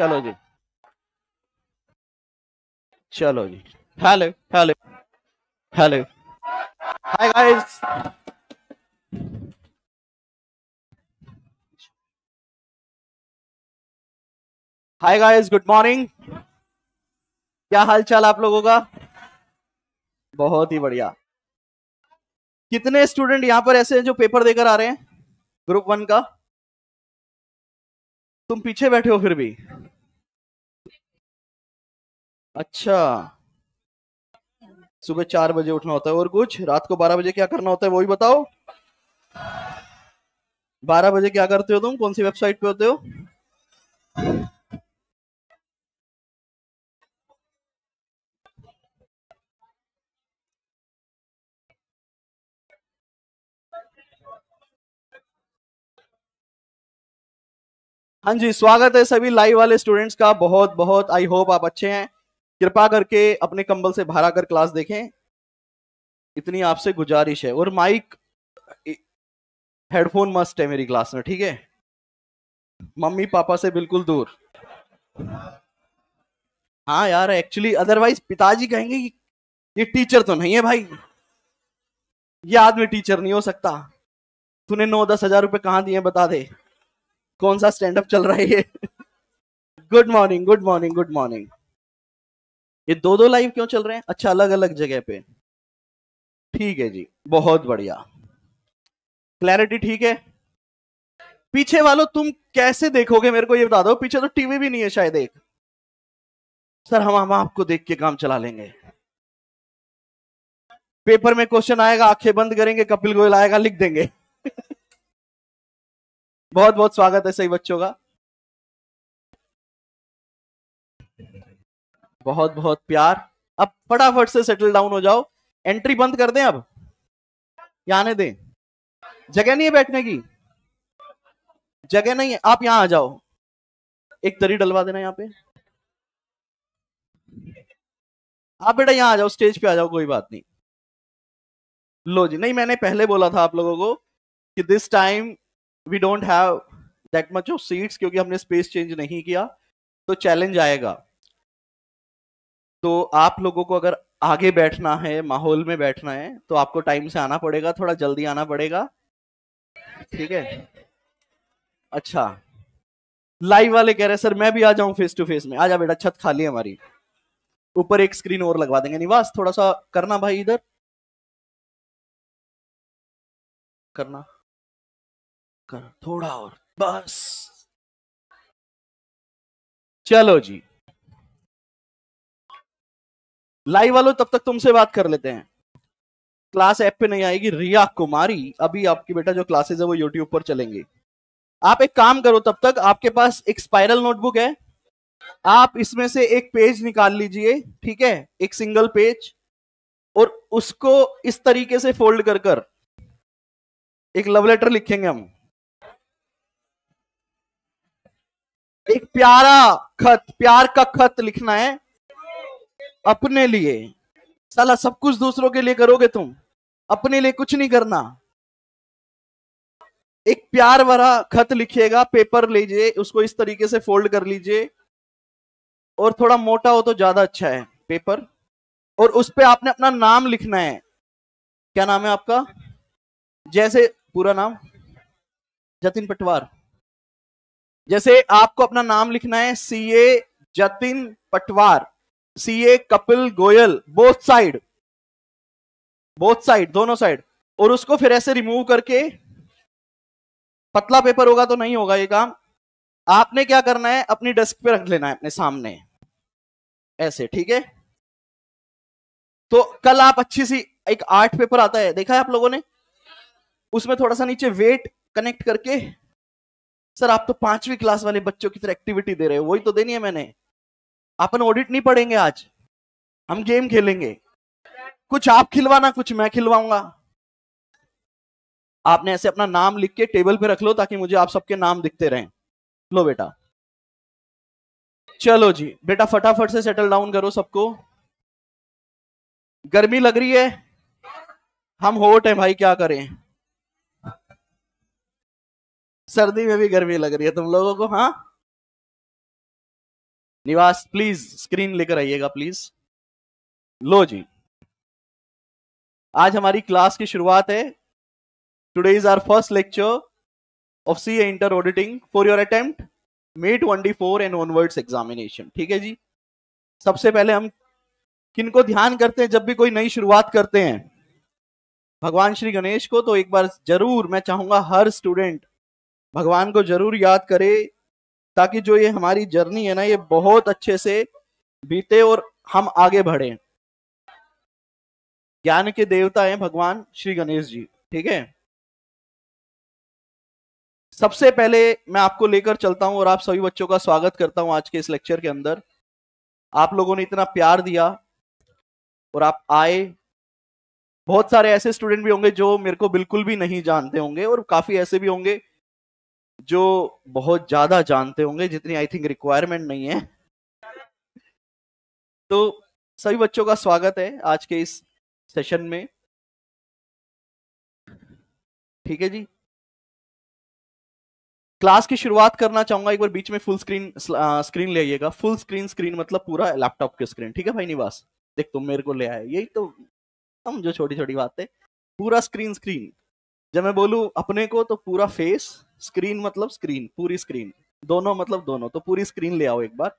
चलो जी चलो जी hello hello hello hi guys hi guys good morning क्या हाल चाल आप लोगों का बहुत ही बढ़िया कितने स्टूडेंट यहां पर ऐसे हैं जो पेपर देकर आ रहे हैं ग्रुप वन का तुम पीछे बैठे हो फिर भी अच्छा सुबह चार बजे उठना होता है और कुछ रात को बारह बजे क्या करना होता है वो भी बताओ बारह बजे क्या करते हो तुम कौन सी वेबसाइट पे होते हो हाँ जी स्वागत है सभी लाइव वाले स्टूडेंट्स का बहुत बहुत आई होप आप अच्छे हैं कृपा करके अपने कंबल से भरा कर क्लास देखें इतनी आपसे गुजारिश है और माइक हेडफोन मस्ट है मेरी क्लास में ठीक है मम्मी पापा से बिल्कुल दूर हाँ यार एक्चुअली अदरवाइज पिताजी कहेंगे कि ये टीचर तो नहीं है भाई ये आदमी टीचर नहीं हो सकता तूने नौ दस हजार रुपये कहाँ दिए बता दे कौन सा स्टैंड अप चल रहा है ये good morning good morning good morning ये दो दो लाइव क्यों चल रहे हैं अच्छा अलग अलग जगह पे ठीक है जी बहुत बढ़िया क्लैरिटी ठीक है पीछे वालों तुम कैसे देखोगे मेरे को ये बता दो पीछे तो टीवी भी नहीं है शायद एक सर हम हम आपको देख के काम चला लेंगे पेपर में क्वेश्चन आएगा आंखें बंद करेंगे कपिल गोयल आएगा लिख देंगे बहुत बहुत स्वागत है सही बच्चों का बहुत बहुत प्यार अब फटाफट से सेटल डाउन हो जाओ एंट्री बंद कर दें अब आने दें जगह नहीं है बैठने की जगह नहीं है आप यहां आ जाओ एक दरी डलवा देना यहाँ पे आप बेटा यहां आ जाओ स्टेज पे आ जाओ कोई बात नहीं लो जी नहीं मैंने पहले बोला था आप लोगों को कि this time we don't have that much of seats क्योंकि हमने स्पेस चेंज नहीं किया तो चैलेंज आएगा तो आप लोगों को अगर आगे बैठना है माहौल में बैठना है तो आपको टाइम से आना पड़ेगा थोड़ा जल्दी आना पड़ेगा ठीक है अच्छा लाइव वाले कह रहे सर मैं भी आ जाऊं फेस टू फेस में आ जा बेटा छत खाली है हमारी ऊपर एक स्क्रीन और लगवा देंगे निवास थोड़ा सा करना भाई इधर करना कर थोड़ा और बस चलो जी लाइव वालों तब तक तुमसे बात कर लेते हैं क्लास ऐप पे नहीं आएगी रिया कुमारी अभी आपकी बेटा जो क्लासेस है वो यूट्यूब पर चलेंगे आप एक काम करो तब तक आपके पास एक स्पाइरल नोटबुक है आप इसमें से एक पेज निकाल लीजिए ठीक है एक सिंगल पेज और उसको इस तरीके से फोल्ड कर कर एक लव लेटर लिखेंगे हम एक प्यारा खत प्यार का खत लिखना है अपने लिए साला सब कुछ दूसरों के लिए करोगे तुम अपने लिए कुछ नहीं करना एक प्यार भरा खत लिखिएगा पेपर लीजिए उसको इस तरीके से फोल्ड कर लीजिए और थोड़ा मोटा हो तो ज्यादा अच्छा है पेपर और उस पर आपने अपना नाम लिखना है क्या नाम है आपका जैसे पूरा नाम जतिन पटवार जैसे आपको अपना नाम लिखना है C A Jatin Patwar C A Kapil Goyal both side both side दोनों साइड और उसको फिर ऐसे रिमूव करके पतला पेपर होगा तो नहीं होगा ये काम आपने क्या करना है अपनी डेस्क पे रख लेना है अपने सामने ऐसे ठीक है तो कल आप अच्छी सी एक आर्ट पेपर आता है देखा है आप लोगों ने उसमें थोड़ा सा नीचे वेट कनेक्ट करके सर आप तो पांचवी क्लास वाले बच्चों की तरह एक्टिविटी दे रहे हो वही तो देनी है मैंने अपन ऑडिट नहीं पढ़ेंगे आज हम गेम खेलेंगे कुछ आप खिलवाना कुछ मैं खिलवाऊंगा आपने ऐसे अपना नाम लिख के टेबल पे रख लो ताकि मुझे आप सबके नाम दिखते रहें लो बेटा चलो जी बेटा फटाफट से सेटल डाउन करो सबको गर्मी लग रही है हम होट हैं भाई क्या करें सर्दी में भी गर्मी लग रही है तुम लोगों को हाँ निवास प्लीज स्क्रीन लेकर आइएगा प्लीज लो जी आज हमारी क्लास की शुरुआत है today is our first lecture of C inter auditing for your attempt May twenty four and onwards examination ठीक है जी सबसे पहले हम किनको ध्यान करते हैं जब भी कोई नई शुरुआत करते हैं भगवान श्री गणेश को तो एक बार जरूर मैं चाहूंगा हर स्टूडेंट भगवान को जरूर याद करें ताकि जो ये हमारी जर्नी है ना ये बहुत अच्छे से बीते और हम आगे बढ़े ज्ञान के देवता हैं भगवान श्री गणेश जी ठीक है सबसे पहले मैं आपको लेकर चलता हूं और आप सभी बच्चों का स्वागत करता हूं आज के इस लेक्चर के अंदर आप लोगों ने इतना प्यार दिया और आप आए बहुत सारे ऐसे स्टूडेंट भी होंगे जो मेरे को बिल्कुल भी नहीं जानते होंगे और काफी ऐसे भी होंगे जो बहुत ज्यादा जानते होंगे जितनी आई थिंक रिक्वायरमेंट नहीं है तो सभी बच्चों का स्वागत है आज के इस सेशन में ठीक है जी क्लास की शुरुआत करना चाहूंगा एक बार बीच में फुल स्क्रीन स्क्रीन ले आइएगा फुल स्क्रीन स्क्रीन मतलब पूरा लैपटॉप की स्क्रीन ठीक है भाई निवास देख तुम मेरे को ले आए यही तो जो छोटी छोटी बात है पूरा स्क्रीन स्क्रीन जब मैं बोलू अपने को तो पूरा फेस स्क्रीन मतलब स्क्रीन पूरी स्क्रीन दोनों मतलब दोनों तो पूरी स्क्रीन ले आओ एक बार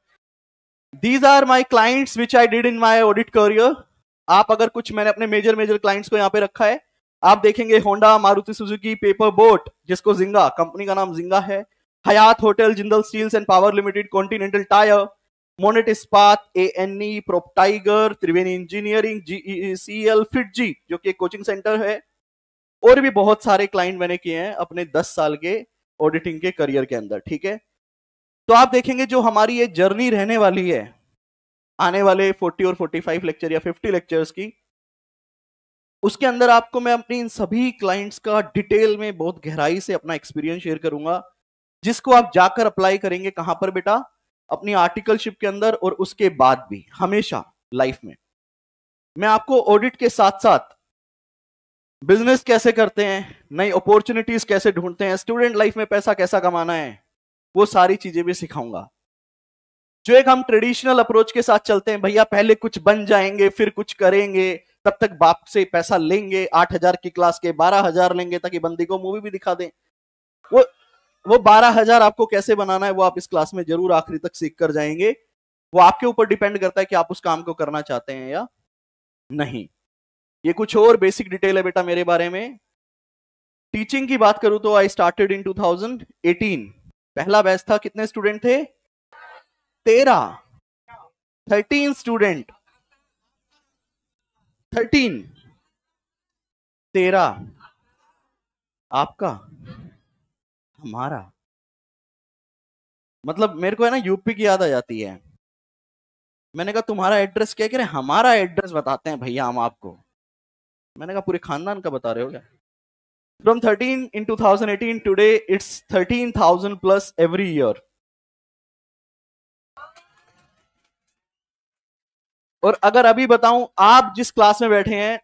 these are my clients which I did in my audit career आप अगर कुछ मैंने अपने मेजर मेजर क्लाइंट्स को यहाँ पे रखा है आप देखेंगे Honda Maruti Suzuki paper boat जिसको जिंगा कंपनी का नाम जिंगा है Hyatt hotel Jindal steels and power limited continental tyre Monnet Ispat A N E PropTiger Triveni engineering G C L FIITJEE जो कि एक कोचिंग सेंटर है और भी बहुत सारे क्लाइंट मैंने किए हैं अपने दस साल के ऑडिटिंग के करियर के अंदर ठीक है तो आप देखेंगे जो हमारी ये जर्नी रहने वाली है आने वाले 40 और 45 लेक्चर या 50 लेक्चर्स की उसके अंदर आपको मैं अपनी इन सभी क्लाइंट्स का डिटेल में बहुत गहराई से अपना एक्सपीरियंस शेयर करूंगा जिसको आप जाकर अप्लाई करेंगे कहां पर बेटा अपनी आर्टिकलशिप के अंदर और उसके बाद भी हमेशा लाइफ में मैं आपको ऑडिट के साथ साथ बिजनेस कैसे करते हैं नई अपॉर्चुनिटीज कैसे ढूंढते हैं स्टूडेंट लाइफ में पैसा कैसा कमाना है वो सारी चीजें भी सिखाऊंगा जो एक हम ट्रेडिशनल अप्रोच के साथ चलते हैं भैया पहले कुछ बन जाएंगे फिर कुछ करेंगे तब तक बाप से पैसा लेंगे आठ हजार की क्लास के बारह हजार लेंगे ताकि बंदी को मूवी भी दिखा दें वो वो बारह हजार आपको कैसे बनाना है वो आप इस क्लास में जरूर आखिरी तक सीख कर जाएंगे वो आपके ऊपर डिपेंड करता है कि आप उस काम को करना चाहते हैं या नहीं ये कुछ और बेसिक डिटेल है बेटा मेरे बारे में टीचिंग की बात करूं तो आई स्टार्टेड इन 2018 पहला बैच था कितने स्टूडेंट थे तेरह थर्टीन स्टूडेंट थर्टीन तेरा आपका हमारा मतलब मेरे को है ना यूपी की याद आ जाती है मैंने कहा तुम्हारा एड्रेस क्या कह रहे हमारा एड्रेस बताते हैं भैया हम आपको मैंने कहा पूरे खानदान का बता रहे हो क्या from thirteen in two thousand eighteen today it's thirteen thousand plus every year और अगर अभी बताऊं आप जिस क्लास में बैठे हैं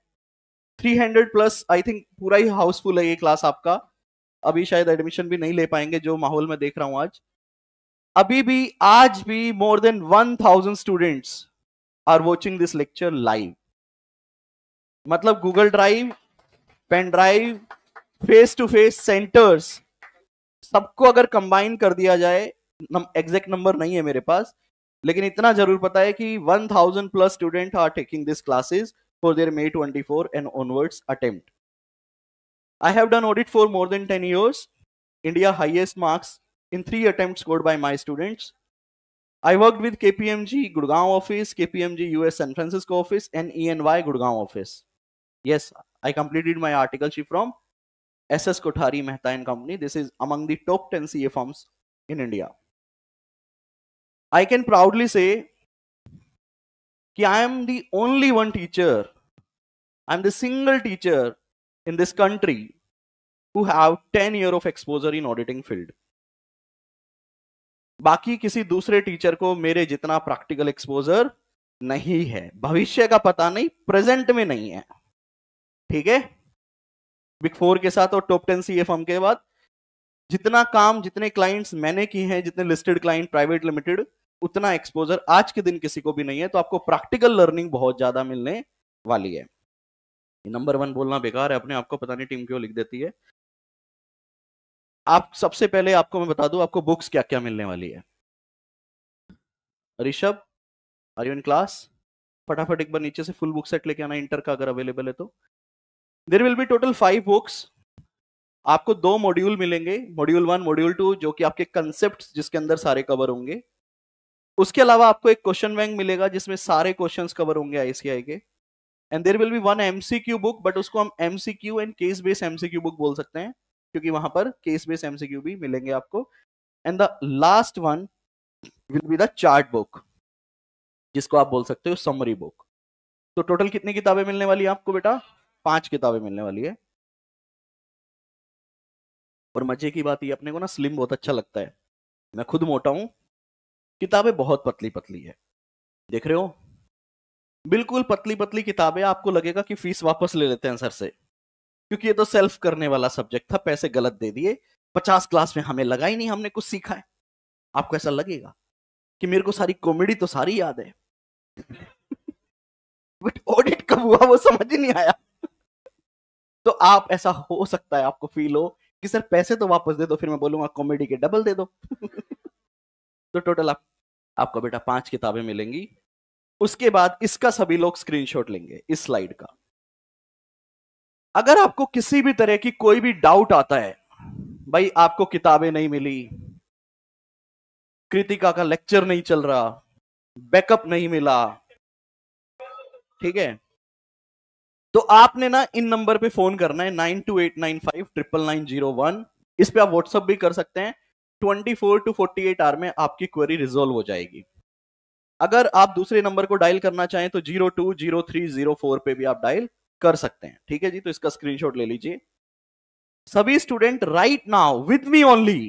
300 प्लस आई थिंक पूरा ही हाउसफुल है ये क्लास आपका अभी शायद एडमिशन भी नहीं ले पाएंगे जो माहौल में देख रहा हूं आज अभी भी आज भी more than 1000 students are watching this lecture live मतलब Google drive pen drive face to face centres सबको अगर कंबाइन कर दिया जाए एग्जैक्ट नंबर नहीं है मेरे पास लेकिन इतना जरूर पता है कि 1000 plus students are taking this classes for their May 24 and onwards attempt I have done audit for more than 10 years India highest marks in three attempts scored by my students I work with KPMG Gurgaon office KPMG US San Francisco office and ENY Gurgaon office yes i completed my article she from ss kothari mehta and company this is among the top 10 ca firms in india i can proudly say ki i am the only one teacher i am the single teacher in this country who have 10 year of exposure in auditing field बाकी किसी दूसरे teacher को मेरे जितना practical exposure नहीं है भविष्य का पता नहीं प्रेजेंट में नहीं है ठीक है बिग फोर के साथ और टॉप टेन सी एफ के बाद जितना काम जितने क्लाइंट्स मैंने किए हैं जितने लिस्टेड क्लाइंट प्राइवेट लिमिटेड उतना एक्सपोजर आज के दिन किसी को भी नहीं है तो आपको प्रैक्टिकल लर्निंग बहुत ज्यादा मिलने वाली है नंबर वन बोलना बेकार है अपने आपको पता नहीं टीम क्यों लिख देती है आप सबसे पहले आपको मैं बता दू आपको बुक्स क्या क्या मिलने वाली है Rishabh are you in class फटाफट एक बार नीचे से फुल बुक सेट लेके आना इंटर का अगर अवेलेबल है तो there will be total five books आपको दो मॉड्यूल मिलेंगे मॉड्यूल वन मॉड्यूल टू जो कि आपके कंसेप्ट जिसके अंदर सारे कवर होंगे उसके अलावा आपको एक क्वेश्चन बैंक मिलेगा जिसमें सारे क्वेश्चंस कवर होंगे आईसीआई के and there will be one MCQ book but उसको हम MCQ and case base MCQ book बोल सकते हैं क्योंकि वहां पर केस बेस एमसीक्यू भी मिलेंगे आपको and the last one will be the chart book जिसको आप बोल सकते हो समरी बुक तो टोटल कितनी किताबें मिलने वाली है आपको बेटा पांच किताबें मिलने वाली है और मजे की बात ये अपने को ना स्लिम बहुत अच्छा लगता है मैं खुद मोटा हूं किताबें बहुत पतली पतली है देख रहे हो बिल्कुल पतली पतली किताबें आपको लगेगा कि फीस वापस ले लेते हैं सर से क्योंकि ये तो सेल्फ करने वाला सब्जेक्ट था पैसे गलत दे दिए पचास क्लास में हमें लगा ही नहीं हमने कुछ सीखा है आपको ऐसा लगेगा कि मेरे को सारी कॉमेडी तो सारी याद है बट ऑडिट कब हुआ वो समझ ही नहीं आया तो आप ऐसा हो सकता है आपको फील हो कि सर पैसे तो वापस दे दो फिर मैं बोलूंगा कॉमेडी के डबल दे दो तो टोटल आप आपको बेटा पांच किताबें मिलेंगी उसके बाद इसका सभी लोग स्क्रीनशॉट लेंगे इस स्लाइड का अगर आपको किसी भी तरह की कोई भी डाउट आता है भाई आपको किताबें नहीं मिली कृतिका का लेक्चर नहीं चल रहा बैकअप नहीं मिला ठीक है तो आपने ना इन नंबर पे फोन करना है nine two eight nine five triple nine zero one इस पे आप व्हाट्सअप भी कर सकते हैं twenty four two forty eight hour में आपकी क्वेरी रिजोल्व हो जाएगी अगर आप दूसरे नंबर को डायल करना चाहें तो zero two zero three zero four पे भी आप डायल कर सकते हैं ठीक है जी तो इसका स्क्रीनशॉट ले लीजिए सभी student right now with me only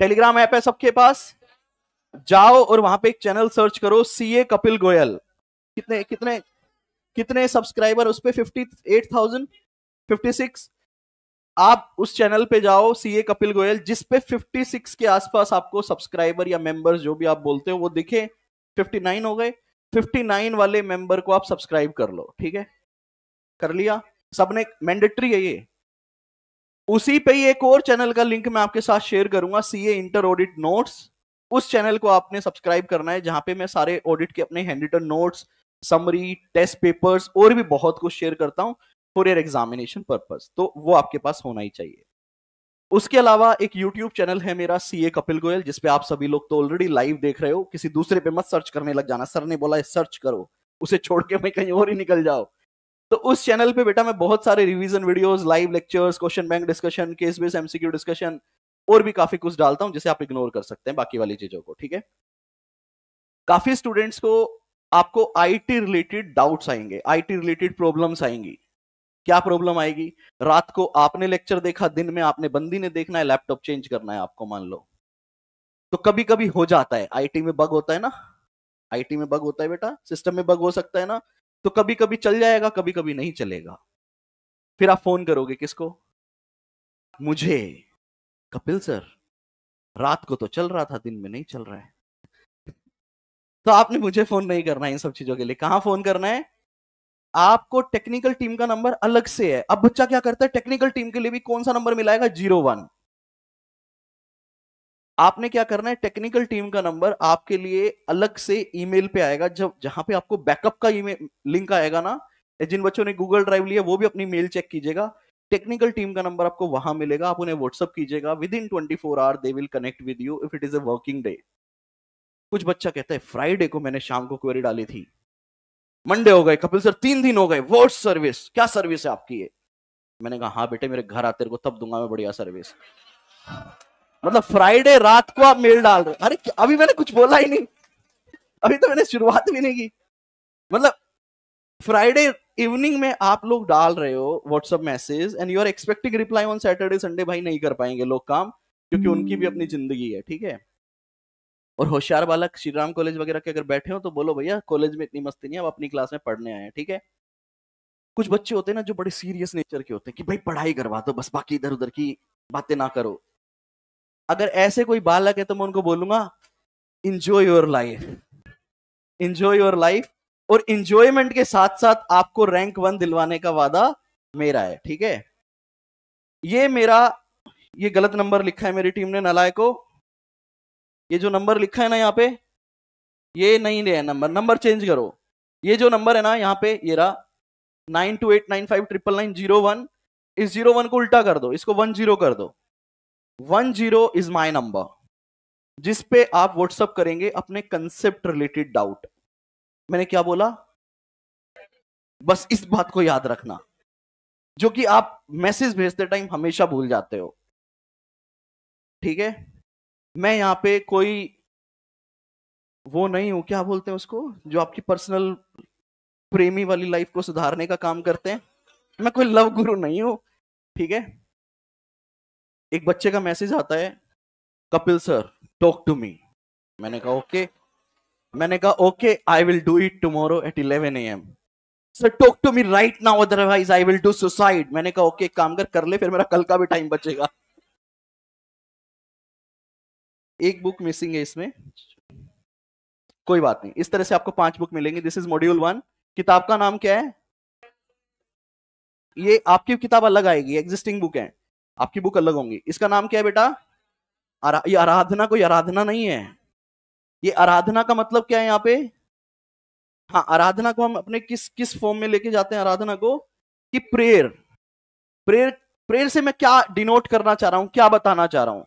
Telegram app है सबके पास जाओ और वहां पे एक चैनल सर्च करो सीए कपिल गोयल कितने कितने कितने सब्सक्राइबर उस पर fifty eight thousand fifty six आप उस चैनल पे जाओ सी ए कपिल गोयल जिस पे सिक्स के आसपास आपको सब्सक्राइबर या मेंबर्स जो भी आप बोलते हो वो दिखे फिफ्टी नाइन हो गए फिफ्टी नाइन वाले मेंबर को आप सब्सक्राइब कर लो ठीक है कर लिया सबने मैंडेटरी है ये उसी पे ही एक और चैनल का लिंक मैं आपके साथ शेयर करूंगा C A inter audit notes उस चैनल को आपने सब्सक्राइब करना है जहां पे मैं सारे ऑडिट के अपने handwritten notes summary test papers और भी बहुत कुछ शेयर करता हूँ फॉर योर एग्जामिनेशन पर्पज तो वो आपके पास होना ही चाहिए उसके अलावा एक YouTube चैनल है मेरा सी ए कपिल गोयल जिसपे आप सभी लोग तो ऑलरेडी लाइव देख रहे हो किसी दूसरे पे मत सर्च करने लग जाना सर ने बोला सर्च करो उसे छोड़ के मैं कहीं और ही निकल जाओ तो उस चैनल पे बेटा मैं बहुत सारे revision videos live lectures question bank discussion case base MCQ discussion और भी काफी कुछ डालता हूँ जिसे आप इग्नोर कर सकते हैं बाकी वाली चीजों को ठीक है काफी स्टूडेंट्स को आपको आईटी रिलेटेड डाउट्स आएंगे आईटी रिलेटेड प्रॉब्लम्स आएंगी क्या प्रॉब्लम आएगी रात को आपने लेक्चर देखा दिन में आपने बंदी ने देखना है लैपटॉप चेंज करना है आपको मान लो तो कभी कभी हो जाता है आईटी में बग होता है ना आईटी में बग होता है बेटा सिस्टम में बग हो सकता है ना तो कभी कभी चल जाएगा कभी कभी नहीं चलेगा फिर आप फोन करोगे किसको मुझे कपिल सर रात को तो चल रहा था दिन में नहीं चल रहा है तो आपने मुझे फोन नहीं करना है इन सब चीजों के लिए कहाँ फोन करना है आपको टेक्निकल टीम का नंबर अलग से है अब बच्चा क्या करता है टेक्निकल टीम के लिए भी कौन सा नंबर मिलाएगा जीरो वन आपने क्या करना है टेक्निकल टीम का नंबर आपके लिए अलग से ईमेल पे आएगा जब जहां पे आपको बैकअप का ईमेल लिंक आएगा ना जिन बच्चों ने गूगल ड्राइव लिया वो भी अपनी मेल चेक कीजिएगा टेक्निकल टीम का नंबर आपको वहां मिलेगा आप उन्हें व्हाट्सअप कीजिएगा within twenty four hour they will connect with you if it is a working day कुछ बच्चा कहता है फ्राइडे को मैंने शाम को क्वेरी डाली थी मंडे हो गए कपिल सर तीन दिन हो गए वर्ड सर्विस क्या सर्विस है आपकी ये मैंने कहा हाँ बेटे मेरे घर आते को तब दूंगा मैं बढ़िया सर्विस मतलब फ्राइडे रात को आप मेल डाल रहे अरे अभी मैंने कुछ बोला ही नहीं अभी तो मैंने शुरुआत भी नहीं की मतलब फ्राइडे इवनिंग में आप लोग डाल रहे हो WhatsApp message and you are expecting reply on Saturday Sunday भाई नहीं कर पाएंगे लोग काम क्योंकि उनकी भी अपनी जिंदगी है ठीक है और होशियार बालक श्रीराम कॉलेज वगैरह के अगर बैठे हो तो बोलो भैया कॉलेज में इतनी मस्ती नहीं है आप अपनी क्लास में पढ़ने आए हैं ठीक है कुछ बच्चे होते हैं ना जो बड़े सीरियस नेचर के होते हैं कि भाई पढ़ाई करवा दो बस बाकी इधर उधर की बातें ना करो अगर ऐसे कोई बालक है तो मैं उनको बोलूंगा enjoy your life enjoy your life और इंजॉयमेंट के साथ साथ आपको रैंक वन दिलवाने का वादा मेरा है ठीक है ये मेरा ये गलत नंबर लिखा है मेरी टीम ने नलायको ये जो नंबर लिखा है ना यहाँ पे ये नहीं रहे नंबर नंबर चेंज करो ये जो नंबर है ना यहाँ पे ये रहा nine two eight nine five triple nine zero one इस जीरो वन को उल्टा कर दो इसको वन जीरो कर दो one zero is my number जिस पे आप व्हाट्सअप करेंगे अपने कंसेप्ट रिलेटेड डाउट मैंने क्या बोला बस इस बात को याद रखना जो कि आप मैसेज भेजते टाइम हमेशा भूल जाते हो ठीक है मैं यहाँ पे कोई वो नहीं हूं क्या बोलते हैं उसको जो आपकी पर्सनल प्रेमी वाली लाइफ को सुधारने का काम करते हैं मैं कोई लव गुरु नहीं हूं ठीक है एक बच्चे का मैसेज आता है Kapil sir talk to me मैंने कहा ओके मैंने कहा okay I will do it tomorrow at eleven A M sir talk to me right now otherwise I will do suicide मैंने कहा ओके okay, काम कर कर ले फिर मेरा कल का भी टाइम बचेगा एक बुक मिसिंग है इसमें कोई बात नहीं इस तरह से आपको पांच बुक मिलेंगे दिस इज मॉड्यूल वन किताब का नाम क्या है ये आपकी किताब अलग आएगी एग्जिस्टिंग बुक है आपकी बुक अलग होंगी इसका नाम क्या है बेटा ये आराधना कोई आराधना नहीं है ये आराधना का मतलब क्या है यहाँ पे हाँ आराधना को हम अपने किस किस फॉर्म में लेके जाते हैं आराधना को कि प्रेयर प्रेयर प्रेयर से मैं क्या डिनोट करना चाह रहा हूं क्या बताना चाह रहा हूं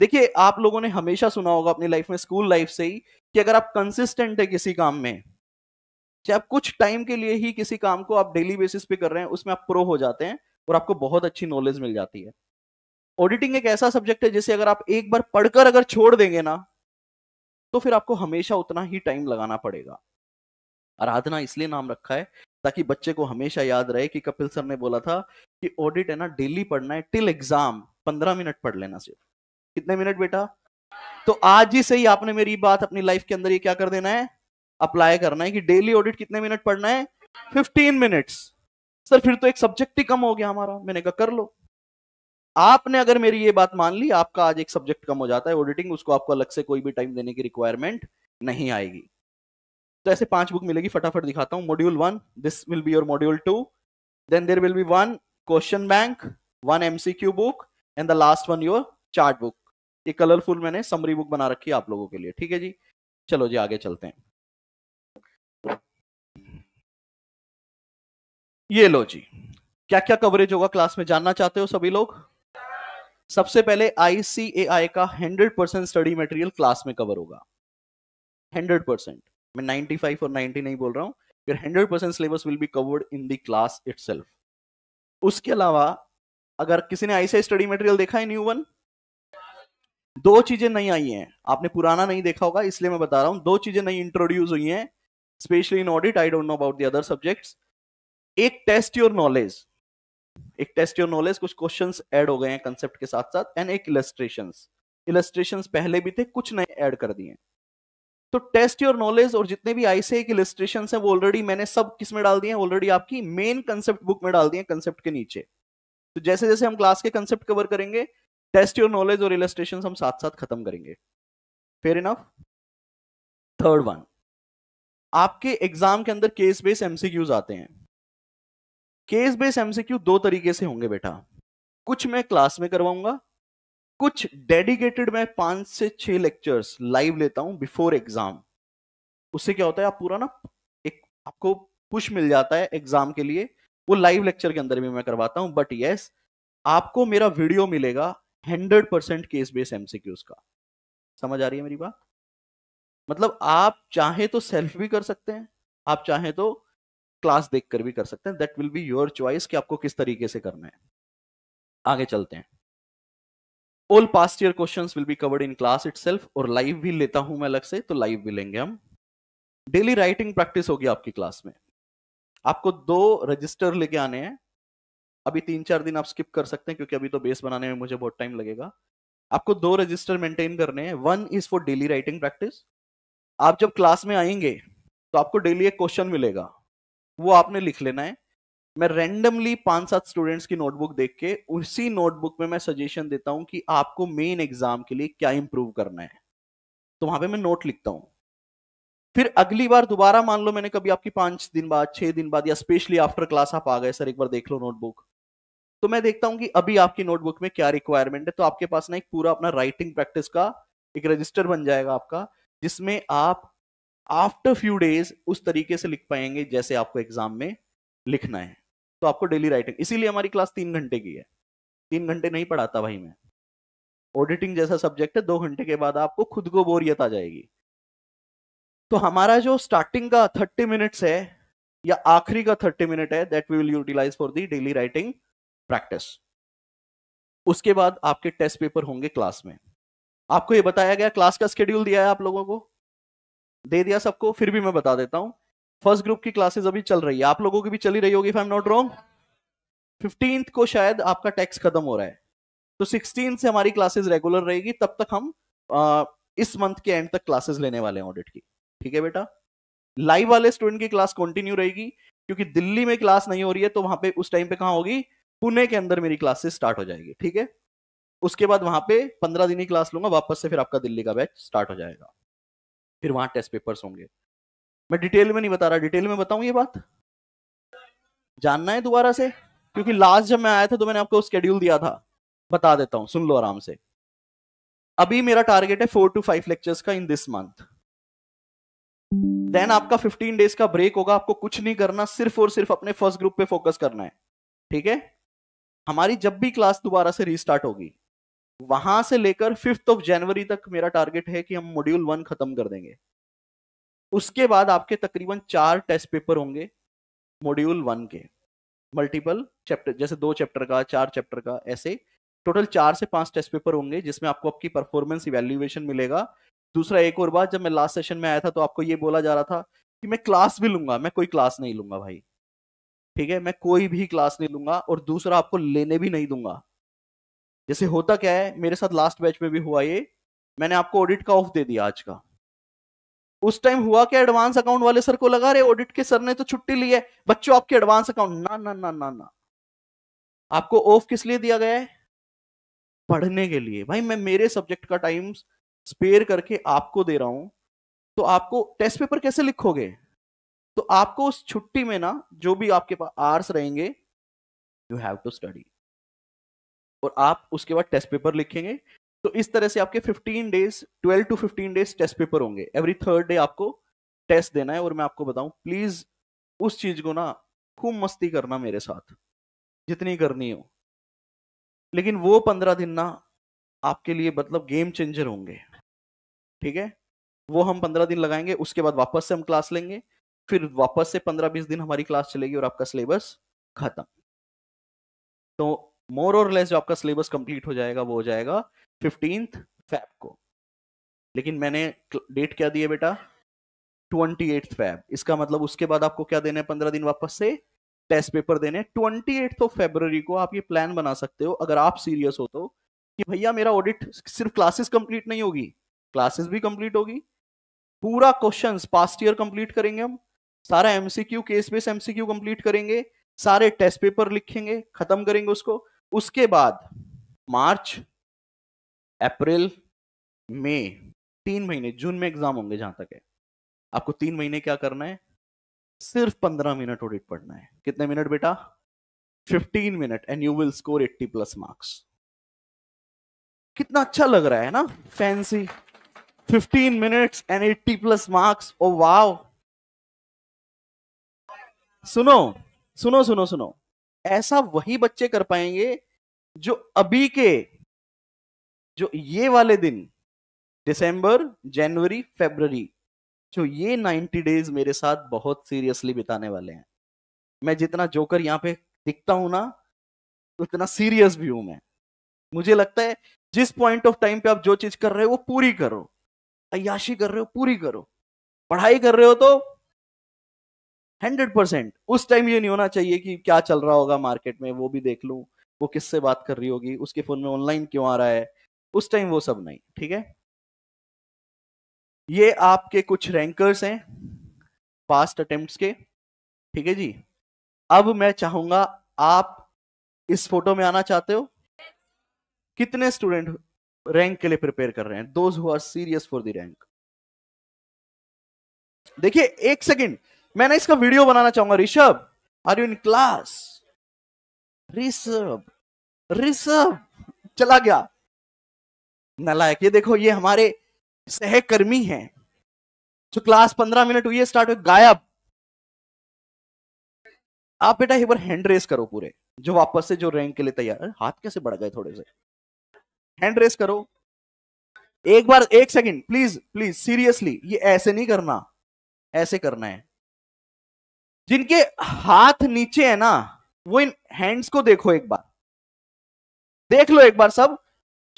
देखिए आप लोगों ने हमेशा सुना होगा अपनी लाइफ में स्कूल लाइफ से ही कि अगर आप कंसिस्टेंट है किसी काम में चाहे आप कुछ टाइम के लिए ही किसी काम को आप डेली बेसिस पे कर रहे हैं उसमें आप प्रो हो जाते हैं और आपको बहुत अच्छी नॉलेज मिल जाती है ऑडिटिंग एक ऐसा सब्जेक्ट है जिसे अगर आप एक बार पढ़कर अगर छोड़ देंगे ना तो फिर आपको हमेशा उतना ही टाइम लगाना पड़ेगा आराधना इसलिए नाम रखा है ताकि बच्चे को हमेशा याद रहे कि कपिल सर ने बोला था कि ऑडिट है ना डेली पढ़ना है टिल एग्जाम पंद्रह मिनट पढ़ लेना सिर्फ कितने मिनट बेटा तो आज ही से ही आपने मेरी बात अपनी लाइफ के अंदर ये क्या कर देना है अप्लाई करना है कि डेली ऑडिट कितने मिनट पढ़ना है फिफ्टीन मिनट्स सर फिर तो एक सब्जेक्ट ही कम हो गया हमारा मैंने कहा कर लो आपने अगर मेरी ये बात मान ली आपका आज एक सब्जेक्ट कम हो जाता है ऑडिटिंग उसको आपको अलग से कोई भी टाइम देने की रिक्वायरमेंट नहीं आएगी तो ऐसे पांच बुक मिलेगी फटाफट दिखाता हूँ module one this will be your module two then there will be one question bank one MCQ book and the last one your chart book ये कलरफुल मैंने समरी बुक बना रखी है आप लोगों के लिए ठीक है जी चलो जी आगे चलते हैं ये लो जी क्या क्या कवरेज होगा क्लास में जानना चाहते हो सभी लोग सबसे पहले आईसीएआई का 100 परसेंट स्टडी मटेरियल क्लास में कवर होगा 100 परसेंट मैं 95 और 90 नहीं बोल रहा हूँ फिर 100 percent syllabus will be covered in the class it उसके अलावा अगर किसी ने आईसीआई स्टडी मटेरियल देखा है न्यू वन दो चीजें नहीं आई हैं आपने पुराना नहीं देखा होगा इसलिए मैं बता रहा हूं दो चीजें नहीं इंट्रोड्यूस हुई हैं specially in audit I don't know about the other subjects एक टेस्ट योर नॉलेज एक टेस्ट योर नॉलेज कुछ क्वेश्चन एड हो गए हैं कंसेप्ट के साथ साथ एंड एक इलेस्ट्रेशन इलेस्ट्रेशन पहले भी थे कुछ नए एड कर दिए तो टेस्ट योर नॉलेज और जितने भी आई से एक इलेस्ट्रेशन है वो ऑलरेडी मैंने सब किस में डाल दिए ऑलरेडी आपकी मेन कंसेप्ट बुक में डाल दिए कंसेप्ट के नीचे तो जैसे जैसे हम क्लास के कंसेप्ट कवर करेंगे टेस्ट योर नॉलेज और इलेस्टेशन हम साथ साथ खत्म करेंगे फेयर इनफ थर्ड वन आपके एग्जाम के अंदर केस बेस एमसीक्यूज आते हैं केस बेस एमसीक्यू दो तरीके से होंगे बेटा कुछ मैं क्लास में करवाऊंगा कुछ डेडिकेटेड मैं पांच से छह लेक्चर्स लाइव लेता हूं बिफोर एग्जाम उससे क्या होता है आप पूरा ना एक आपको पुश मिल जाता है एग्जाम के लिए वो लाइव लेक्चर के अंदर भी मैं करवाता हूं बट यस आपको मेरा वीडियो मिलेगा hundred percent case base MCQs का समझ आ रही है मेरी बात मतलब आप चाहे तो सेल्फ भी कर सकते हैं आप चाहे तो क्लास देखकर भी कर सकते हैं that will be your choice कि आपको किस तरीके से करना है आगे चलते हैं all past year questions will be covered in class it और लाइव भी लेता हूं मैं अलग से तो लाइव भी लेंगे हम डेली राइटिंग प्रैक्टिस होगी आपकी क्लास में आपको दो रजिस्टर लेके आने हैं अभी तीन चार दिन आप स्किप कर सकते हैं क्योंकि अभी तो बेस बनाने में मुझे बहुत टाइम लगेगा आपको दो रजिस्टर मेंटेन करने हैं one is for daily writing practice आप जब क्लास में आएंगे तो आपको डेली एक क्वेश्चन मिलेगा वो आपने लिख लेना है मैं रेंडमली पांच सात स्टूडेंट्स की नोटबुक देख के उसी नोटबुक में मैं सजेशन देता हूँ कि आपको मेन एग्जाम के लिए क्या इंप्रूव करना है तो वहां पे मैं नोट लिखता हूँ फिर अगली बार दोबारा मान लो मैंने कभी आपकी पांच दिन बाद छह दिन बाद या स्पेशली आफ्टर क्लास आप आ गए सर एक बार देख लो नोटबुक तो मैं देखता हूं कि अभी आपकी नोटबुक में क्या रिक्वायरमेंट है तो आपके पास ना एक पूरा अपना राइटिंग प्रैक्टिस का एक रजिस्टर बन जाएगा आपका जिसमें आप आफ्टर फ्यू डेज उस तरीके से लिख पाएंगे जैसे आपको एग्जाम में लिखना है तो आपको डेली राइटिंग इसीलिए हमारी क्लास तीन घंटे की है तीन घंटे नहीं पढ़ाता भाई मैं ऑडिटिंग जैसा सब्जेक्ट है दो घंटे के बाद आपको खुद को बोरियत आ जाएगी तो हमारा जो स्टार्टिंग का थर्टी मिनट्स है या आखिरी का थर्टी मिनट है that we will utilise for the daily writing practice उसके बाद आपके टेस्ट पेपर होंगे क्लास में आपको ये बताया गया क्लास का स्केड्यूल दिया है आप लोगों को दे दिया सबको फिर भी मैं बता देता हूँ फर्स्ट ग्रुप की क्लासेस अभी चल रही है आप लोगों की भी चली रही होगी if I am not wrong fifteen को शायद आपका टैक्स खत्म हो रहा है तो सिक्सटीन से हमारी क्लासेस रेगुलर रहेगी तब तक हम आ, इस मंथ के एंड तक क्लासेस लेने वाले हैं ऑडिट की ठीक है बेटा लाइव वाले स्टूडेंट की क्लास कंटिन्यू रहेगी क्योंकि दिल्ली में क्लास नहीं हो रही है तो वहां पे उस टाइम पे कहा होगी पुणे के अंदर मेरी क्लासेस स्टार्ट हो जाएगी ठीक है उसके बाद वहां पे पंद्रह दिन ही क्लास लूंगा वापस से फिर आपका दिल्ली का बैच स्टार्ट हो जाएगा फिर वहां टेस्ट पेपर्स होंगे मैं डिटेल में नहीं बता रहा डिटेल में बताऊं ये बात जानना है दोबारा से क्योंकि लास्ट जब मैं आया था तो मैंने आपको स्केड्यूल दिया था बता देता हूं सुन लो आराम से अभी मेरा टारगेट है फोर टू फाइव लेक्चर्स का इन दिस मंथ देन आपका फिफ्टीन डेज का ब्रेक होगा आपको कुछ नहीं करना सिर्फ और सिर्फ अपने फर्स्ट ग्रुप पे फोकस करना है ठीक है हमारी जब भी क्लास दोबारा से रिस्टार्ट होगी वहां से लेकर फिफ्थ ऑफ जनवरी तक मेरा टारगेट है कि हम मॉड्यूल वन खत्म कर देंगे उसके बाद आपके तकरीबन चार टेस्ट पेपर होंगे मॉड्यूल वन के मल्टीपल चैप्टर जैसे दो चैप्टर का चार चैप्टर का ऐसे टोटल चार से पांच टेस्ट पेपर होंगे जिसमें आपको आपकी परफॉर्मेंस इवेल्युएशन मिलेगा दूसरा एक और बात जब मैं लास्ट सेशन में आया था तो आपको ये बोला जा रहा था कि मैं क्लास भी लूंगा मैं कोई क्लास नहीं लूंगा भाई ठीक है मैं कोई भी क्लास नहीं लूंगा और दूसरा आपको लेने भी नहीं दूंगा जैसे होता क्या है मेरे साथ लास्ट बैच में भी हुआ ये मैंने आपको ऑडिट का ऑफ दे दिया आज का उस टाइम हुआ क्या एडवांस अकाउंट वाले सर को लगा रहे ऑडिट के सर ने तो छुट्टी ली है बच्चों आपके एडवांस अकाउंट ना ना ना ना ना आपको ऑफ किस लिए दिया गया है पढ़ने के लिए भाई मैं मेरे सब्जेक्ट का टाइम स्पेयर करके आपको दे रहा हूं तो आपको टेस्ट पेपर कैसे लिखोगे तो आपको उस छुट्टी में ना जो भी आपके पास आर्स रहेंगे यू हैव टू स्टडी और आप उसके बाद टेस्ट पेपर लिखेंगे तो इस तरह से आपके 15 days 12 to 15 days test paper होंगे एवरी थर्ड डे आपको टेस्ट देना है और मैं आपको बताऊं प्लीज उस चीज को ना खूब मस्ती करना मेरे साथ जितनी करनी हो लेकिन वो पंद्रह दिन ना आपके लिए मतलब गेम चेंजर होंगे ठीक है वो हम पंद्रह दिन लगाएंगे उसके बाद वापस से हम क्लास लेंगे फिर वापस से पंद्रह बीस दिन हमारी क्लास चलेगी और आपका सिलेबस खत्म तो मोर और लेस जो आपका सिलेबस कंप्लीट हो जाएगा वो हो जाएगा फिफ्टीन फैब को लेकिन मैंने डेट क्या दिया बेटा ट्वेंटी एट्थ फैब इसका मतलब उसके बाद आपको क्या देना है पंद्रह दिन वापस से टेस्ट पेपर देने ट्वेंटी एट्थ ऑफ फेबर को आप ये प्लान बना सकते हो अगर आप सीरियस हो तो कि भैया मेरा ऑडिट सिर्फ क्लासेस कंप्लीट नहीं होगी क्लासेस भी कंप्लीट होगी पूरा क्वेश्चंस पास्ट ईयर कंप्लीट करेंगे हम सारा MCQ case base MCQ complete करेंगे सारे टेस्ट पेपर लिखेंगे खत्म करेंगे उसको उसके बाद मार्च अप्रैल मई तीन महीने जून में एग्जाम होंगे जहां तक है आपको तीन महीने क्या करना है सिर्फ पंद्रह मिनट ऑडिट पढ़ना है कितने मिनट बेटा fifteen minute and you will score eighty plus marks कितना अच्छा लग रहा है ना fancy fifteen minutes and eighty plus marks oh wow सुनो सुनो सुनो सुनो ऐसा वही बच्चे कर पाएंगे जो अभी के जो ये वाले दिन दिसंबर जनवरी फेबररी जो ये 90 डेज मेरे साथ बहुत सीरियसली बिताने वाले हैं मैं जितना जोकर यहाँ पे दिखता हूं ना उतना सीरियस भी हूं मैं मुझे लगता है जिस पॉइंट ऑफ टाइम पे आप जो चीज कर रहे हो वो पूरी करो अयाशी कर रहे हो पूरी करो पढ़ाई कर रहे हो तो हंड्रेड परसेंट उस टाइम ये नहीं होना चाहिए कि क्या चल रहा होगा मार्केट में वो भी देख लूँ वो किससे बात कर रही होगी उसके फोन में ऑनलाइन क्यों आ रहा है उस टाइम वो सब नहीं ठीक है ये आपके कुछ रैंकर्स हैं पास्ट अटेम्प्ट्स के ठीक है जी अब मैं चाहूंगा आप इस फोटो में आना चाहते हो कितने स्टूडेंट रैंक के लिए प्रिपेयर कर रहे हैं those who are serious for the rank देखिए एक सेकंड मैं ना इसका वीडियो बनाना चाहूंगा Rishabh are you in class Rishabh Rishabh चला गया नलायक ये देखो ये हमारे सहकर्मी हैं जो क्लास पंद्रह मिनट हुई है स्टार्ट हुए गायब आप बेटा एक बार हैंड रेस करो पूरे जो वापस से जो रैंक के लिए तैयार है हाथ कैसे बढ़ गए थोड़े से हैंड रेस करो एक बार एक सेकंड प्लीज प्लीज सीरियसली ये ऐसे नहीं करना ऐसे करना है जिनके हाथ नीचे है ना वो इन हैंड्स को देखो एक बार देख लो एक बार सब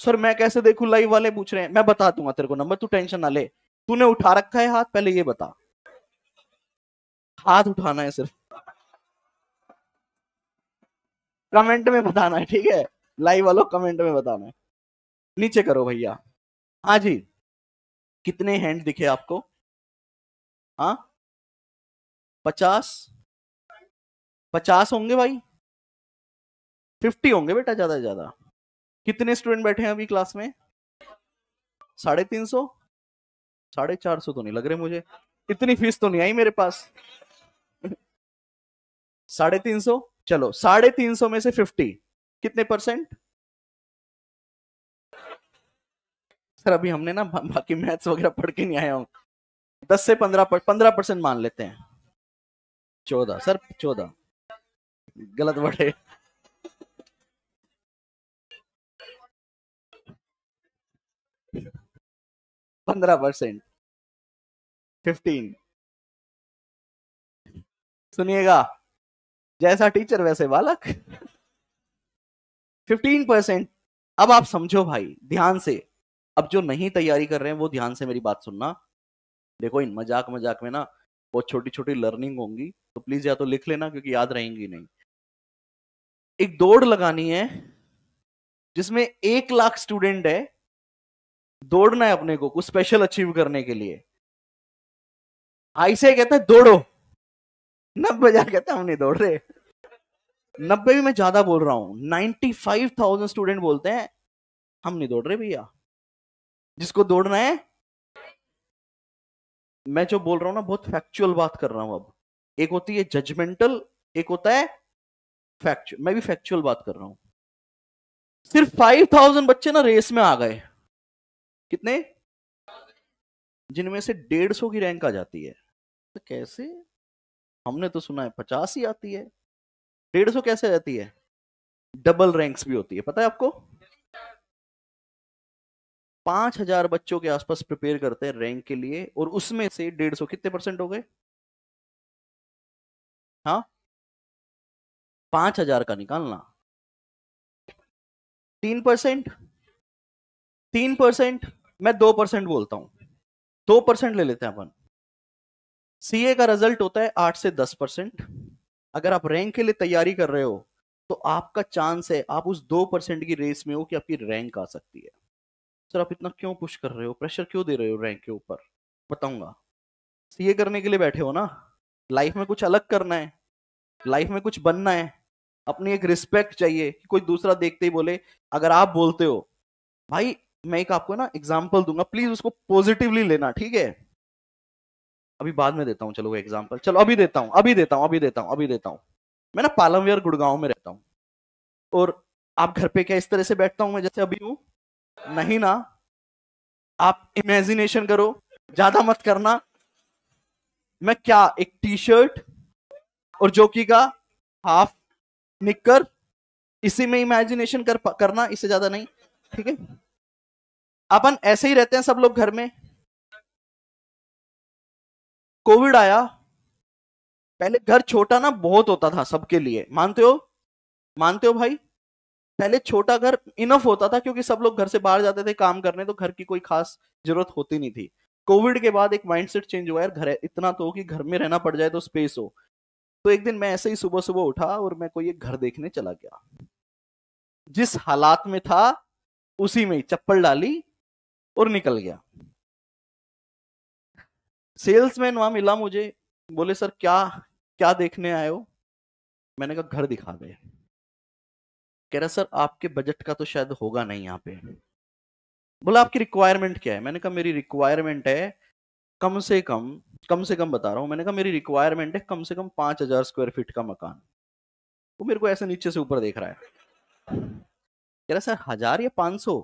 सर मैं कैसे देखू लाइव वाले पूछ रहे हैं मैं बता दूंगा तेरे को नंबर तू टेंशन ना ले तूने उठा रखा है हाथ पहले ये बता हाथ उठाना है सिर्फ कमेंट में बताना है ठीक है लाइव वालों कमेंट में बताना है नीचे करो भैया हाँ जी कितने हैंड दिखे आपको हाँ पचास पचास होंगे भाई फिफ्टी होंगे बेटा ज्यादा से ज्यादा कितने स्टूडेंट बैठे हैं अभी क्लास में साढ़े तीन सौ साढ़े चार सौ तो नहीं लग रहे मुझे इतनी फीस तो नहीं आई मेरे पास साढ़े तीन सौ चलो साढ़े तीन सौ में से फिफ्टी कितने परसेंट सर अभी हमने ना बाकी मैथ्स वगैरह पढ़ के नहीं आया हूं दस से पंद्रह पंद्रह परसेंट मान लेते हैं चौदह सर चौदह गलत वर्ड है पंद्रह परसेंट फिफ्टीन सुनिएगा जैसा टीचर वैसे बालक फिफ्टीन परसेंट अब आप समझो भाई ध्यान से अब जो नहीं तैयारी कर रहे हैं वो ध्यान से मेरी बात सुनना देखो इन मजाक मजाक में ना बहुत छोटी छोटी लर्निंग होंगी तो प्लीज या तो लिख लेना क्योंकि याद रहेंगी नहीं एक दौड़ लगानी है जिसमें एक लाख स्टूडेंट है दौड़ना है अपने को कुछ स्पेशल अचीव करने के लिए आईसे कहता है दौड़ो नब्बे हजार कहते हैं हम नहीं दौड़ रहे नब्बे भी मैं ज्यादा बोल रहा हूं नाइनटी फाइव थाउजेंड स्टूडेंट बोलते हैं हम नहीं दौड़ रहे भैया जिसको दौड़ना है मैं जो बोल रहा हूं ना बहुत फैक्चुअल बात कर रहा हूं अब एक होती है जजमेंटल एक होता है फैक्चुअल मैं भी फैक्चुअल बात कर रहा हूं सिर्फ फाइव थाउजेंड बच्चे ना रेस में आ गए कितने जिनमें से डेढ़ सौ की रैंक आ जाती है तो कैसे हमने तो सुना है पचास ही आती है डेढ़ सौ कैसे रहती है डबल रैंक्स भी होती है पता है आपको पांच हजार बच्चों के आसपास प्रिपेयर करते हैं रैंक के लिए और उसमें से डेढ़ सौ कितने परसेंट हो गए हाँ पांच हजार का निकालना तीन परसेंट तीन परसेंट मैं दो परसेंट बोलता हूं दो परसेंट ले लेते हैं अपन सीए का रिजल्ट होता है आठ से दस परसेंट अगर आप रैंक के लिए तैयारी कर रहे हो तो आपका चांस है आप उस दो परसेंट की रेस में हो कि आपकी रैंक आ सकती है सर आप इतना क्यों पुश कर रहे हो प्रेशर क्यों दे रहे हो रैंक के ऊपर बताऊंगा सीए तो करने के लिए बैठे हो ना लाइफ में कुछ अलग करना है लाइफ में कुछ बनना है अपनी एक रिस्पेक्ट चाहिए कि कोई दूसरा देखते ही बोले अगर आप बोलते हो भाई मैं एक आपको ना एग्जाम्पल दूंगा प्लीज उसको पॉजिटिवली लेना ठीक है अभी बाद में देता हूँ चलो वो एग्जाम्पल चलो अभी देता हूँ अभी देता हूँ अभी देता हूँ अभी देता हूँ मैं ना पालमवेयर गुड़गांव में रहता हूँ और आप घर पे क्या इस तरह से बैठता हूँ मैं जैसे अभी हूँ नहीं ना आप इमेजिनेशन करो ज्यादा मत करना मैं क्या एक टी शर्ट और जोकी का हाफ निककर इसी में इमेजिनेशन कर करना इससे ज्यादा नहीं ठीक है अपन ऐसे ही रहते हैं सब लोग घर में कोविड आया पहले घर छोटा ना बहुत होता था सबके लिए मानते हो मानते हो भाई पहले छोटा घर इनफ होता था क्योंकि सब लोग घर से बाहर जाते थे काम करने तो घर की कोई खास जरूरत होती नहीं थी कोविड के बाद एक माइंडसेट चेंज हुआ यार घर इतना तो कि घर में रहना पड़ जाए तो स्पेस हो तो एक दिन मैं ऐसे ही सुबह सुबह उठा और मैं कोई एक घर देखने चला गया जिस हालात में था उसी में चप्पल डाली और निकल गया सेल्समैन वहां मिला मुझे बोले सर क्या क्या देखने आए हो मैंने कहा घर दिखा दे कह रहा सर आपके बजट का तो शायद होगा नहीं यहाँ पे बोला आपकी रिक्वायरमेंट क्या है मैंने कहा मेरी रिक्वायरमेंट है कम से कम कम से कम बता रहा हूँ मैंने कहा मेरी रिक्वायरमेंट है कम से कम पांच हजार स्क्वायर फीट का मकान वो मेरे को ऐसे नीचे से ऊपर देख रहा है कह रहा सर हजार या पांच सौ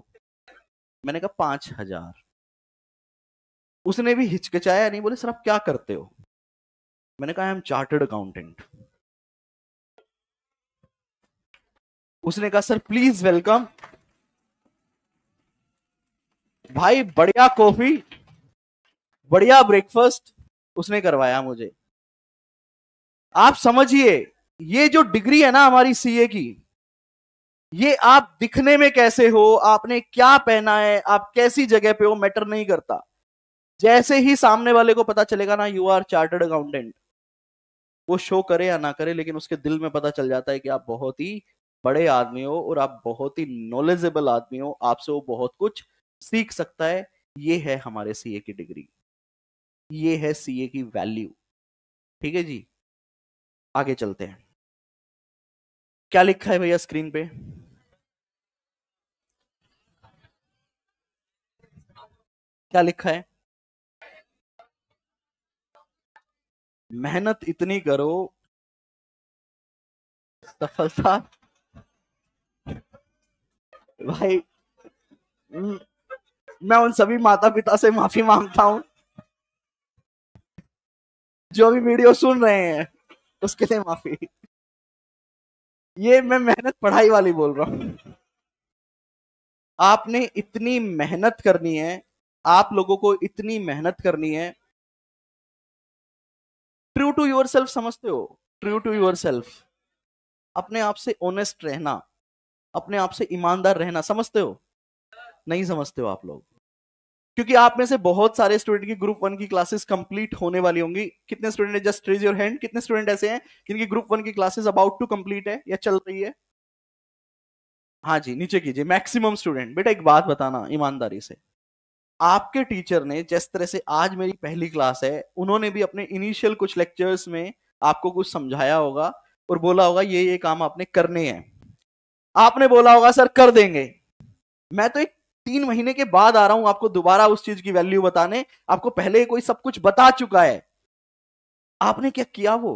मैंने कहा पांच हजार उसने भी हिचकिचाया नहीं बोले सर आप क्या करते हो मैंने कहा आई एम चार्टर्ड अकाउंटेंट उसने कहा सर प्लीज वेलकम भाई बढ़िया कॉफी बढ़िया ब्रेकफास्ट उसने करवाया मुझे आप समझिए ये जो डिग्री है ना हमारी सीए की ये आप दिखने में कैसे हो आपने क्या पहना है आप कैसी जगह पे हो मैटर नहीं करता जैसे ही सामने वाले को पता चलेगा ना यू आर चार्टर्ड अकाउंटेंट वो शो करे या ना करे लेकिन उसके दिल में पता चल जाता है कि आप बहुत ही बड़े आदमी हो और आप बहुत ही नॉलेजेबल आदमी हो आपसे वो बहुत कुछ सीख सकता है ये है हमारे सीए की डिग्री ये है सीए की वैल्यू ठीक है जी आगे चलते हैं क्या लिखा है भैया स्क्रीन पे क्या लिखा है मेहनत इतनी करो सफलता भाई हम्म, मैं उन सभी माता पिता से माफी मांगता हूँ जो भी वीडियो सुन रहे हैं उसके लिए माफी ये मैं मेहनत पढ़ाई वाली बोल रहा हूँ आपने इतनी मेहनत करनी है आप लोगों को इतनी मेहनत करनी है ट्रू टू योर सेल्फ समझते हो ट्रू टू योर सेल्फ अपने आप से ऑनेस्ट रहना अपने आप से ईमानदार रहना समझते हो नहीं समझते हो आप लोग क्योंकि आप में से बहुत सारे स्टूडेंट की ग्रुप वन की क्लासेस कंप्लीट होने वाली होंगी कितने स्टूडेंट है जस्ट रेज योर हैंड कितने स्टूडेंट ऐसे हैं जिनकी ग्रुप वन की क्लासेस अबाउट टू कंप्लीट है या चल रही है हाँ जी नीचे कीजिए मैक्सिमम स्टूडेंट बेटा एक बात बताना ईमानदारी से आपके टीचर ने जिस तरह से आज मेरी पहली क्लास है उन्होंने भी अपने इनिशियल कुछ लेक्चर्स में आपको कुछ समझाया होगा और बोला होगा ये ये काम आपने करने हैं आपने बोला होगा सर कर देंगे मैं तो एक तीन महीने के बाद आ रहा हूं आपको दोबारा उस चीज की वैल्यू बताने आपको पहले कोई सब कुछ बता चुका है आपने क्या किया वो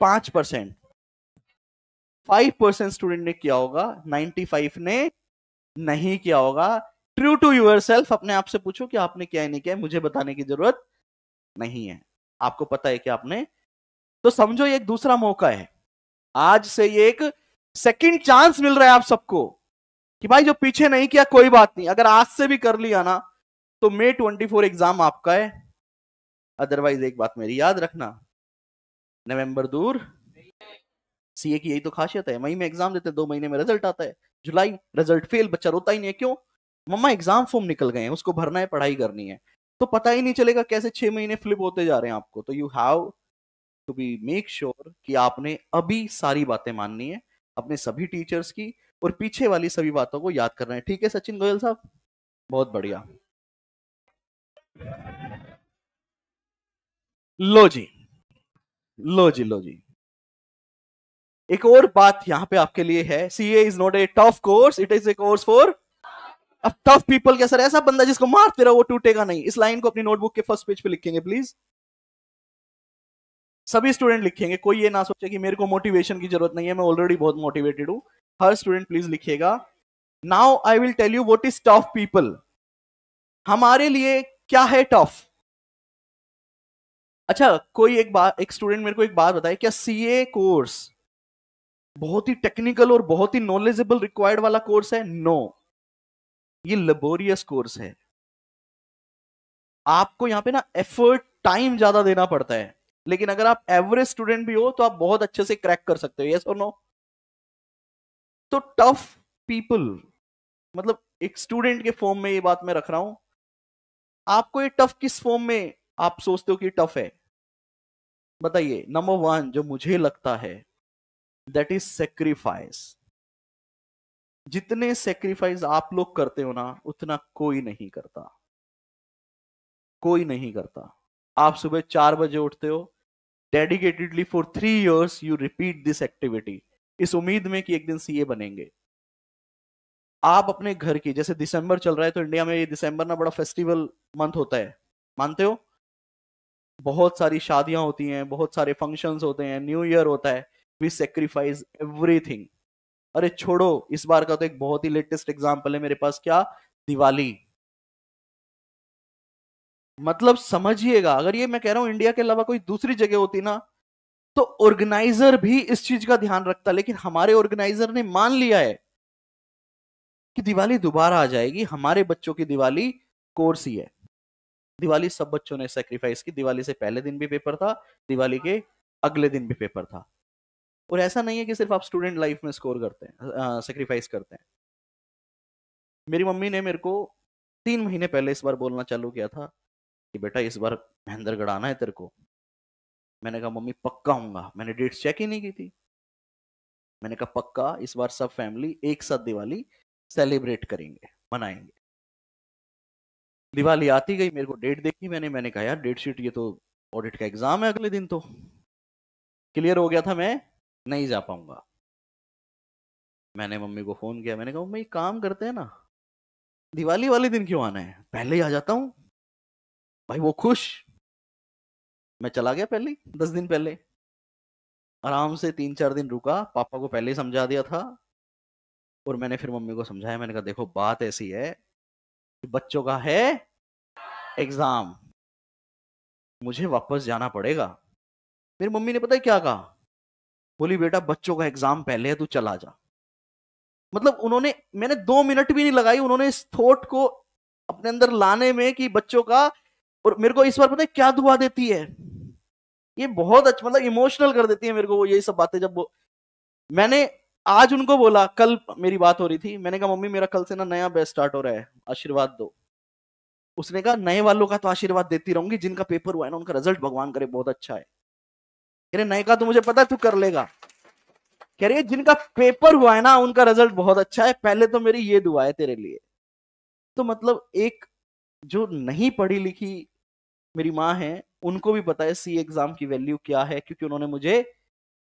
पांच परसेंट फाइव परसेंट स्टूडेंट ने किया होगा नाइन्टी फाइव ने नहीं किया होगा ट्रू टू यूर सेल्फ अपने आप से पूछो कि आपने क्या नहीं किया मुझे बताने की जरूरत नहीं है आपको पता है कि आपने तो समझो ये एक दूसरा मौका है आज से ये एक सेकंड चांस मिल रहा है आप सबको कि भाई जो पीछे नहीं किया कोई बात नहीं अगर आज से भी कर लिया ना तो मे ट्वेंटी फोर एग्जाम आपका है अदरवाइज एक बात मेरी याद रखना नवंबर दूर सीए की यही तो खासियत है मई में एग्जाम देते हैं दो महीने में रिजल्ट आता है जुलाई रिजल्ट फेल बच्चा रोता ही नहीं है क्यों मम्मा एग्जाम फॉर्म निकल गए हैं उसको भरना है पढ़ाई करनी है तो पता ही नहीं चलेगा कैसे छह महीने फ्लिप होते जा रहे हैं आपको तो you have to be make sure कि आपने अभी सारी बातें माननी है अपने सभी टीचर्स की और पीछे वाली सभी बातों को याद करना है ठीक है सचिन गोयल साहब बहुत बढ़िया लो जी लो जी लो जी एक और बात यहां पे आपके लिए है C A is not a tough course it is a course for अब टफ पीपल क्या सर ऐसा बंदा जिसको मारते रहो वो टूटेगा नहीं इस लाइन को अपनी नोटबुक के फर्स्ट पेज पे लिखेंगे प्लीज सभी स्टूडेंट लिखेंगे कोई ये ना सोचे कि मेरे को मोटिवेशन की जरूरत नहीं है मैं ऑलरेडी बहुत मोटिवेटेड हूँ हर स्टूडेंट प्लीज लिखेगा now I will tell you what is tough people हमारे लिए क्या है टफ अच्छा कोई एक बात एक स्टूडेंट मेरे को एक बात बताए क्या सी ए कोर्स बहुत ही टेक्निकल और बहुत ही नॉलेजेबल रिक्वायर्ड वाला कोर्स है नो no. ये लेबोरियस कोर्स है आपको यहाँ पे ना एफर्ट टाइम ज्यादा देना पड़ता है लेकिन अगर आप एवरेज स्टूडेंट भी हो तो आप बहुत अच्छे से क्रैक कर सकते हो यस और नो तो टफ पीपल मतलब एक स्टूडेंट के फॉर्म में ये बात मैं रख रहा हूं आपको ये टफ किस फॉर्म में आप सोचते हो कि टफ है बताइए नंबर वन जो मुझे लगता है दैट इज सेक्रीफाइस जितने सेक्रीफाइस आप लोग करते हो ना उतना कोई नहीं करता कोई नहीं करता आप सुबह चार बजे उठते हो dedicatedly for three years you repeat this activity इस उम्मीद में कि एक दिन सीए बनेंगे आप अपने घर की जैसे दिसंबर चल रहा है तो इंडिया में ये दिसंबर ना बड़ा फेस्टिवल मंथ होता है मानते हो बहुत सारी शादियां होती हैं बहुत सारे फंक्शंस होते हैं न्यू ईयर होता है वी सेक्रीफाइस एवरीथिंग अरे छोड़ो इस बार का तो एक बहुत ही लेटेस्ट एग्जाम्पल है मेरे पास क्या दिवाली मतलब समझिएगा अगर ये मैं कह रहा हूं इंडिया के अलावा कोई दूसरी जगह होती ना तो ऑर्गेनाइजर भी इस चीज का ध्यान रखता लेकिन हमारे ऑर्गेनाइजर ने मान लिया है कि दिवाली दोबारा आ जाएगी हमारे बच्चों की दिवाली कोर्स ही है दिवाली सब बच्चों ने सेक्रीफाइस की दिवाली से पहले दिन भी पेपर था दिवाली के अगले दिन भी पेपर था और ऐसा नहीं है कि सिर्फ आप स्टूडेंट लाइफ में स्कोर करते हैं सेक्रीफाइस करते हैं मेरी मम्मी ने मेरे को तीन महीने पहले इस बार बोलना चालू किया था कि बेटा इस बार महेंद्रगढ़ आना है तेरे को मैंने कहा मम्मी पक्का हूँगा मैंने डेट चेक ही नहीं की थी मैंने कहा पक्का इस बार सब फैमिली एक साथ दिवाली सेलिब्रेट करेंगे मनाएंगे दिवाली आती गई मेरे को डेट देखी मैंने मैंने कहा यार डेट शीट ये तो ऑडिट का एग्जाम है अगले दिन तो क्लियर हो गया था मैं नहीं जा पाऊंगा मैंने मम्मी को फोन किया मैंने कहा मम्मी काम करते हैं ना दिवाली वाले दिन क्यों आना है पहले ही आ जाता हूँ भाई वो खुश मैं चला गया पहले दस दिन पहले आराम से तीन चार दिन रुका पापा को पहले ही समझा दिया था और मैंने फिर मम्मी को समझाया मैंने कहा देखो बात ऐसी है कि बच्चों का है एग्जाम मुझे वापस जाना पड़ेगा मेरी मम्मी ने पता है क्या कहा बोली बेटा बच्चों का एग्जाम पहले है तू चला जा मतलब उन्होंने मैंने दो मिनट भी नहीं लगाई उन्होंने इस थॉट को अपने अंदर लाने में कि बच्चों का और मेरे को इस बार पता है क्या दुआ देती है ये बहुत अच्छा मतलब इमोशनल कर देती है मेरे को वो यही सब बातें जब वो मैंने आज उनको बोला कल मेरी बात हो रही थी मैंने कहा मम्मी मेरा कल से ना नया बेस्ट स्टार्ट हो रहा है आशीर्वाद दो उसने कहा नए वालों का तो आशीर्वाद देती रहूंगी जिनका पेपर हुआ है ना उनका रिजल्ट भगवान करे बहुत अच्छा है कह रहे नए का तो मुझे पता है तू कर लेगा कह रही है जिनका पेपर हुआ है ना उनका रिजल्ट बहुत अच्छा है पहले तो मेरी ये दुआ है तेरे लिए तो मतलब एक जो नहीं पढ़ी लिखी मेरी माँ है उनको भी पता है सी एग्जाम की वैल्यू क्या है क्योंकि उन्होंने मुझे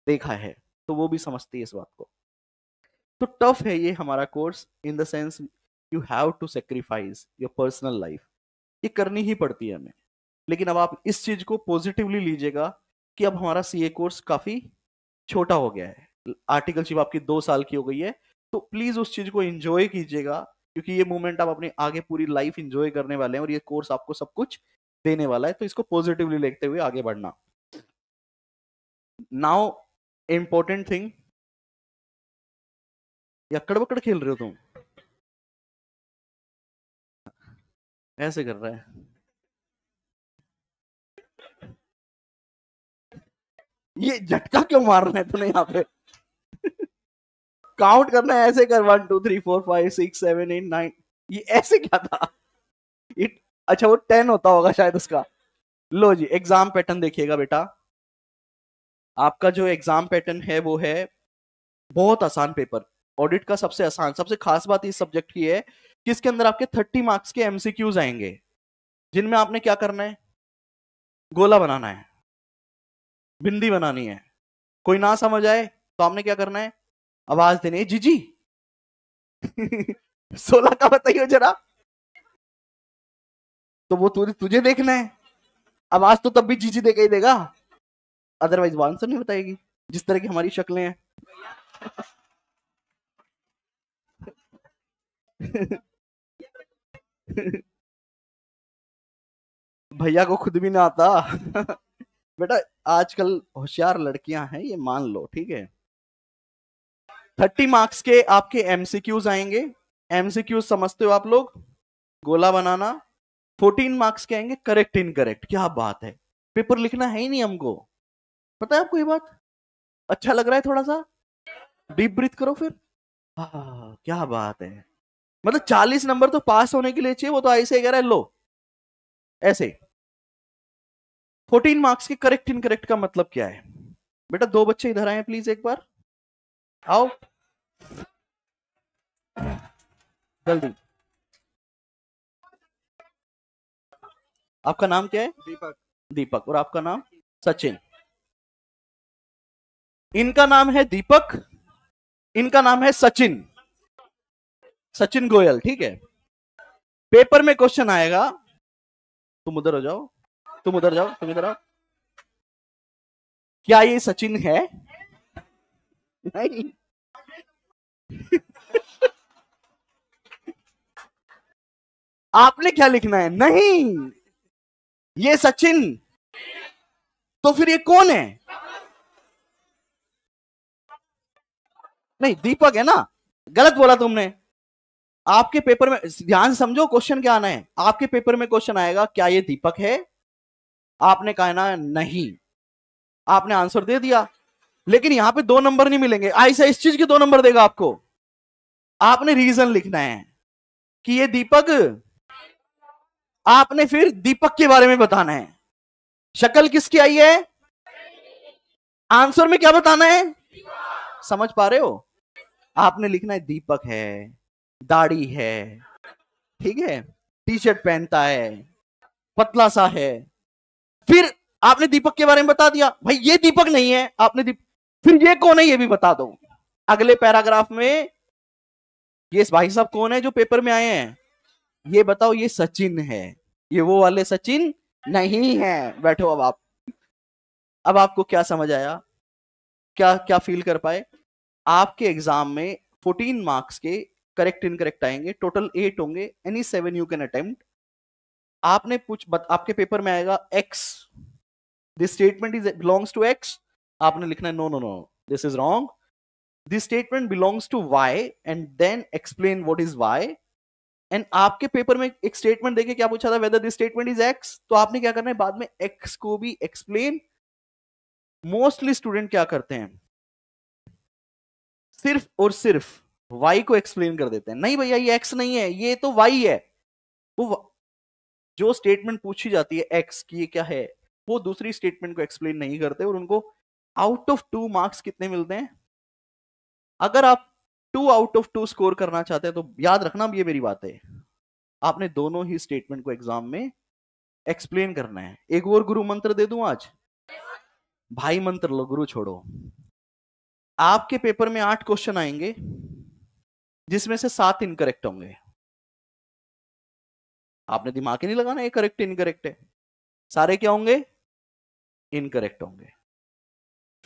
देखा है तो वो भी समझती है इस बात को तो टफ है ये हमारा course in the sense you have to sacrifice your personal life ये करनी ही पड़ती है हमें लेकिन अब आप इस चीज को पॉजिटिवली लीजिएगा कि अब हमारा सी ए कोर्स काफी छोटा हो गया है आर्टिकलशिप आपकी दो साल की हो गई है तो प्लीज उस चीज को एंजॉय कीजिएगा क्योंकि ये मोमेंट आप अपने आगे पूरी लाइफ एंजॉय करने वाले हैं और ये कोर्स आपको सब कुछ देने वाला है तो इसको पॉजिटिवली लेते हुए आगे बढ़ना नाउ इंपॉर्टेंट थिंग अकड़ बकड़ खेल रहे हो तुम ऐसे कर रहा है ये झटका क्यों मारना है तूने यहाँ पे काउंट करना ऐसे कर one two three four five six seven eight nine ये ऐसे क्या था इट अच्छा वो टेन होता होगा शायद उसका लो जी एग्जाम पैटर्न देखिएगा बेटा आपका जो एग्जाम पैटर्न है वो है बहुत आसान पेपर ऑडिट का सबसे आसान सबसे खास बात इस सब्जेक्ट की है कि इसके अंदर आपके थर्टी मार्क्स के एमसीक्यूज आएंगे जिनमें आपने क्या करना है गोला बनाना है बिंदी बनानी है कोई ना समझ आए तो आपने क्या करना है आवाज देनी है जी जी सोलह का बताइए जरा तो वो तुझे तुझे देखना है अब आज तो तब भी जीजी देगा ही देगा अदरवाइज वो आंसर नहीं बताएगी जिस तरह की हमारी शक्लें हैं भैया को खुद भी ना आता बेटा आजकल होशियार लड़कियां हैं ये मान लो ठीक है थर्टी मार्क्स के आपके एमसीक्यूज आएंगे एमसीक्यूज समझते हो आप लोग गोला बनाना फोर्टीन मार्क्स के आएंगे करेक्ट करेक्ट क्या बात है पेपर लिखना है ही नहीं हमको पता है आपको ये बात अच्छा लग रहा है थोड़ा सा डीप ब्रीथ करो फिर हाँ क्या बात है मतलब चालीस नंबर तो पास होने के लिए चाहिए वो तो ऐसे कह रहा है लो ऐसे फोर्टीन मार्क्स के करेक्ट इन करेक्ट का मतलब क्या है बेटा दो बच्चे इधर आए प्लीज एक बार आओ जल्दी आपका नाम क्या है दीपक दीपक और आपका नाम सचिन इनका नाम है दीपक इनका नाम है सचिन सचिन गोयल ठीक है पेपर में क्वेश्चन आएगा तुम उधर हो जाओ तुम उधर जाओ तुम इधर आओ क्या ये सचिन है नहीं आपने क्या लिखना है नहीं ये सचिन तो फिर ये कौन है नहीं दीपक है ना गलत बोला तुमने आपके पेपर में ध्यान समझो क्वेश्चन क्या आना है आपके पेपर में क्वेश्चन आएगा क्या ये दीपक है आपने कहा ना नहीं आपने आंसर दे दिया लेकिन यहां पे दो नंबर नहीं मिलेंगे ऐसा इस चीज के दो नंबर देगा आपको आपने रीजन लिखना है कि ये दीपक आपने फिर दीपक के बारे में बताना है शक्ल किसकी आई है आंसर में क्या बताना है समझ पा रहे हो आपने लिखना है दीपक है दाढ़ी है ठीक है टी शर्ट पहनता है पतला सा है फिर आपने दीपक के बारे में बता दिया भाई ये दीपक नहीं है आपने दीप फिर ये कौन है ये भी बता दो अगले पैराग्राफ में ये भाई साहब कौन है जो पेपर में आए हैं ये बताओ ये सचिन है ये वो वाले सचिन नहीं है बैठो अब आप अब आपको क्या समझ आया क्या क्या फील कर पाए आपके एग्जाम में फोर्टीन मार्क्स के करेक्ट इनकरेक्ट आएंगे टोटल एट होंगे any seven you can attempt आपने पूछ बत, आपके पेपर में आएगा X this statement is belongs to X आपने लिखना है no no no this is wrong this statement belongs to Y and then explain what is Y and आपके पेपर में एक स्टेटमेंट देखे क्या पूछा था whether this statement is X तो आपने क्या करना है बाद में एक्स को भी एक्सप्लेन मोस्टली स्टूडेंट क्या करते हैं सिर्फ और सिर्फ वाई को एक्सप्लेन कर देते हैं नहीं भैया ये एक्स नहीं है ये तो वाई है वो जो स्टेटमेंट पूछी जाती है एक्स की ये क्या है वो दूसरी स्टेटमेंट को एक्सप्लेन नहीं करते और उनको आउट ऑफ टू मार्क्स कितने मिलते हैं अगर आप two out of two score करना चाहते हैं तो याद रखना ये मेरी बात है आपने दोनों ही स्टेटमेंट को एग्जाम में एक्सप्लेन करना है एक और गुरु मंत्र दे दूं आज भाई मंत्र लो गुरु छोड़ो आपके पेपर में आठ क्वेश्चन आएंगे जिसमें से सात इनकरेक्ट होंगे आपने दिमाग ही नहीं लगाना ये करेक्ट इनकरेक्ट है सारे क्या होंगे इनकरेक्ट होंगे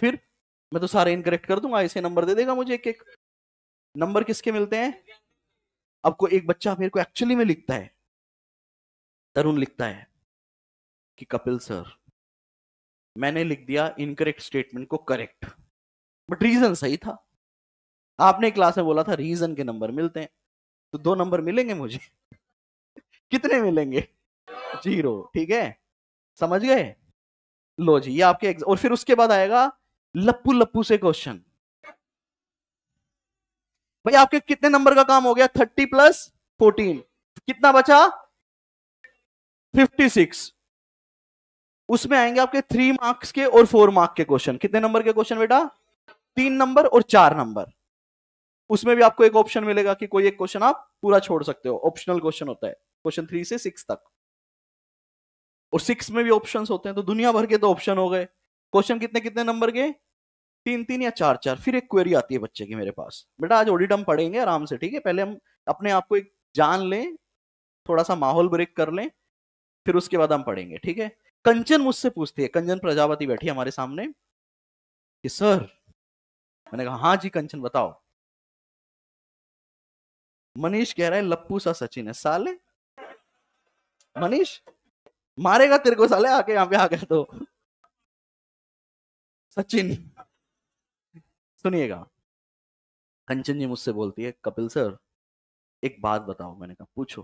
फिर मैं तो सारे इनकरेक्ट कर दूंगा ऐसे नंबर दे देगा मुझे एक एक नंबर किसके मिलते हैं आपको एक बच्चा मेरे को एक्चुअली में लिखता है तरुण लिखता है कि कपिल सर मैंने लिख दिया इनकरेक्ट स्टेटमेंट को करेक्ट बट रीजन सही था आपने क्लास में बोला था रीजन के नंबर मिलते हैं तो दो नंबर मिलेंगे मुझे कितने मिलेंगे जीरो ठीक है समझ गए लो जी ये आपके और फिर उसके बाद आएगा लप्पू लप्पू से क्वेश्चन भाई आपके कितने नंबर का काम हो गया थर्टी प्लस फोर्टीन कितना बचा फिफ्टी सिक्स उसमें आएंगे आपके थ्री मार्क्स के और फोर मार्क के क्वेश्चन कितने नंबर के क्वेश्चन बेटा तीन नंबर और चार नंबर उसमें भी आपको एक ऑप्शन मिलेगा कि कोई एक क्वेश्चन आप पूरा छोड़ सकते हो ऑप्शनल क्वेश्चन होता है क्वेश्चन थ्री से सिक्स तक और सिक्स में भी ऑप्शंस होते हैं तो दुनिया भर के तो ऑप्शन हो गए क्वेश्चन कितने कितने नंबर के तीन तीन या चार चार फिर एक क्वेरी आती है बच्चे की मेरे पास बेटा आज ऑडिट हम पढ़ेंगे आराम से ठीक है पहले हम अपने आप को एक जान लें थोड़ा सा माहौल ब्रेक कर लें फिर उसके बाद हम पढ़ेंगे ठीक है कंचन मुझसे पूछती है कंचन प्रजापति बैठी हमारे सामने कि सर मैंने कहा हाँ जी कंचन बताओ मनीष कह रहा है लप्पू सा सचिन है साले मनीष मारेगा तेरे को साले आके यहां पे आ गया तो सचिन सुनिएगा कंचन जी मुझसे बोलती है कपिल सर एक बात बताओ मैंने कहा पूछो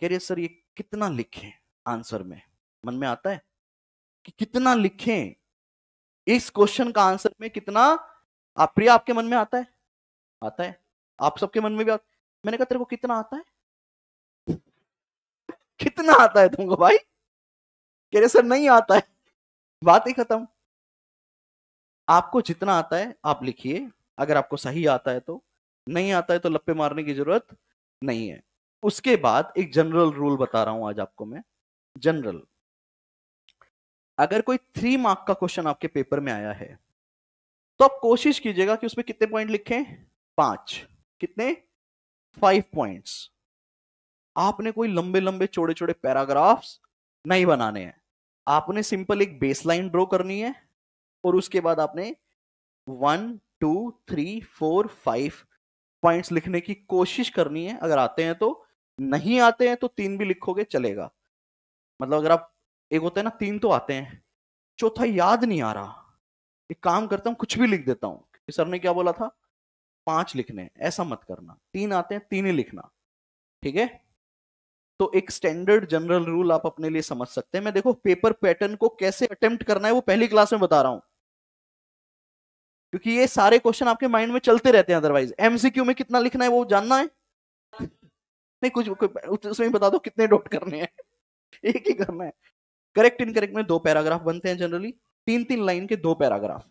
कह रही है सर ये कितना लिखें आंसर में मन में आता है कि कितना लिखें इस क्वेश्चन का आंसर में कितना आप प्रिया आपके मन में आता है आता है आप सबके मन में भी आता मैंने कहा तेरे को कितना आता है कितना आता है तुमको भाई कह रहे सर नहीं आता है बात ही खत्म आपको जितना आता है आप लिखिए अगर आपको सही आता है तो नहीं आता है तो लप्पे मारने की जरूरत नहीं है उसके बाद एक जनरल रूल बता रहा हूं आज आपको मैं जनरल अगर कोई थ्री मार्क का क्वेश्चन आपके पेपर में आया है तो आप कोशिश कीजिएगा कि उसमें कितने पॉइंट लिखें पांच कितने फाइव पॉइंट्स आपने कोई लंबे लंबे चौड़े चौड़े पैराग्राफ्स नहीं बनाने हैं आपने सिंपल एक बेसलाइन ड्रॉ करनी है और उसके बाद आपने one two three four five points लिखने की कोशिश करनी है अगर आते हैं तो नहीं आते हैं तो तीन भी लिखोगे चलेगा मतलब अगर आप एक होता है ना तीन तो आते हैं चौथा याद नहीं आ रहा एक काम करता हूँ कुछ भी लिख देता हूँ सर ने क्या बोला था पांच लिखने ऐसा मत करना तीन आते हैं तीन ही लिखना ठीक है तो एक स्टैंडर्ड जनरल रूल आप अपने लिए समझ सकते हैं मैं देखो पेपर पैटर्न को कैसे अटेम्प्ट करना है वो पहली क्लास में बता रहा हूं क्योंकि ये सारे क्वेश्चन आपके माइंड में चलते रहते हैं अदरवाइज एमसीक्यू में कितना लिखना है वो जानना है नहीं कुछ उसमें बता दो कितने डॉट करने हैं एक ही करना है करेक्ट इनकरेक्ट में दो पैराग्राफ बनते हैं जनरली तीन तीन लाइन के दो पैराग्राफ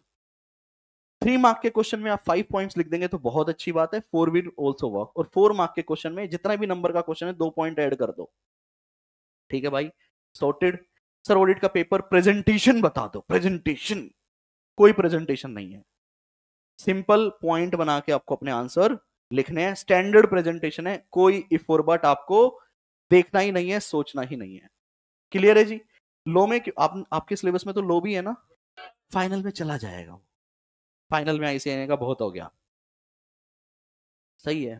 थ्री मार्क के क्वेश्चन में आप फाइव पॉइंट्स लिख देंगे तो बहुत अच्छी बात है फोर विल ऑल्सो वर्क और फोर मार्क के क्वेश्चन में जितना भी नंबर का क्वेश्चन है दो पॉइंट ऐड कर दो ठीक है भाई सॉर्टेड सर ऑडिट का पेपर प्रेजेंटेशन बता दो प्रेजेंटेशन कोई प्रेजेंटेशन नहीं है सिंपल पॉइंट बना के आपको अपने आंसर लिखने हैं स्टैंडर्ड प्रेजेंटेशन है कोई इफ और बट आपको देखना ही नहीं है सोचना ही नहीं है क्लियर है जी लो में आप, आपके सिलेबस में तो लो भी है ना फाइनल में चला जाएगा फाइनल में आईसी का बहुत हो गया सही है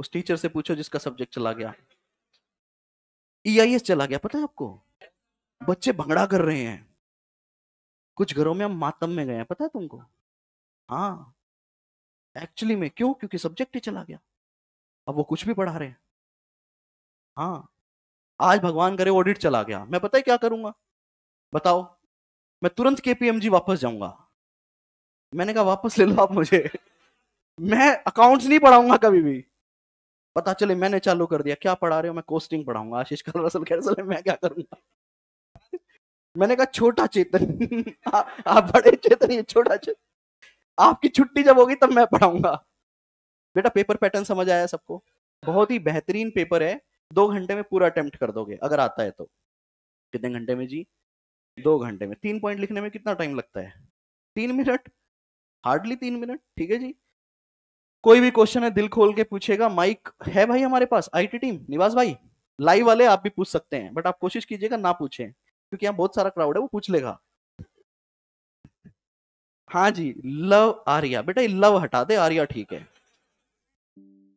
उस टीचर से पूछो जिसका सब्जेक्ट चला गया ईआईएस e चला गया पता है आपको बच्चे भंगड़ा कर रहे हैं कुछ घरों में हम मातम में गए हैं पता है तुमको हाँ एक्चुअली में क्यों क्योंकि सब्जेक्ट ही चला गया अब वो कुछ भी पढ़ा रहे हैं हाँ आज भगवान करे ऑडिट चला गया मैं पता है क्या करूंगा बताओ मैं तुरंत केपीएमजी वापस जाऊंगा मैंने कहा वापस ले लो आप मुझे मैं अकाउंट्स नहीं पढ़ाऊंगा कभी भी पता चले मैंने चालू कर दिया क्या पढ़ा रहे हो मैं कोस्टिंग पढ़ाऊंगा आशीष कल कलरसल कैसल मैं क्या करूंगा मैंने कहा छोटा चेतन आप बड़े चेतन ये छोटा चेतन आपकी छुट्टी जब होगी तब मैं पढ़ाऊंगा बेटा पेपर पैटर्न समझ आया सबको बहुत ही बेहतरीन पेपर है दो घंटे में पूरा अटेम्प्ट कर दोगे अगर आता है तो कितने घंटे में जी दो घंटे में तीन पॉइंट लिखने में कितना टाइम लगता है तीन मिनट हार्डली तीन मिनट ठीक है जी कोई भी क्वेश्चन है दिल खोल के पूछेगा माइक है भाई हमारे पास आईटी टीम निवास भाई लाइव वाले आप भी पूछ सकते हैं बट आप कोशिश कीजिएगा ना पूछें क्योंकि यहाँ बहुत सारा क्राउड है वो पूछ लेगा हाँ जी लव आर्या बेटा ये लव हटा दे आर्या ठीक है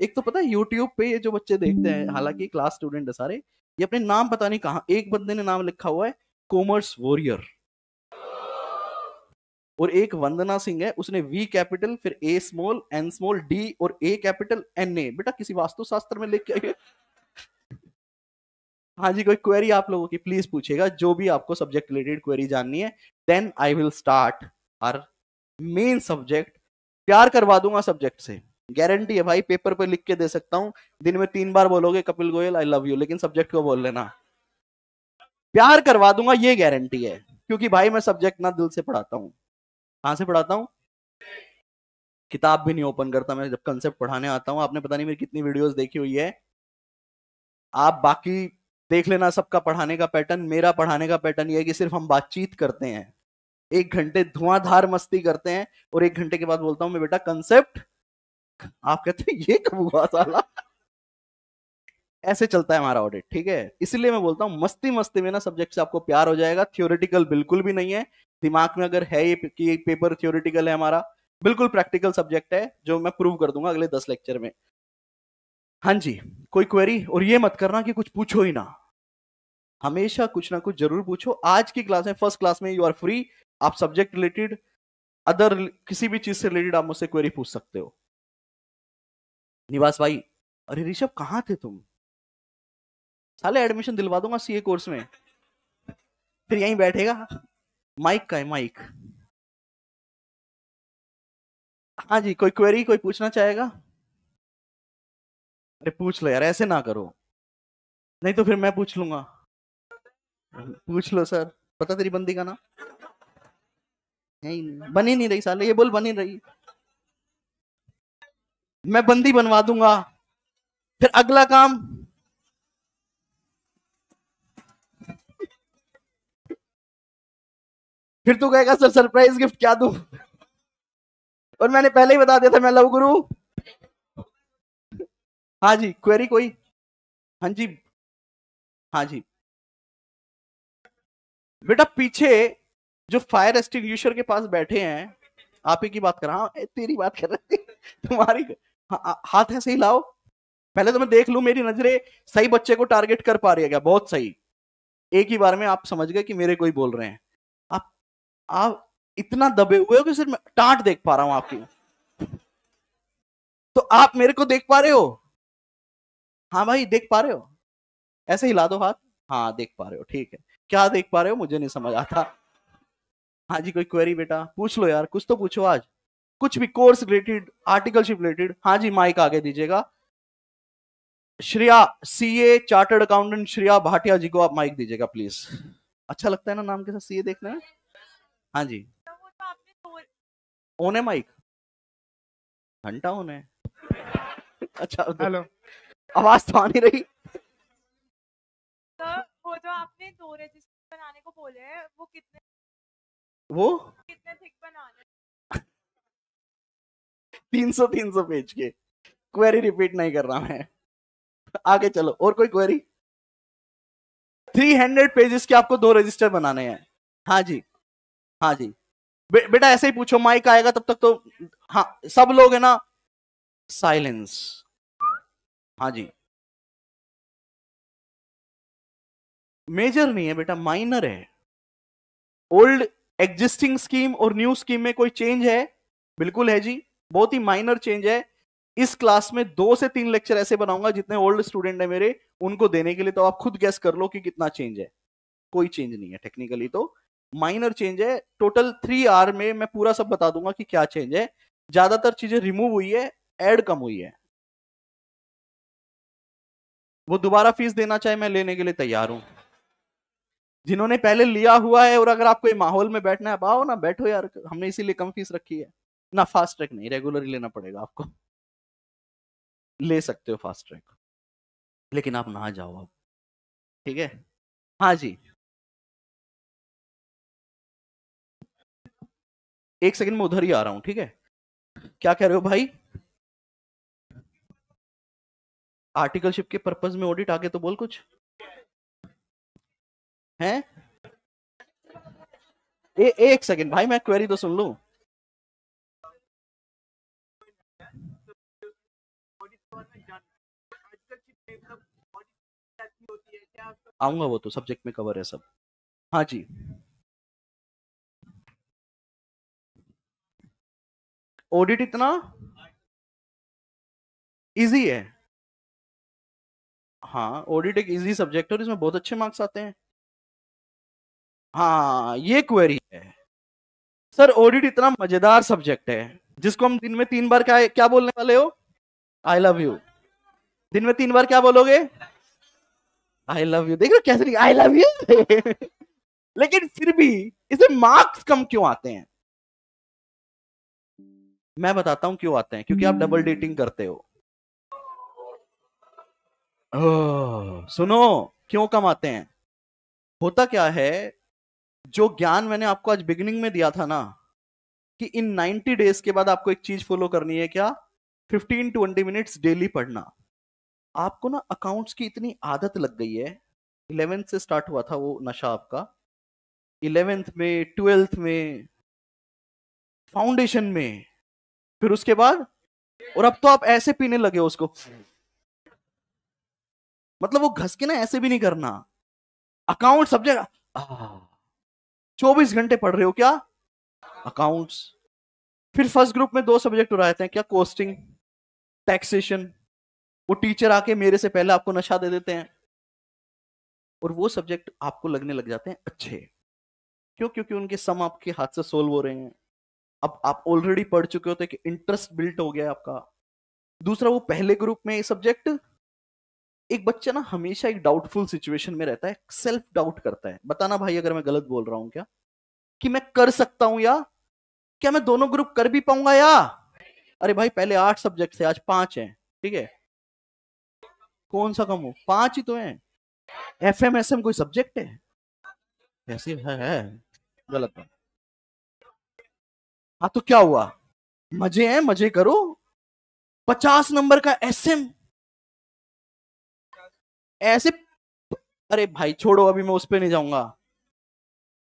एक तो पता है यूट्यूब पे ये जो बच्चे देखते हैं हालांकि क्लास स्टूडेंट है सारे ये अपने नाम पता नहीं कहा एक बंदे ने नाम लिखा हुआ है कॉमर्स वॉरियर और एक वंदना सिंह है उसने वी कैपिटल फिर A small N small D और ए कैपिटल एन ए बेटा किसी वास्तु शास्त्र में लिख के हाँ जी कोई क्वेरी आप लोगों की प्लीज पूछेगा जो भी आपको सब्जेक्ट रिलेटेड क्वेरी जाननी है then I will start our main subject प्यार करवा दूंगा सब्जेक्ट से गारंटी है भाई पेपर पे लिख के दे सकता हूँ दिन में तीन बार बोलोगे Kapil Goyal I love you लेकिन सब्जेक्ट को बोल लेना प्यार करवा दूंगा ये गारंटी है क्योंकि भाई मैं सब्जेक्ट ना दिल से पढ़ाता हूँ कहाँ से पढ़ाता हूँ किताब भी नहीं ओपन करता मैं जब कंसेप्ट पढ़ाने आता हूँ आपने पता नहीं मेरी कितनी वीडियोस देखी हुई है आप बाकी देख लेना सबका पढ़ाने का पैटर्न मेरा पढ़ाने का पैटर्न यह है कि सिर्फ हम बातचीत करते हैं एक घंटे धुआंधार मस्ती करते हैं और एक घंटे के बाद बोलता हूं मैं बेटा कंसेप्ट आप कहते हैं ये कब हुआ साला ऐसे चलता है हमारा ऑडिट ठीक है इसलिए मैं बोलता हूँ मस्ती मस्ती में ना सब्जेक्ट से आपको प्यार हो जाएगा थियोरिटिकल बिल्कुल भी नहीं है दिमाग में अगर है ये कि ये पेपर थियोरिटिकल है हमारा बिल्कुल प्रैक्टिकल सब्जेक्ट है जो मैं प्रूव कर दूंगा अगले दस लेक्चर में हाँ जी कोई क्वेरी और ये मत करना कि कुछ पूछो ही ना हमेशा कुछ ना कुछ जरूर पूछो आज की क्लास में फर्स्ट क्लास में यू आर फ्री आप सब्जेक्ट रिलेटेड अदर किसी भी चीज से रिलेटेड आप मुझसे क्वेरी पूछ सकते हो निवास भाई अरे ऋषभ कहाँ थे तुम साले एडमिशन दिलवा दूंगा सीए कोर्स में फिर यहीं बैठेगा माइक का है माइक हाँ जी कोई क्वेरी कोई पूछना चाहेगा अरे पूछ लो यार ऐसे ना करो नहीं तो फिर मैं पूछ लूंगा पूछ लो सर पता तेरी बंदी का नाम नहीं बनी नहीं रही साले ये बोल बनी रही मैं बंदी बनवा दूंगा फिर अगला काम फिर तू कहेगा सर सरप्राइज गिफ्ट क्या दू और मैंने पहले ही बता दिया था मैं लव गुरु हाँ जी क्वेरी कोई हाँ जी हाँ जी बेटा पीछे जो फायर एस्टिंग के पास बैठे हैं आप ही की बात कर रहा हूँ तेरी बात कर रही तुम्हारी हा, हाथ है सही लाओ पहले तो मैं देख लू मेरी नजरे सही बच्चे को टारगेट कर पा रही है क्या बहुत सही एक ही बार में आप समझ गए कि मेरे कोई बोल रहे हैं आप आप इतना दबे हुए हो कि सिर्फ टाट देख पा रहा हूं आपकी तो आप मेरे को देख पा रहे हो हाँ भाई देख पा रहे हो ऐसे हिला दो हाथ हाँ देख पा रहे हो ठीक है क्या देख पा रहे हो मुझे नहीं समझ आता हाँ जी कोई क्वेरी बेटा पूछ लो यार कुछ तो पूछो आज कुछ भी कोर्स रिलेटेड आर्टिकलशिप रिलेटेड हाँ जी माइक आगे दीजिएगा Shriya CA chartered accountant Shriya Bhatia ji को आप माइक दीजिएगा प्लीज अच्छा लगता है ना नाम के साथ सीए देखने में हाँ जी ओने माइक घंटा होने अच्छा हेलो आवाज तो आ नहीं रही वो जो आपने दो रजिस्टर बनाने को बोले हैं वो कितने वो कितने थिक बनाने तीन सौ तीन सौ पेज के क्वेरी रिपीट नहीं कर रहा मैं आगे चलो और कोई क्वेरी थ्री हंड्रेड पेजेस के आपको दो रजिस्टर बनाने हैं हाँ जी हाँ जी बे, बेटा ऐसे ही पूछो माइक आएगा तब तक तो हाँ सब लोग है ना साइलेंस हाँ जी मेजर नहीं है बेटा माइनर है ओल्ड एग्जिस्टिंग स्कीम और न्यू स्कीम में कोई चेंज है बिल्कुल है जी बहुत ही माइनर चेंज है इस क्लास में दो से तीन लेक्चर ऐसे बनाऊंगा जितने ओल्ड स्टूडेंट है मेरे उनको देने के लिए तो आप खुद गैस कर लो कि कितना चेंज है कोई चेंज नहीं है टेक्निकली तो माइनर चेंज है टोटल थ्री आर में मैं पूरा सब बता दूंगा कि क्या चेंज है ज्यादातर चीजें रिमूव हुई है एड कम हुई है वो दोबारा फीस देना चाहे मैं लेने के लिए तैयार हूं जिन्होंने पहले लिया हुआ है और अगर आपको ये माहौल में बैठना है आओ ना बैठो यार हमने इसीलिए कम फीस रखी है ना फास्ट ट्रैक नहीं रेगुलर लेना पड़ेगा आपको ले सकते हो फास्ट ट्रैक लेकिन आप ना जाओ आप ठीक है हाँ जी एक सेकंड में उधर ही आ रहा हूं ठीक है क्या कह रहे हो भाई आर्टिकलशिप के पर्पज में ऑडिट आगे तो बोल कुछ हैं ए, एक सेकंड भाई मैं क्वेरी तो सुन लू आऊंगा वो तो सब्जेक्ट में कवर है सब हाँ जी ऑडिट इतना इजी है हाँ ऑडिट एक इजी सब्जेक्ट है और इसमें बहुत अच्छे मार्क्स आते हैं हाँ ये क्वेरी है सर ओडिट इतना मजेदार सब्जेक्ट है जिसको हम दिन में तीन बार क्या क्या बोलने वाले हो आई लव यू दिन में तीन बार क्या बोलोगे आई लव यू देख रहे कैसे नहीं आई लव यू लेकिन फिर भी इसे मार्क्स कम क्यों आते हैं मैं बताता हूं क्यों आते हैं क्योंकि आप डबल डेटिंग करते हो ओ, सुनो क्यों कम आते हैं होता क्या है जो ज्ञान मैंने आपको आज बिगिनिंग में दिया था ना कि इन 90 डेज के बाद आपको एक चीज फॉलो करनी है क्या 15 20 मिनट्स डेली पढ़ना आपको ना अकाउंट्स की इतनी आदत लग गई है इलेवेंथ से स्टार्ट हुआ था वो नशा आपका इलेवेंथ में ट्वेल्थ में फाउंडेशन में फिर उसके बाद और अब तो आप ऐसे पीने लगे हो उसको मतलब वो घस के ना ऐसे भी नहीं करना अकाउंट सब जगह हाँ। चौबीस घंटे पढ़ रहे हो क्या अकाउंट्स फिर फर्स्ट ग्रुप में दो सब्जेक्ट उड़ाए थे क्या कोस्टिंग टैक्सेशन वो टीचर आके मेरे से पहले आपको नशा दे देते हैं और वो सब्जेक्ट आपको लगने लग जाते हैं अच्छे क्यों क्योंकि उनके सम आपके हाथ से सोल्व हो रहे हैं अब आप ऑलरेडी पढ़ चुके होते कि इंटरेस्ट बिल्ट हो गया है आपका दूसरा वो पहले ग्रुप में सब्जेक्ट एक बच्चा ना हमेशा एक डाउटफुल सिचुएशन में रहता है सेल्फ डाउट करता है बताना भाई अगर मैं गलत बोल रहा हूं क्या कि मैं कर सकता हूं या क्या मैं दोनों ग्रुप कर भी पाऊंगा या अरे भाई पहले आठ सब्जेक्ट थे आज पांच हैं ठीक है कौन सा कम हो पांच ही तो हैं एफ एम एस एम कोई सब्जेक्ट है ऐसे है, है गलत बात हाँ तो क्या हुआ मजे हैं मजे करो पचास नंबर का एस एम ऐसे अरे भाई छोड़ो अभी मैं उस पर नहीं जाऊंगा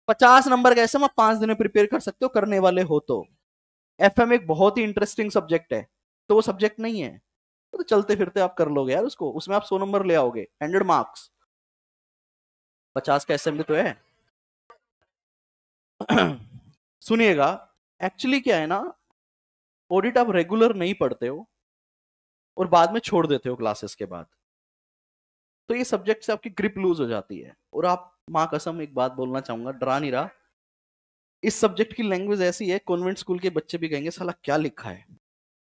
पचास नंबर कैसे मैं पांच दिन में प्रिपेयर कर सकते हो करने वाले हो तो एफ एक बहुत ही इंटरेस्टिंग सब्जेक्ट है तो वो सब्जेक्ट नहीं है तो चलते फिरते आप कर लोगे यार उसको उसमें आप सौ नंबर ले आओगे हंड्रेड मार्क्स पचास का एसएमबी तो है सुनिएगा एक्चुअली क्या है ना ऑडिट आप रेगुलर नहीं पढ़ते हो और बाद में छोड़ देते हो क्लासेस के बाद तो ये सब्जेक्ट से आपकी ग्रिप लूज हो जाती है और आप माँ कसम एक बात बोलना चाहूंगा डरा नहीं रहा इस सब्जेक्ट की लैंग्वेज ऐसी है कॉन्वेंट स्कूल के बच्चे भी कहेंगे साला क्या लिखा है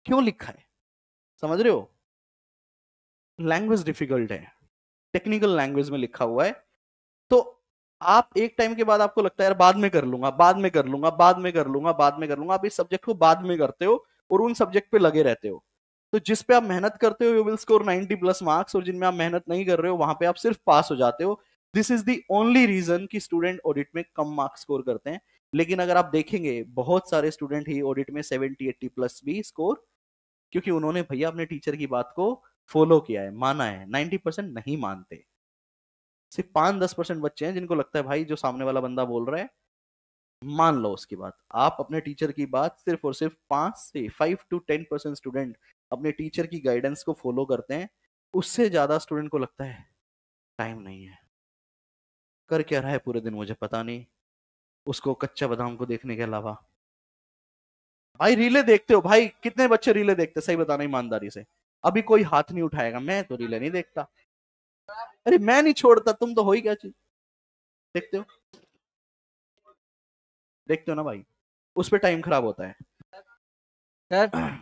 क्यों लिखा है समझ रहे हो लैंग्वेज डिफिकल्ट है टेक्निकल लैंग्वेज में लिखा हुआ है तो आप एक टाइम के बाद आपको लगता है यार बाद में कर लूंगा बाद में कर लूंगा बाद में कर लूंगा बाद में कर लूंगा आप इस सब्जेक्ट को बाद में करते हो और उन सब्जेक्ट पे लगे रहते हो तो जिस पे आप मेहनत करते हो you will score 90 plus marks और जिनमें आप मेहनत नहीं कर रहे हो वहां पे आप सिर्फ पास हो जाते हो this is the only reason कि स्टूडेंट ऑडिट में कम मार्क्स स्कोर करते हैं लेकिन अगर आप देखेंगे बहुत सारे स्टूडेंट ही ऑडिट में 70 80 प्लस भी स्कोर क्योंकि उन्होंने भैया अपने टीचर की बात को फॉलो किया है माना है नाइन्टी नहीं मानते सिर्फ पांच दस बच्चे हैं जिनको लगता है भाई जो सामने वाला बंदा बोल रहा है मान लो उसकी बात आप अपने टीचर की बात सिर्फ और सिर्फ पांच से five to ten percent student अपने टीचर की गाइडेंस को फॉलो करते हैं उससे ज़्यादा स्टूडेंट को लगता है टाइम नहीं है कर क्या रहा है पूरे दिन मुझे पता नहीं उसको कच्चा बादाम को देखने के अलावा भाई रीले देखते हो भाई कितने बच्चे रीले देखते सही बताना ईमानदारी से अभी कोई हाथ नहीं उठाएगा मैं तो रीले नहीं देखता अरे मैं नहीं छोड़ता तुम तो हो ही क्या चीज देखते हो देखते हो ना भाई उस पर टाइम खराब होता है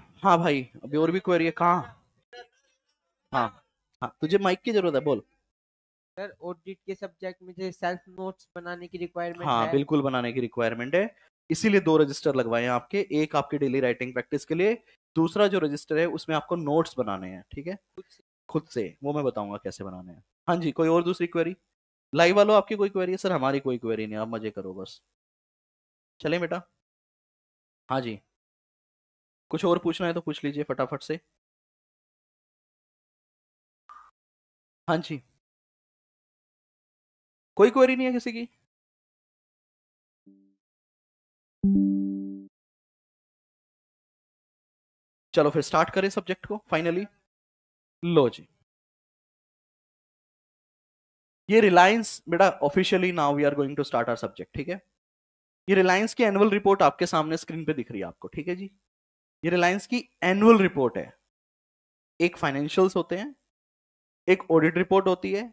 हाँ भाई अभी और भी क्वेरी है कहाँ हाँ हाँ तुझे माइक की जरूरत है बोल सर ऑडिट के सब्जेक्ट में सेल्फ नोट्स बनाने की रिक्वायरमेंट हाँ है। बिल्कुल बनाने की रिक्वायरमेंट है इसीलिए दो रजिस्टर लगवाए हैं आपके एक आपके डेली राइटिंग प्रैक्टिस के लिए दूसरा जो रजिस्टर है उसमें आपको नोट्स बनाने हैं ठीक है खुद से वो मैं बताऊंगा कैसे बनाने हैं हाँ जी कोई और दूसरी क्वेरी लाइव वालों आपकी कोई क्वेरी है सर हमारी कोई क्वेरी नहीं आप मजे करो बस चले बेटा हाँ जी कुछ और पूछना है तो पूछ लीजिए फटाफट से हाँ जी कोई क्वेरी नहीं है किसी की चलो फिर स्टार्ट करें सब्जेक्ट को फाइनली लो जी ये रिलायंस बेटा officially now we are going to start our subject ठीक है ये रिलायंस की एनुअल रिपोर्ट आपके सामने स्क्रीन पे दिख रही है आपको ठीक है जी ये रिलायंस की एनुअल रिपोर्ट है एक फाइनेंशियल्स होते हैं एक ऑडिट रिपोर्ट होती है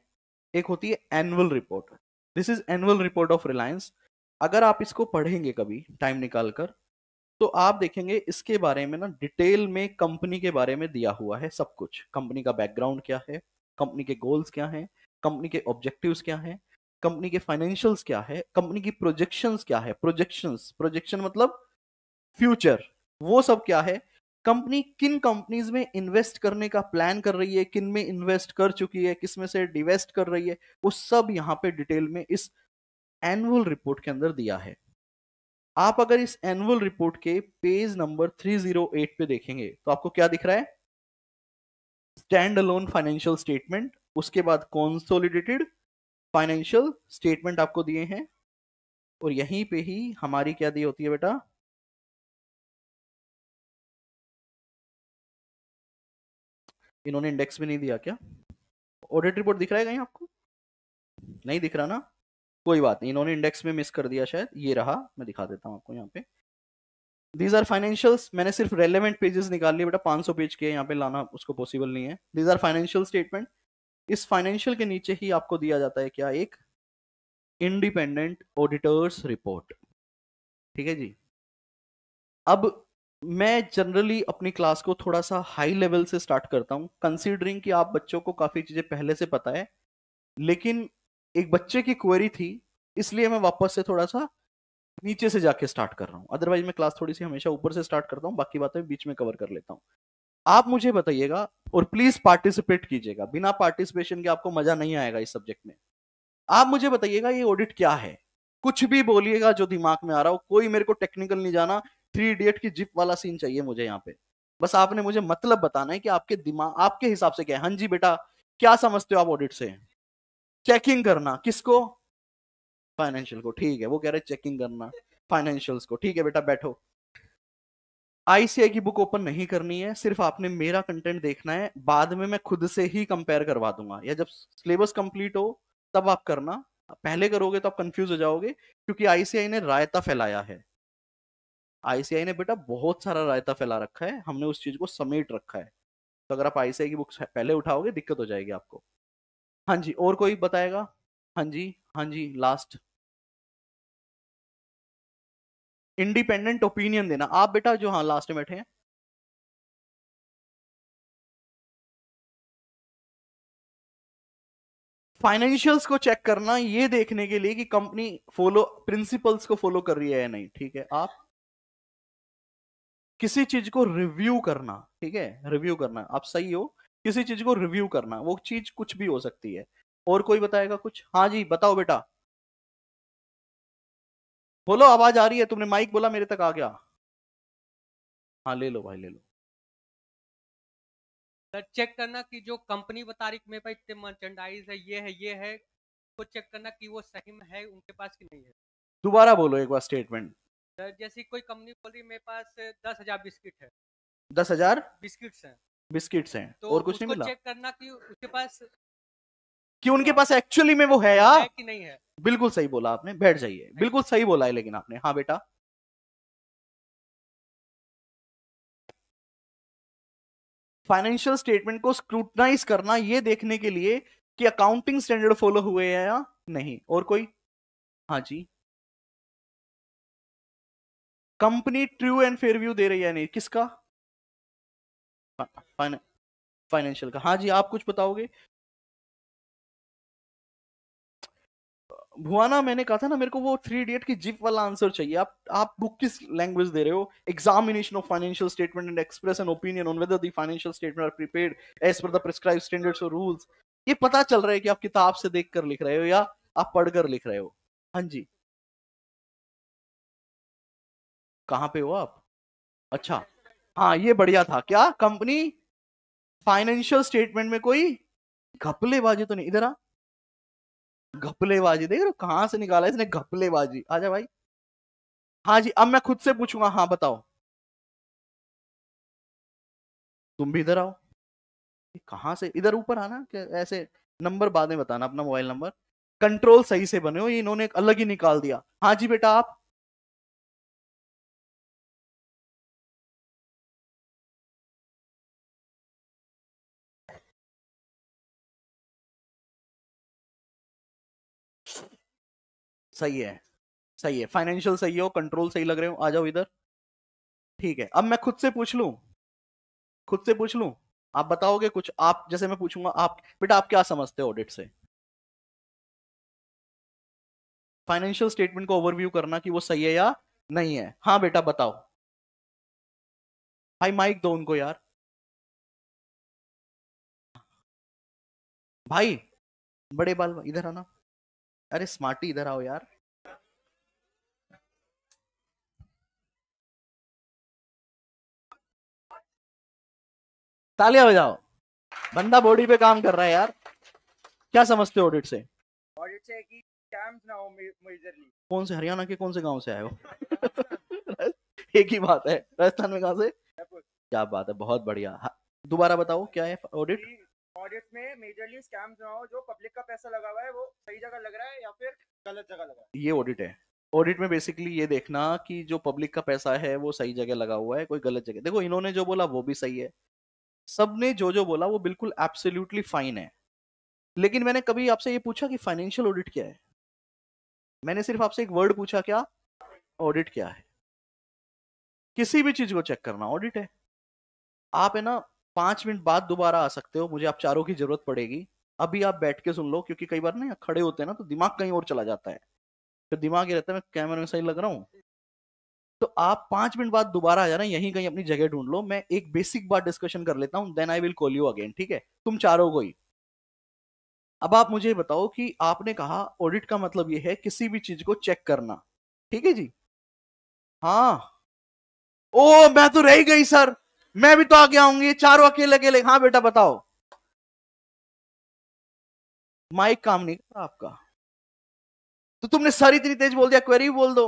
एक होती है annual report this is annual report of Reliance अगर आप इसको पढ़ेंगे कभी टाइम निकाल कर तो आप देखेंगे इसके बारे में ना डिटेल में कंपनी के बारे में दिया हुआ है सब कुछ कंपनी का बैकग्राउंड क्या है कंपनी के गोल्स क्या हैं कंपनी के ऑब्जेक्टिव्स क्या हैं कंपनी के फाइनेंशियल्स क्या है कंपनी की प्रोजेक्शंस क्या है प्रोजेक्शंस प्रोजेक्शन मतलब फ्यूचर वो सब क्या है कंपनी किन कंपनीज में इन्वेस्ट करने का प्लान कर रही है किन में इन्वेस्ट कर चुकी है किस में से डिवेस्ट कर रही है वो सब यहाँ पे डिटेल में इस एनुअल रिपोर्ट के अंदर दिया है आप अगर इस एनुअल रिपोर्ट के पेज नंबर 308 पे देखेंगे तो आपको क्या दिख रहा है स्टैंड अलोन फाइनेंशियल स्टेटमेंट उसके बाद कॉन्सोलिडेटेड फाइनेंशियल स्टेटमेंट आपको दिए हैं और यहीं पे ही हमारी क्या दी होती है बेटा इन्होंने इंडेक्स भी नहीं दिया क्या ऑडिट रिपोर्ट दिख रहा है कहीं आपको नहीं दिख रहा ना कोई बात नहीं इन्होंने इंडेक्स में मिस कर दिया शायद ये रहा मैं दिखा देता हूँ आपको यहाँ पे दीज आर फाइनेंशियल मैंने सिर्फ रेलिवेंट पेजेस निकाल लिए बेटा 500 पेज के यहाँ पे लाना उसको पॉसिबल नहीं है दीज आर फाइनेंशियल स्टेटमेंट इस फाइनेंशियल के नीचे ही आपको दिया जाता है क्या एक इंडिपेंडेंट ऑडिटर्स रिपोर्ट ठीक है जी अब मैं जनरली अपनी क्लास को थोड़ा सा हाई लेवल से स्टार्ट करता हूँ कंसीडरिंग कि आप बच्चों को काफ़ी चीज़ें पहले से पता है लेकिन एक बच्चे की क्वेरी थी इसलिए मैं वापस से थोड़ा सा नीचे से जाके स्टार्ट कर रहा हूँ अदरवाइज मैं क्लास थोड़ी सी हमेशा ऊपर से स्टार्ट करता हूँ बाकी बातें बीच में कवर कर लेता हूँ आप मुझे बताइएगा और प्लीज पार्टिसिपेट कीजिएगा बिना पार्टिसिपेशन के आपको मजा नहीं आएगा इस सब्जेक्ट में आप मुझे बताइएगा ये ऑडिट क्या है कुछ भी बोलिएगा जो दिमाग में आ रहा हो कोई मेरे को टेक्निकल नहीं जाना थ्री इडियट की जिप वाला सीन चाहिए मुझे यहाँ पे बस आपने मुझे मतलब बताना है कि आपके दिमाग आपके हिसाब से क्या है हाँ जी बेटा क्या समझते हो आप ऑडिट से चेकिंग करना किसको फाइनेंशियल को ठीक है वो कह रहे चेकिंग करना फाइनेंशियल्स को ठीक है बेटा बैठो आईसीआई की बुक ओपन नहीं करनी है सिर्फ आपने मेरा कंटेंट देखना है बाद में मैं खुद से ही कंपेयर करवा दूंगा या जब सिलेबस कंप्लीट हो तब आप करना पहले करोगे तो आप कंफ्यूज हो जाओगे क्योंकि आईसीआई ने रायता फैलाया है आईसीआई ने बेटा बहुत सारा रायता फैला रखा है हमने उस चीज को समेट रखा है तो अगर आप आईसीआई की बुक्स पहले उठाओगे दिक्कत हो जाएगी आपको हाँ जी और कोई बताएगा हाँ जी हाँ जी लास्ट इंडिपेंडेंट ओपिनियन देना आप बेटा जो हाँ लास्ट में बैठे हैं फाइनेंशियल्स को चेक करना ये देखने के लिए कि कंपनी फॉलो प्रिंसिपल्स को फॉलो कर रही है या नहीं ठीक है आप किसी चीज को रिव्यू करना ठीक है रिव्यू करना आप सही हो किसी चीज को रिव्यू करना वो चीज कुछ भी हो सकती है और कोई बताएगा कुछ हाँ जी बताओ बेटा बोलो आवाज आ रही है तुमने माइक बोला मेरे तक आ गया हाँ ले लो भाई ले लो चेक तो करना कि जो कंपनी बता रही मेरे पास इतने मर्चेंडाइज है ये है ये है को तो चेक करना कि वो सही में है उनके पास कि नहीं है दोबारा बोलो एक बार स्टेटमेंट जैसे कोई कंपनी बोल रही मेरे पास दस हजार बिस्किट है दस हजार बिस्किट है बिस्किट है तो और कुछ नहीं मिला चेक करना कि उसके पास कि उनके पास एक्चुअली में वो है यार कि नहीं है बिल्कुल सही बोला आपने बैठ जाइए बिल्कुल सही बोला है लेकिन आपने हाँ बेटा फाइनेंशियल स्टेटमेंट को स्क्रूटनाइज करना ये देखने के लिए कि अकाउंटिंग स्टैंडर्ड फॉलो हुए हैं या नहीं और कोई हाँ जी company true and fair view दे रही है नहीं किसका फाइनेंशियल का हाँ जी आप कुछ बताओगे भुआना मैंने कहा था ना मेरे को वो थ्री इडियट की जिप वाला आंसर चाहिए आप आप बुक किस लैंग्वेज दे रहे हो examination of financial statement and express an opinion on whether the financial statement are prepared as per the prescribe standards और रूल्स ये पता चल रहा है कि आप किताब से देख कर लिख रहे हो या आप पढ़कर लिख रहे हो हाँ जी कहां पे हो आप अच्छा हाँ ये बढ़िया था क्या कंपनी फाइनेंशियल स्टेटमेंट में कोई घपलेबाजी तो नहीं इधर आ घपलेबाजी देख रहे हो कहां से निकाला इसने घपलेबाजी आजा भाई हाँ जी अब मैं खुद से पूछूंगा हाँ बताओ तुम भी इधर आओ कहा से इधर ऊपर आना क्या ऐसे नंबर बाद में बताना अपना मोबाइल नंबर कंट्रोल सही से बने हो ये इन्होंने अलग ही निकाल दिया हाँ जी बेटा आप सही है सही है फाइनेंशियल सही हो कंट्रोल सही लग रहे हो आ जाओ इधर ठीक है अब मैं खुद से पूछ लू खुद से पूछ लू आप बताओगे कुछ आप जैसे मैं पूछूंगा आप बेटा आप क्या समझते हो ऑडिट से फाइनेंशियल स्टेटमेंट को ओवरव्यू करना कि वो सही है या नहीं है हाँ बेटा बताओ भाई माइक दो उनको यार भाई बड़े बाल इधर आना अरे स्मार्टी इधर आओ यार तालियां बजाओ बंदा बॉडी पे काम कर रहा है यार क्या समझते हो ऑडिट से ऑडिट से कि कैंप ना हो मेजरली कौन से हरियाणा के कौन से गांव से आए हो एक ही बात है राजस्थान में कहा से क्या बात है बहुत बढ़िया दोबारा बताओ क्या है ऑडिट ऑडिट में मेजरली स्कैम जो है जो पब्लिक का पैसा लगा हुआ है वो सही जगह लग रहा है या फिर गलत जगह लगा है ये ऑडिट है ऑडिट में बेसिकली ये देखना कि जो पब्लिक का पैसा है वो सही जगह लगा हुआ है कोई गलत जगह देखो इन्होंने जो बोला वो भी सही है सब ने जो जो बोला वो बिल्कुल एब्सोल्युटली फाइन है लेकिन मैंने कभी आपसे ये पूछा कि फाइनेंशियल ऑडिट क्या है मैंने सिर्फ आपसे एक वर्ड पूछा क्या ऑडिट क्या है किसी भी चीज को चेक करना ऑडिट है आप है ना पांच मिनट बाद दोबारा आ सकते हो मुझे आप चारों की जरूरत पड़ेगी अभी आप बैठ के सुन लो क्योंकि कई बार ना खड़े होते हैं ना तो दिमाग कहीं और चला जाता है फिर दिमाग ये रहता है मैं कैमरे में सही लग रहा हूँ तो आप पांच मिनट बाद दोबारा आ जाना यहीं कहीं अपनी जगह ढूंढ लो मैं एक बेसिक बात डिस्कशन कर लेता हूँ then I will call you again ठीक है तुम चारों को ही अब आप मुझे बताओ कि आपने कहा ऑडिट का मतलब ये है किसी भी चीज को चेक करना ठीक है जी हाँ ओ मैं तो रह गई सर मैं भी तो आगे आऊंगी चारों अकेले अकेले हाँ बेटा बताओ माइक काम नहीं कर आपका तो तुमने सारी इतनी तेज बोल दिया क्वेरी बोल दो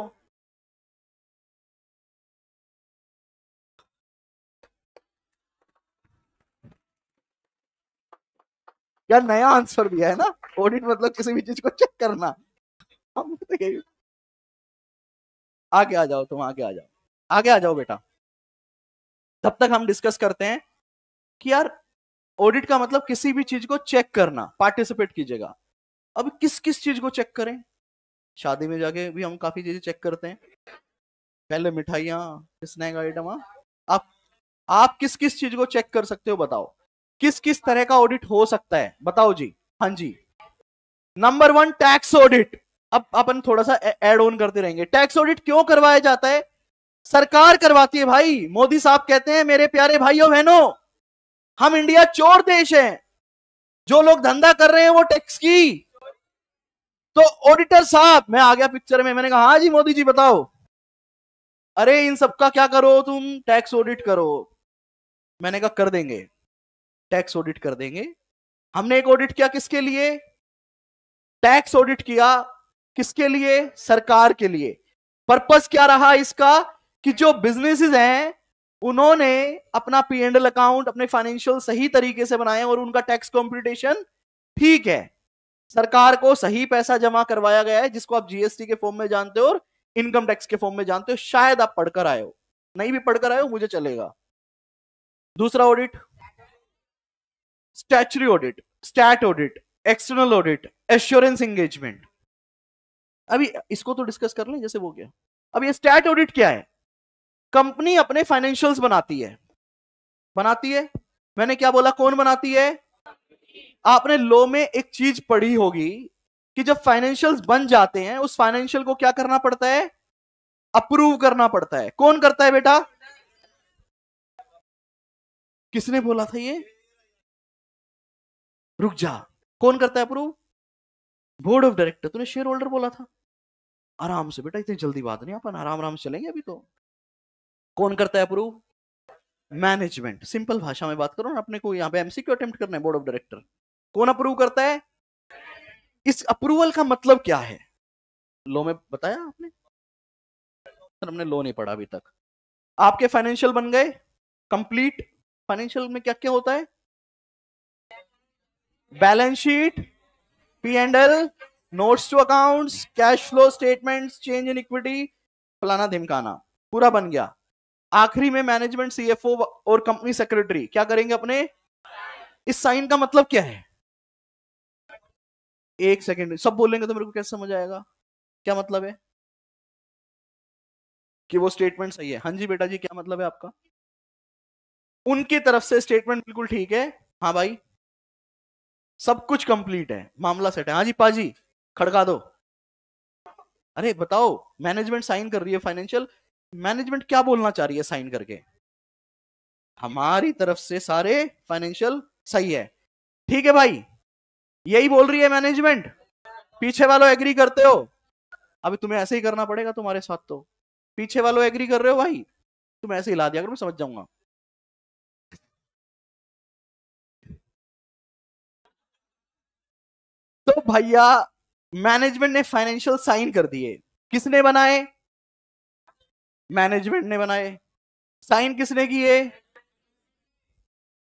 यार नया आंसर दिया है ना ऑडिट मतलब किसी भी चीज को चेक करना हम तो आगे आ जाओ तुम आगे आ जाओ आगे आ जाओ बेटा तब तक हम डिस्कस करते हैं कि यार ऑडिट का मतलब किसी भी चीज को चेक करना पार्टिसिपेट कीजिएगा अब किस किस चीज को चेक करें शादी में जाके भी हम काफी चीजें चेक करते हैं पहले मिठाइया स्नैक आइटम आप आप किस किस चीज को चेक कर सकते हो बताओ किस किस तरह का ऑडिट हो सकता है बताओ जी हाँ जी नंबर वन टैक्स ऑडिट अब अपन थोड़ा सा एड ऑन करते रहेंगे टैक्स ऑडिट क्यों करवाया जाता है सरकार करवाती है भाई मोदी साहब कहते हैं मेरे प्यारे भाइयों बहनों हम इंडिया चोर देश है जो लोग धंधा कर रहे हैं वो टैक्स की तो ऑडिटर साहब मैं आ गया पिक्चर में मैंने कहा हाँ जी मोदी जी बताओ अरे इन सबका क्या करो तुम टैक्स ऑडिट करो मैंने कहा कर देंगे टैक्स ऑडिट कर देंगे हमने एक ऑडिट किया किसके लिए टैक्स ऑडिट किया किसके लिए सरकार के लिए पर्पस क्या रहा इसका कि जो बिजनेसेस हैं उन्होंने अपना पी एंड एल अकाउंट अपने फाइनेंशियल सही तरीके से बनाए और उनका टैक्स कॉम्पिटिशन ठीक है सरकार को सही पैसा जमा करवाया गया है जिसको आप जीएसटी के फॉर्म में जानते हो और इनकम टैक्स के फॉर्म में जानते हो शायद आप पढ़कर आए हो नहीं भी पढ़कर आए हो मुझे चलेगा दूसरा audit statutory audit stat audit external audit assurance engagement अभी इसको तो डिस्कस कर लें जैसे वो क्या अब ये स्टैट ऑडिट क्या है कंपनी अपने फाइनेंशियल्स बनाती है बनाती है मैंने क्या बोला कौन बनाती है आपने लो में एक चीज पढ़ी होगी कि जब फाइनेंशियल्स बन जाते हैं उस फाइनेंशियल को क्या करना पड़ता है अप्रूव करना पड़ता है कौन करता है बेटा किसने बोला था ये रुक जा कौन करता है अप्रूव बोर्ड ऑफ डायरेक्टर तूने शेयर होल्डर बोला था आराम से बेटा इतनी जल्दी बात नहीं अपन आराम आराम से चलेंगे अभी तो कौन करता है अप्रूव मैनेजमेंट सिंपल भाषा में बात करो ना अपने को यहां पे एमसीक्यू अटेम्प्ट करना है बोर्ड ऑफ डायरेक्टर कौन अप्रूव करता है इस अप्रूवल का मतलब क्या है लो में बताया आपने सर हमने लो नहीं पढ़ा अभी तक आपके फाइनेंशियल बन गए कंप्लीट फाइनेंशियल में क्या क्या होता है balance sheet P and L notes to accounts cash flow statements change in equity फलाना धिमकाना पूरा बन गया आखिरी में मैनेजमेंट सीएफओ और कंपनी सेक्रेटरी क्या करेंगे अपने इस साइन का मतलब क्या है एक सेकेंड सब बोलेंगे तो मेरे को कैसे समझ आएगा क्या मतलब है कि वो स्टेटमेंट सही है हाँ जी बेटा जी क्या मतलब है आपका उनकी तरफ से स्टेटमेंट बिल्कुल ठीक है हाँ भाई सब कुछ कंप्लीट है मामला सेट है हाँ जी पाजी खड़का दो अरे बताओ मैनेजमेंट साइन कर रही है फाइनेंशियल मैनेजमेंट क्या बोलना चाह रही है साइन करके हमारी तरफ से सारे फाइनेंशियल सही है ठीक है भाई यही बोल रही है मैनेजमेंट पीछे वालों एग्री करते हो अभी तुम्हें ऐसे ही करना पड़ेगा तुम्हारे साथ तो पीछे वालों एग्री कर रहे हो भाई तुम ऐसे ही ला दिया अगर मैं समझ जाऊंगा तो भैया मैनेजमेंट ने फाइनेंशियल साइन कर दिए किसने बनाए मैनेजमेंट ने बनाए साइन किसने किए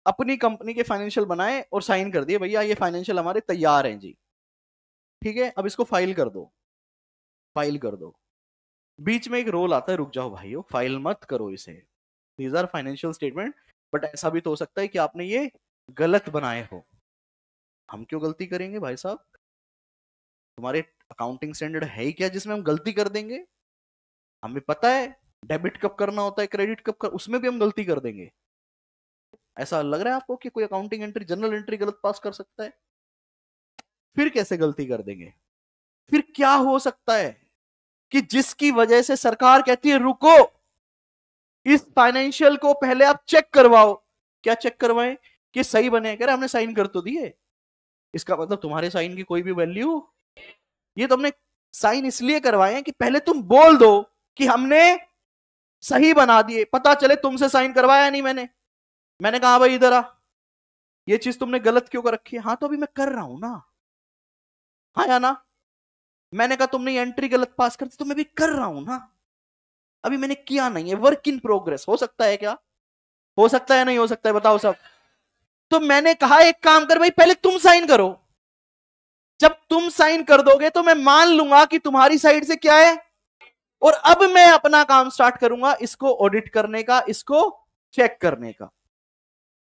अपनी कंपनी के फाइनेंशियल बनाए और साइन कर दिए भैया ये फाइनेंशियल हमारे तैयार हैं जी ठीक है अब इसको फाइल कर दो फाइल कर दो बीच में एक रोल आता है रुक जाओ भाइयों फाइल मत करो इसे these are financial statement but ऐसा भी तो हो सकता है कि आपने ये गलत बनाए हो हम क्यों गलती करेंगे भाई साहब तुम्हारे अकाउंटिंग स्टैंडर्ड है ही क्या जिसमें हम गलती कर देंगे हमें पता है डेबिट कब करना होता है क्रेडिट कब कर उसमें भी हम गलती कर देंगे ऐसा लग रहा है आपको कि कोई अकाउंटिंग एंट्री जनरल एंट्री गलत पास कर सकता है फिर कैसे गलती कर देंगे फिर क्या हो सकता है कि जिसकी वजह से सरकार कहती है रुको इस फाइनेंशियल को पहले आप चेक करवाओ क्या चेक करवाएं कि सही बने कह रहे हमने साइन कर तो दिए इसका मतलब तुम्हारे साइन की कोई भी वैल्यू ये तो हमने साइन इसलिए करवाए कि पहले तुम बोल दो कि हमने सही बना दिए पता चले तुमसे साइन करवाया नहीं मैंने मैंने कहा हाँ भाई इधर आ ये चीज तुमने गलत क्यों कर रखी है हाँ तो अभी मैं कर रहा हूं ना हाँ या ना मैंने कहा तुमने एंट्री गलत पास कर दी तो मैं भी कर रहा हूं ना अभी मैंने किया नहीं है वर्क इन प्रोग्रेस हो सकता है क्या हो सकता है नहीं हो सकता है बताओ सब तो मैंने कहा एक काम कर भाई पहले तुम साइन करो जब तुम साइन कर दोगे तो मैं मान लूंगा कि तुम्हारी साइड से क्या है और अब मैं अपना काम स्टार्ट करूंगा इसको ऑडिट करने का इसको चेक करने का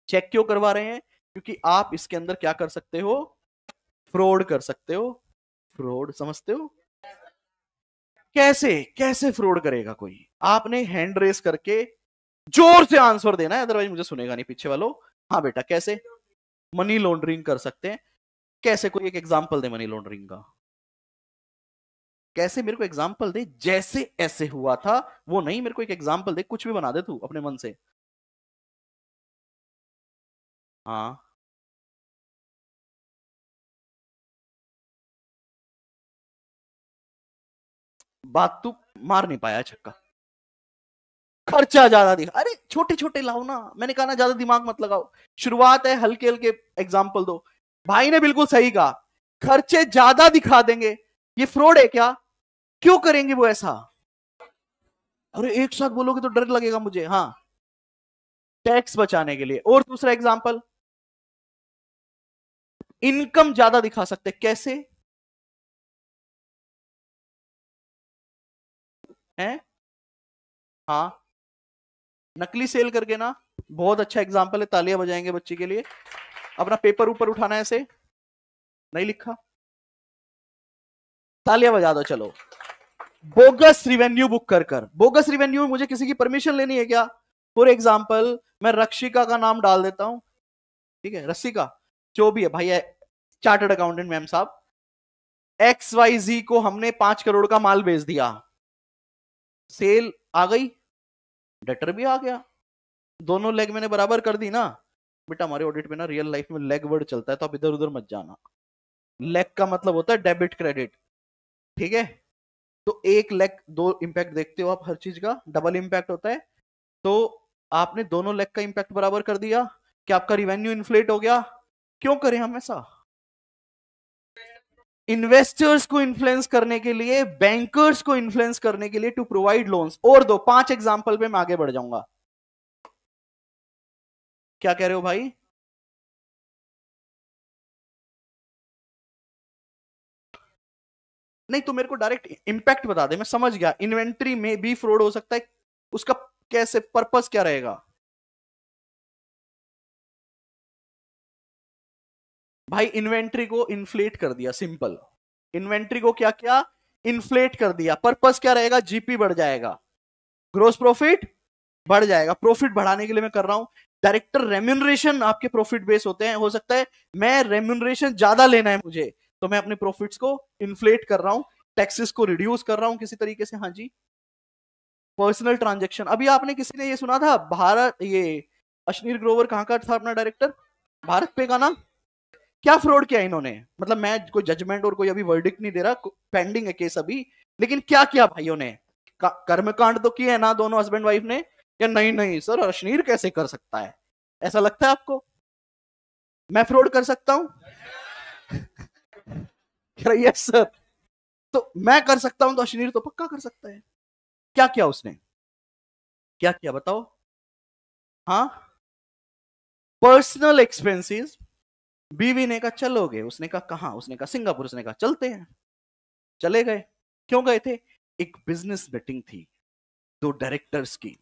चेक क्यों करवा रहे हैं क्योंकि आप इसके अंदर क्या कर सकते हो फ्रॉड कर सकते हो फ्रॉड समझते हो कैसे कैसे फ्रॉड करेगा कोई आपने हैंड रेस करके जोर से आंसर देना है अदरवाइज मुझे सुनेगा नहीं पीछे वालों हाँ बेटा कैसे मनी लॉन्ड्रिंग कर सकते हैं कैसे कोई एक एग्जाम्पल दे मनी लॉन्ड्रिंग का कैसे मेरे को एग्जाम्पल दे जैसे ऐसे हुआ था वो नहीं मेरे को एक एग्जाम्पल दे कुछ भी बना दे तू अपने मन से हाँ बात तू मार नहीं पाया छक्का खर्चा ज्यादा दिखा अरे छोटे छोटे लाओ ना मैंने कहा ना ज्यादा दिमाग मत लगाओ शुरुआत है हल्के हल्के एग्जाम्पल दो भाई ने बिल्कुल सही कहा खर्चे ज्यादा दिखा देंगे ये फ्रॉड है क्या क्यों करेंगे वो ऐसा अरे एक साथ बोलोगे तो डर लगेगा मुझे हाँ टैक्स बचाने के लिए और दूसरा एग्जाम्पल इनकम ज्यादा दिखा सकते कैसे हैं हाँ नकली सेल करके ना बहुत अच्छा एग्जाम्पल है तालियां बजाएंगे बच्चे के लिए अपना पेपर ऊपर उठाना है ऐसे नहीं लिखा तालियां बजा दो चलो बोगस रिवेन्यू बुक कर कर बोगस रिवेन्यू में मुझे किसी की परमिशन लेनी है क्या फॉर एग्जाम्पल मैं रक्षिका का नाम डाल देता हूं ठीक है रसिका जो भी है भाई चार्टर्ड अकाउंटेंट मैम साहब एक्स वाई जी को हमने पांच करोड़ का माल बेच दिया सेल आ गई डटर भी आ गया दोनों लेग मैंने बराबर कर दी ना बेटा हमारे ऑडिट में ना रियल लाइफ में लेग वर्ड चलता है तो आप इधर उधर मत जाना लेग का मतलब होता है डेबिट क्रेडिट ठीक है तो एक लेग दो इंपैक्ट देखते हो आप हर चीज का डबल इंपैक्ट होता है तो आपने दोनों लेग का इंपैक्ट बराबर कर दिया कि आपका रिवेन्यू इन्फ्लेट हो गया क्यों करें हम ऐसा इन्वेस्टर्स को इन्फ्लुएंस करने के लिए बैंकर्स को इन्फ्लुएंस करने के लिए टू प्रोवाइड लोन्स और दो पांच एग्जाम्पल पे मैं आगे बढ़ जाऊंगा क्या कह रहे हो भाई नहीं तो मेरे को डायरेक्ट इंपैक्ट बता दे मैं समझ गया इन्वेंट्री में भी फ्रॉड हो सकता है उसका कैसे पर्पस क्या रहेगा भाई इन्वेंट्री को इन्फ्लेट कर दिया सिंपल इन्वेंट्री को क्या क्या इन्फ्लेट कर दिया पर्पस क्या रहेगा जीपी बढ़ जाएगा ग्रोस प्रॉफिट बढ़ जाएगा प्रॉफिट बढ़ाने के लिए मैं कर रहा हूं डायरेक्टर रेम्यूनरेशन आपके प्रॉफिट बेस होते हैं हो सकता है मैं रेम्यूनरेशन ज्यादा लेना है मुझे तो मैं अपने प्रॉफिट्स को इन्फ्लेट कर रहा हूँ टैक्सेस को रिड्यूस कर रहा हूँ किसी तरीके से हाँ जी पर्सनल ट्रांजेक्शन अभी आपने किसी ने ये सुना था भारत ये अश्नीर ग्रोवर कहां का था अपना डायरेक्टर भारत पे का नाम क्या फ्रॉड किया इन्होंने मतलब मैं कोई जजमेंट और कोई अभी वर्डिक नहीं दे रहा पेंडिंग है केस अभी लेकिन क्या किया भाइयों ने कर्मकांड तो किया है ना दोनों हस्बैंड वाइफ ने या नहीं नहीं सर अश्नीर कैसे कर सकता है ऐसा लगता है आपको मैं फ्रॉड कर सकता हूं कह रहा यस सर तो मैं कर सकता हूं तो अश्नीर तो पक्का कर सकता है क्या किया उसने क्या किया बताओ हाँ पर्सनल एक्सपेंसेस बीवी ने कहा चलोगे उसने कहा कहा उसने कहा सिंगापुर उसने कहा चलते हैं चले गए क्यों गए थे एक बिजनेस मीटिंग थी दो डायरेक्टर्स की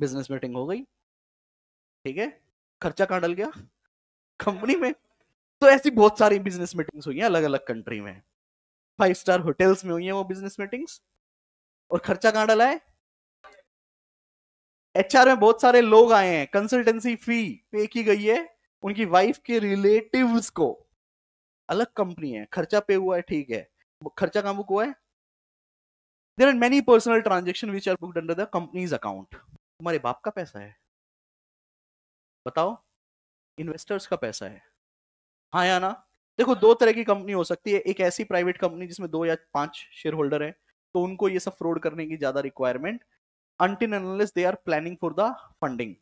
बिजनेस मीटिंग हो गई ठीक है खर्चा कहां डल गया कंपनी में तो ऐसी बहुत सारी बिजनेस मीटिंग्स हुई हैं अलग अलग कंट्री में फाइव स्टार होटल्स में हुई हैं वो बिजनेस मीटिंग्स और खर्चा कहाँ डाला है एच में बहुत सारे लोग आए हैं कंसल्टेंसी फी पे की गई है उनकी वाइफ के रिलेटिव्स को अलग कंपनी है खर्चा पे हुआ है ठीक है खर्चा कहाँ बुक हुआ है there are many personal transaction which are booked under the company's account तुम्हारे बाप का पैसा है बताओ इन्वेस्टर्स का पैसा है हाँ या ना देखो दो तरह की कंपनी हो सकती है एक ऐसी प्राइवेट कंपनी जिसमें दो या पांच शेयर होल्डर है तो उनको ये सब फ्रॉड करने की ज्यादा requirement until analysis they are planning for the funding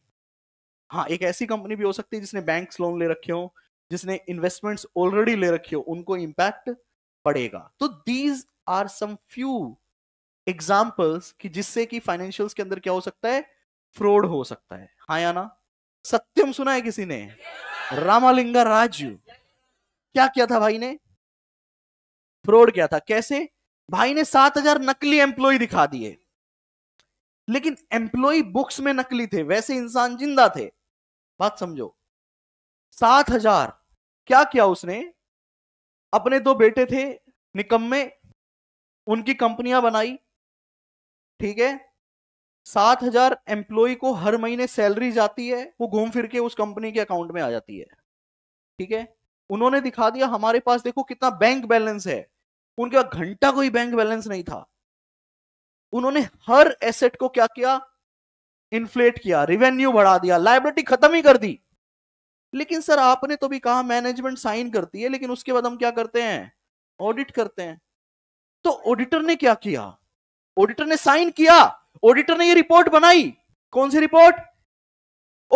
हाँ एक ऐसी कंपनी भी हो सकती है जिसने बैंक लोन ले रखे हो जिसने इन्वेस्टमेंट्स ऑलरेडी ले रखे हो उनको इम्पैक्ट पड़ेगा तो these are some few examples कि जिससे कि फाइनेंशियल्स के अंदर क्या हो सकता है फ्रॉड हो सकता है हाँ या ना सत्यम सुना है किसी ने yeah. रामालिंगा राजू क्या किया था भाई ने फ्रॉड किया था कैसे भाई ने सात हजार नकली एम्प्लॉय दिखा दिए लेकिन एम्प्लॉय बुक्स में नकली थे वैसे इंसान जिंदा थे बात समझो सात हजार क्या किया उसने अपने दो बेटे थे निकम्मे उनकी कंपनियां बनाई ठीक है सात हजार एम्प्लॉय को हर महीने सैलरी जाती है वो घूम फिर के उस कंपनी के अकाउंट में आ जाती है ठीक है उन्होंने दिखा दिया हमारे पास देखो कितना बैंक बैलेंस है उनके पास घंटा कोई बैंक बैलेंस नहीं था उन्होंने हर एसेट को क्या किया इन्फ्लेट किया रिवेन्यू बढ़ा दिया लाइबिलिटी खत्म ही कर दी लेकिन सर आपने तो भी कहा मैनेजमेंट साइन करती है लेकिन उसके बाद हम क्या करते हैं ऑडिट करते हैं तो ऑडिटर ने क्या किया ऑडिटर ने साइन किया ऑडिटर ने ये रिपोर्ट बनाई कौन सी रिपोर्ट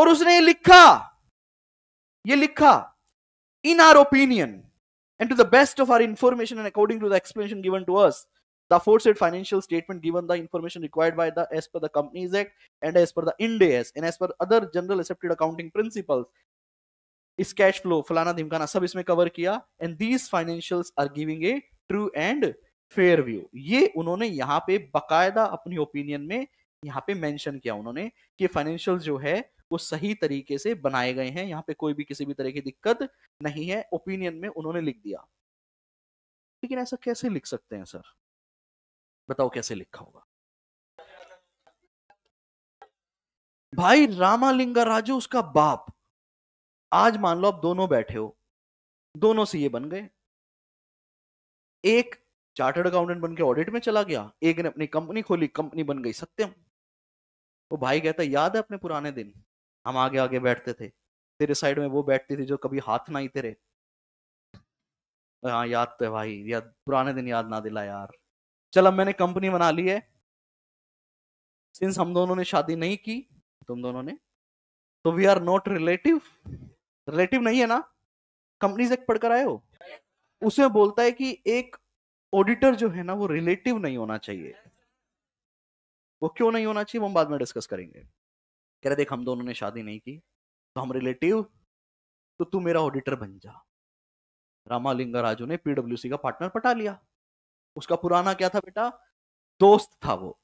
और उसने ये लिखा ये लिखा in our opinion and to the best of our information and according to the explanation given to us the aforesaid financial statement given the information required by the as per the Companies Act and as per the Ind AS and as per other general accepted accounting principles इस cash flow फलाना धिमकाना सब इसमें cover किया and these financial are giving a true and fair view ये उन्होंने यहाँ पे बकायदा अपनी ओपिनियन में यहाँ पे मेंशन किया उन्होंने कि फाइनेंशियल जो है वो सही तरीके से बनाए गए हैं यहाँ पे कोई भी किसी भी तरह की दिक्कत नहीं है ओपिनियन में उन्होंने लिख दिया लेकिन ऐसा कैसे लिख सकते हैं सर बताओ कैसे लिखा होगा भाई रामालिंगा राजू उसका बाप आज मान लो आप दोनों बैठे हो दोनों से ये बन गए एक चार्टर्ड अकाउंटेंट बनकर ऑडिट में चला गया एक ने अपनी कंपनी खोली कंपनी बन गई सत्यम वो भाई कहता याद है अपने पुराने दिन हम आगे आगे बैठते थे तेरे साइड में वो बैठती थी जो कभी हाथ ना ही तेरे हाँ याद तो है भाई याद पुराने दिन याद ना दिला यार चल अब मैंने कंपनी बना ली है सिंस हम दोनों ने शादी नहीं की तुम दोनों ने तो we are not relative relative नहीं है ना कंपनी से पढ़कर आए हो उसे बोलता है कि एक ऑडिटर जो है ना वो रिलेटिव नहीं होना चाहिए वो क्यों नहीं होना चाहिए वो हम बाद में डिस्कस करेंगे कह रहे देख हम दोनों ने शादी नहीं की तो हम रिलेटिव तो तू मेरा ऑडिटर बन जा रामालिंगा राजू ने पीडब्ल्यूसी का पार्टनर पटा लिया उसका पुराना क्या था बेटा दोस्त था वो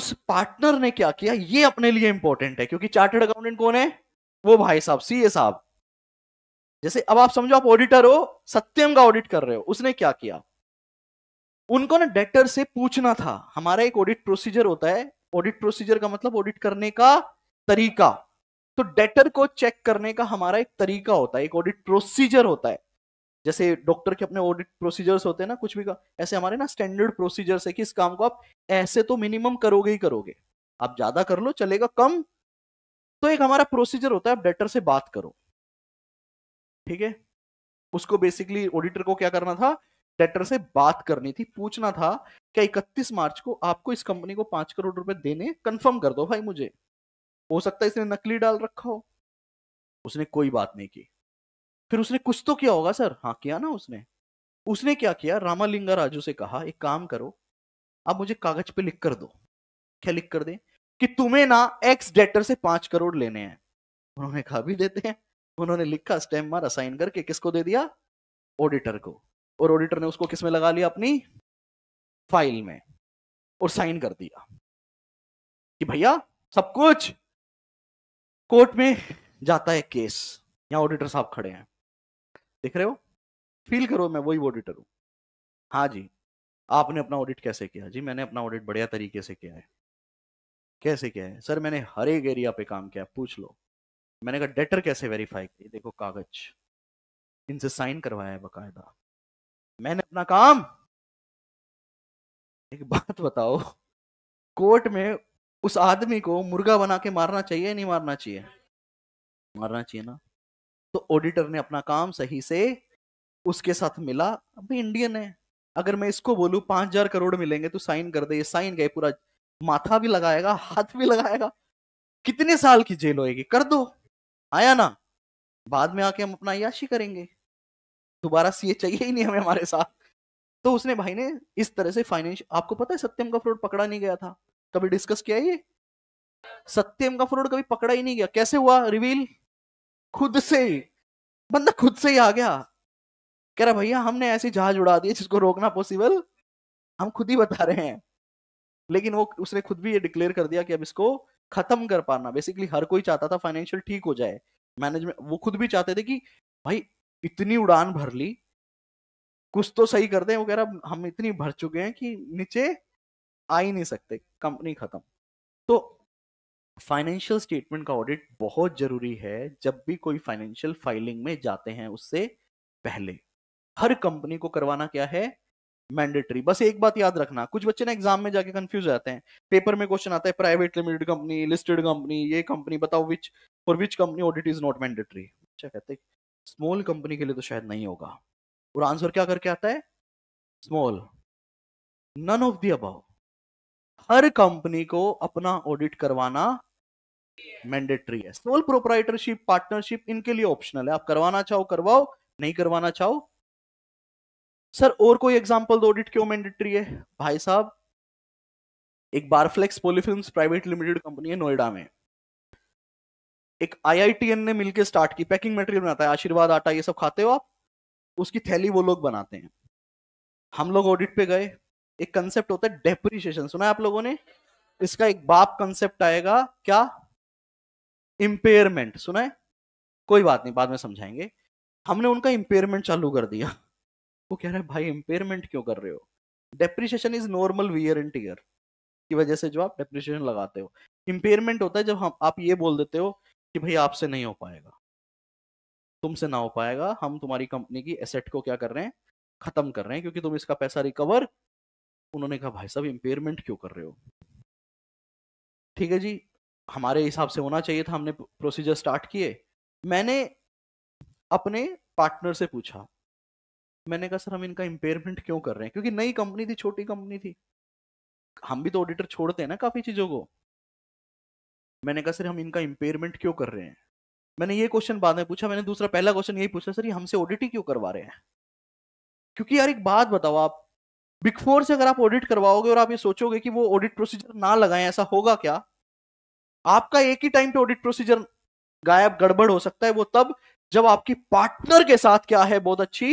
उस पार्टनर ने क्या किया ये अपने लिए इंपॉर्टेंट है क्योंकि चार्टर्ड अकाउंटेंट कौन है वो भाई साहब सीए साहब जैसे अब आप समझो आप ऑडिटर हो सत्यम का ऑडिट कर रहे हो उसने क्या किया उनको ना डेटर से पूछना था हमारा एक ऑडिट प्रोसीजर होता है ऑडिट प्रोसीजर का मतलब ऑडिट करने का तरीका तो डेटर को चेक करने का हमारा एक तरीका होता है एक ऑडिट प्रोसीजर होता है जैसे डॉक्टर के अपने ऑडिट प्रोसीजर्स होते हैं ना कुछ भी का ऐसे हमारे ना स्टैंडर्ड प्रोसीजर्स है कि इस काम को आप ऐसे तो मिनिमम करोगे ही करोगे आप ज्यादा कर लो चलेगा कम तो एक हमारा प्रोसीजर होता है आप डेटर से बात करो ठीक है उसको बेसिकली ऑडिटर को क्या करना था डेटर से बात करनी थी पूछना था क्या इकतीस मार्च को आपको इस कंपनी को पांच करोड़ रुपए देने कंफर्म कर दो भाई मुझे हो सकता है इसने नकली डाल रखा हो उसने कोई बात नहीं की फिर उसने कुछ तो किया होगा सर हाँ किया ना उसने उसने क्या किया रामालिंगा राजू से कहा एक काम करो आप मुझे कागज पे लिख कर दो क्या लिख कर दे कि तुम्हें ना एक्स डेटर से पांच करोड़ लेने हैं उन्होंने कहा भी देते हैं उन्होंने लिखा स्टैम्प मारा साइन करके किसको दे दिया ऑडिटर को और ऑडिटर ने उसको किस में लगा लिया अपनी फाइल में और साइन कर दिया कि भैया सब कुछ कोर्ट में जाता है केस यहाँ ऑडिटर साहब खड़े हैं देख रहे हो फील करो मैं वही ऑडिटर हूं हाँ जी आपने अपना ऑडिट कैसे किया जी मैंने अपना ऑडिट बढ़िया तरीके से किया है कैसे किया है सर मैंने हर एक एरिया पे काम किया पूछ लो मैंने कहा डेटर कैसे वेरीफाई करी देखो कागज इनसे साइन करवाया है बकायदा मैंने अपना काम एक बात बताओ कोर्ट में उस आदमी को मुर्गा बना के मारना चाहिए नहीं मारना चाहिए मारना चाहिए ना तो ऑडिटर ने अपना काम सही से उसके साथ मिला अभी इंडियन है अगर मैं इसको बोलूं पांच हजार करोड़ मिलेंगे तो साइन कर दे ये साइन गए पूरा माथा भी लगाएगा हाथ भी लगाएगा कितने साल की जेल होएगी कर दो आया ना बाद में आके हम अपना याशी करेंगे दोबारा सीए चाहिए ही नहीं हमें हमारे साथ तो उसने भाई ने इस तरह से फाइनेंशियल आपको पता है सत्यम का फ्रॉड पकड़ा नहीं गया था कभी डिस्कस किया ये सत्यम का फ्रॉड कभी पकड़ा ही नहीं गया कैसे हुआ रिवील खुद से बंदा खुद से ही आ गया कह रहा भैया हमने ऐसे जहाज उड़ा दिए जिसको रोकना पॉसिबल हम खुद ही बता रहे हैं लेकिन वो उसने खुद भी ये डिक्लेयर कर दिया कि अब इसको खत्म कर पाना बेसिकली हर कोई चाहता था फाइनेंशियल ठीक हो जाए मैनेजमेंट वो खुद भी चाहते थे कि भाई इतनी उड़ान भर ली कुछ तो सही कर दे वो कह रहा हम इतनी भर चुके हैं कि नीचे आ ही नहीं सकते कंपनी खत्म तो फाइनेंशियल स्टेटमेंट का ऑडिट बहुत जरूरी है जब भी कोई फाइनेंशियल फाइलिंग में जाते हैं उससे पहले हर कंपनी को करवाना क्या है मैंडेटरी बस एक बात याद रखना कुछ बच्चे ना एग्जाम में जाके कंफ्यूज रहते हैं पेपर में क्वेश्चन आता है private limited company listed company ये कंपनी बताओ which for which company audit is not mandatory अच्छा कहते हैं स्मॉल कंपनी के लिए तो शायद नहीं होगा और आंसर क्या करके आता है small none of the above हर कंपनी को अपना ऑडिट करवाना मैंडेटरी है सोल प्रोपराइटरशिप पार्टनरशिप इनके लिए ऑप्शनल है आप करवाना चाहो करवाओ नहीं करवाना चाहो सर और कोई एग्जाम्पल दो ऑडिट क्यों मैंडेटरी है भाई साहब एक Barflex Polyfilms private limited company है नोएडा में एक आईआईटीएन ने मिलकर स्टार्ट की पैकिंग मटेरियल बनाता है आशीर्वाद आटा ये सब खाते हो आप उसकी थैली वो लोग बनाते हैं हम लोग ऑडिट पे गए एक कंसेप्ट होता है डेप्रिशिएशन सुना है आप लोगों ने इसका एक बाप कंसेप्ट आएगा क्या इम्पेयरमेंट सुना है कोई बात नहीं बाद में समझाएंगे हमने उनका इम्पेयरमेंट चालू कर दिया वो कह रहा है भाई इम्पेयरमेंट क्यों कर रहे हो depreciation is normal wear and tear की वजह से जो आप डेप्रिशिएशन लगाते हो इम्पेयरमेंट होता है जब हम आप ये बोल देते हो कि भाई आपसे नहीं हो पाएगा तुमसे ना हो पाएगा हम तुम्हारी कंपनी की एसेट को क्या कर रहे हैं खत्म कर रहे हैं क्योंकि तुम इसका पैसा रिकवर उन्होंने कहा भाई साहब इम्पेयरमेंट क्यों कर रहे हो ठीक है जी हमारे हिसाब से होना चाहिए था हमने प्रोसीजर स्टार्ट किए मैंने अपने पार्टनर से पूछा मैंने कहा सर हम इनका इम्पेयरमेंट क्यों कर रहे हैं क्योंकि नई कंपनी थी छोटी कंपनी थी हम भी तो ऑडिटर छोड़ते हैं ना काफ़ी चीज़ों को मैंने कहा सर हम इनका इम्पेयरमेंट क्यों कर रहे हैं मैंने ये क्वेश्चन बाद में पूछा मैंने दूसरा पहला क्वेश्चन यही पूछा सर ये हमसे ऑडिट ही क्यों करवा रहे हैं क्योंकि यार एक बात बताओ आप बिग फोर से अगर आप ऑडिट करवाओगे और आप ये सोचोगे कि वो ऑडिट प्रोसीजर ना लगाए ऐसा होगा क्या आपका एक ही टाइम पे ऑडिट प्रोसीजर गायब गड़बड़ हो सकता है वो तब जब आपकी पार्टनर के साथ क्या है बहुत अच्छी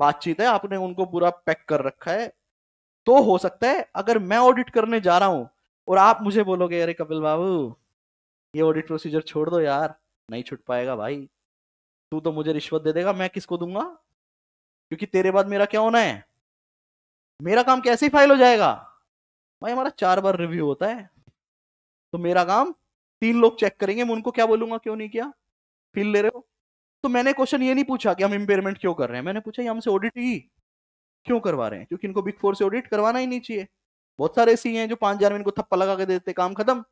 बातचीत है आपने उनको पूरा पैक कर रखा है तो हो सकता है अगर मैं ऑडिट करने जा रहा हूं और आप मुझे बोलोगे अरे कपिल बाबू ये ऑडिट प्रोसीजर छोड़ दो यार नहीं छुट पाएगा भाई तू तो मुझे रिश्वत दे देगा मैं किसको दूंगा क्योंकि तेरे बाद मेरा क्या होना है मेरा काम कैसे फाइल हो जाएगा भाई हमारा चार बार रिव्यू होता है तो मेरा काम तीन लोग चेक करेंगे मैं उनको क्या बोलूंगा क्यों नहीं किया फील ले रहे हो तो मैंने क्वेश्चन ये नहीं पूछा कि हम इम्पेयरमेंट क्यों कर रहे हैं मैंने पूछा ये हमसे ऑडिट ही क्यों करवा रहे हैं क्योंकि इनको बिग फोर से ऑडिट करवाना ही नहीं चाहिए बहुत सारे ऐसे हैं जो पांच हजार में इनको थप्पा लगा के देते काम खत्म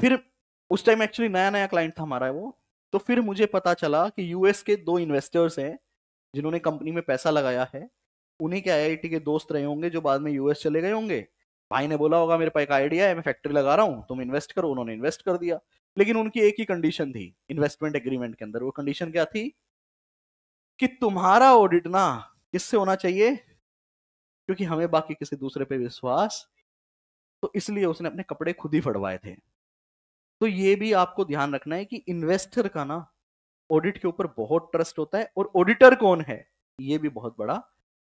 फिर उस टाइम एक्चुअली नया नया क्लाइंट था हमारा वो तो फिर मुझे पता चला कि यूएस के दो इन्वेस्टर्स हैं जिन्होंने कंपनी में पैसा लगाया है उन्हीं के आईआईटी के दोस्त रहे होंगे जो बाद में यूएस चले गए होंगे भाई ने बोला होगा मेरे पास एक आइडिया है मैं फैक्ट्री लगा रहा हूँ तुम इन्वेस्ट करो उन्होंने इन्वेस्ट कर दिया लेकिन उनकी एक ही कंडीशन थी इन्वेस्टमेंट एग्रीमेंट के अंदर वो कंडीशन क्या थी कि तुम्हारा ऑडिट ना किससे होना चाहिए क्योंकि हमें बाकी किसी दूसरे पे विश्वास तो इसलिए उसने अपने कपड़े खुद ही फड़वाए थे तो ये भी आपको ध्यान रखना है कि इन्वेस्टर का ना ऑडिट के ऊपर बहुत ट्रस्ट होता है और ऑडिटर कौन है ये भी बहुत बड़ा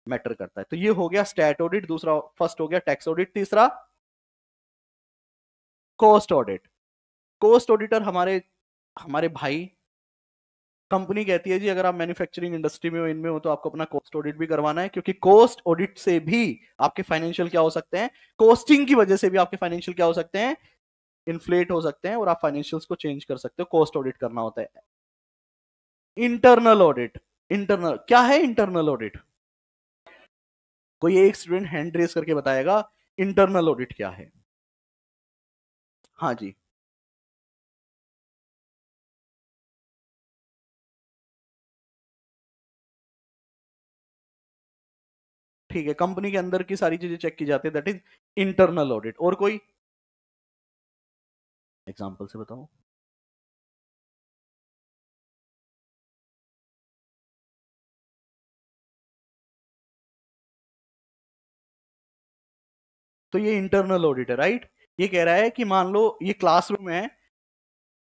मैटर करता है तो ये हो गया स्टैट ऑडिट दूसरा फर्स्ट हो गया टैक्स ऑडिट तीसरा कॉस्ट ऑडिट कोस्ट ऑडिटर हमारे हमारे भाई कंपनी कहती है जी अगर आप मैन्युफैक्चरिंग इंडस्ट्री में हो इनमें हो तो आपको अपना कोस्ट ऑडिट भी करवाना है क्योंकि कोस्ट ऑडिट से भी आपके फाइनेंशियल क्या हो सकते हैं कोस्टिंग की वजह से भी आपके फाइनेंशियल क्या हो सकते हैं इन्फ्लेट हो सकते हैं और आप फाइनेंशियल्स को चेंज कर सकते हो कोस्ट ऑडिट करना होता है इंटरनल ऑडिट इंटरनल क्या है इंटरनल ऑडिट कोई एक स्टूडेंट हैंड रेस करके बताएगा इंटरनल ऑडिट क्या है हाँ जी ठीक है कंपनी के अंदर की सारी चीजें चेक की जाती है दैट इज इंटरनल ऑडिट और कोई एग्जाम्पल से बताओ तो ये इंटरनल ऑडिट है राइट ये कह रहा है कि मान लो ये क्लासरूम है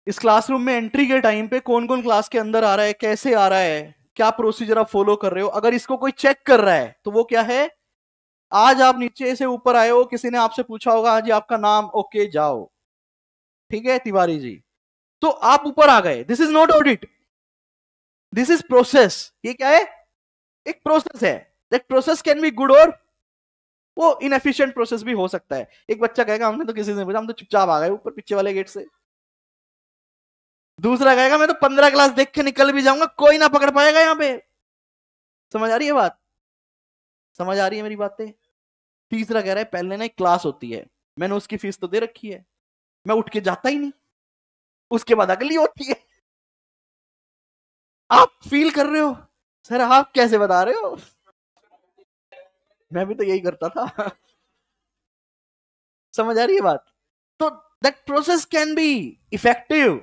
इस क्लासरूम में एंट्री के टाइम पे कौन कौन क्लास के अंदर आ रहा है कैसे आ रहा है क्या प्रोसीजर आप फॉलो कर रहे हो अगर इसको कोई चेक कर रहा है तो वो क्या है आज आप नीचे से ऊपर आए हो किसी ने आपसे पूछा होगा हाँ जी आपका नाम ओके जाओ ठीक है तिवारी जी तो आप ऊपर आ गए this is not audit this is process ये क्या है एक प्रोसेस है that process can be good और वो इनएफिशिएंट प्रोसेस भी हो सकता है एक बच्चा कहेगा हमने तो किसी से पूछा हम तो चुपचाप आ गए ऊपर पीछे वाले गेट से दूसरा कहेगा मैं तो पंद्रह क्लास देख के निकल भी जाऊंगा कोई ना पकड़ पाएगा यहाँ पे समझ आ रही है बात समझ आ रही है मेरी बातें तीसरा कह रहा है पहले ना एक क्लास होती है मैंने उसकी फीस तो दे रखी है मैं उठ के जाता ही नहीं उसके बाद अगली होती है आप फील कर रहे हो सर आप कैसे बता रहे हो मैं भी तो यही करता था समझ आ रही है बात तो that process can be effective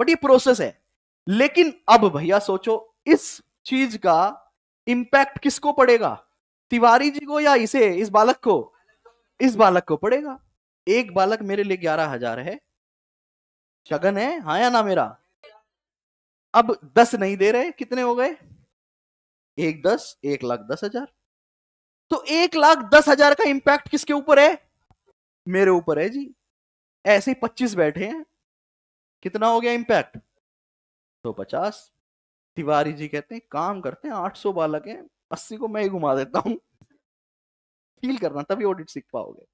but ये प्रोसेस है लेकिन अब भैया सोचो इस चीज का इंपैक्ट किसको पड़ेगा तिवारी जी को या इसे इस बालक को इस बालक को पड़ेगा एक बालक मेरे लिए ग्यारह हजार है शगन है हाँ या ना मेरा अब दस नहीं दे रहे कितने हो गए एक दस एक लाख दस हजार तो एक लाख दस हजार का इंपैक्ट किसके ऊपर है मेरे ऊपर है जी ऐसे ही पच्चीस बैठे हैं कितना हो गया इम्पैक्ट सौ पचास तिवारी जी कहते हैं काम करते हैं आठ सौ बालक हैं अस्सी को मैं ही घुमा देता हूँ फील करना तभी ऑडिट सीख पाओगे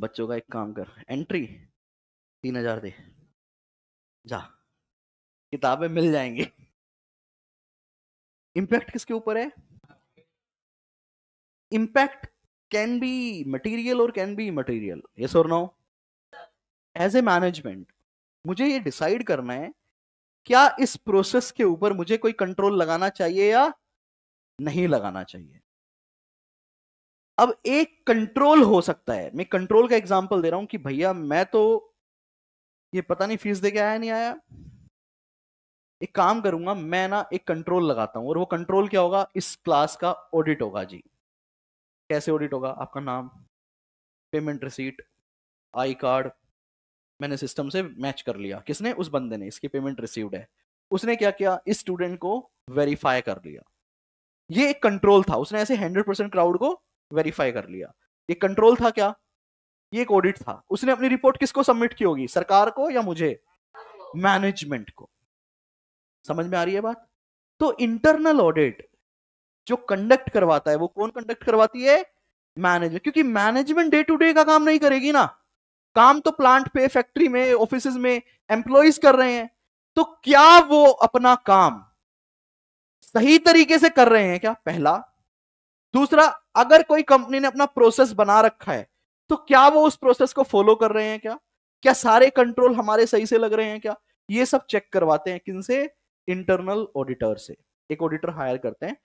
बच्चों का एक काम कर एंट्री तीन हजार दे जा किताबें मिल जाएंगी इम्पैक्ट किसके ऊपर है इम्पैक्ट कैन बी मटेरियल और कैन बी मटेरियल ये सोर नो एज ए मैनेजमेंट मुझे ये डिसाइड करना है क्या इस प्रोसेस के ऊपर मुझे कोई कंट्रोल लगाना चाहिए या नहीं लगाना चाहिए अब एक कंट्रोल हो सकता है मैं कंट्रोल का एग्जांपल दे रहा हूं कि भैया मैं तो ये पता नहीं फीस दे के आया नहीं आया एक काम करूंगा मैं ना एक कंट्रोल लगाता हूं और वो कंट्रोल क्या होगा इस क्लास का ऑडिट होगा जी कैसे ऑडिट होगा आपका नाम पेमेंट रिसीट आई कार्ड मैंने सिस्टम से मैच कर लिया किसने उस बंदे ने इसकी पेमेंट रिसीव्ड है उसने क्या किया इस स्टूडेंट को वेरीफाई कर लिया ये एक कंट्रोल था उसने ऐसे हंड्रेड परसेंट क्राउड को वेरीफाई कर लिया ये कंट्रोल था क्या ये एक ऑडिट था उसने अपनी रिपोर्ट किसको सबमिट की होगी सरकार को या मुझे मैनेजमेंट को समझ में आ रही है बात तो इंटरनल ऑडिट जो कंडक्ट करवाता है वो कौन कंडक्ट करवाती है मैनेजमेंट क्योंकि मैनेजमेंट डे टू डे का काम नहीं करेगी ना काम तो प्लांट पे फैक्ट्री में ऑफिस में एम्प्लॉयज कर रहे हैं तो क्या वो अपना काम सही तरीके से कर रहे हैं क्या पहला दूसरा अगर कोई कंपनी ने अपना प्रोसेस बना रखा है तो क्या वो उस प्रोसेस को फॉलो कर रहे हैं क्या क्या सारे कंट्रोल हमारे सही से लग रहे हैं क्या ये सब चेक करवाते हैं किनसे इंटरनल ऑडिटर से एक ऑडिटर हायर करते हैं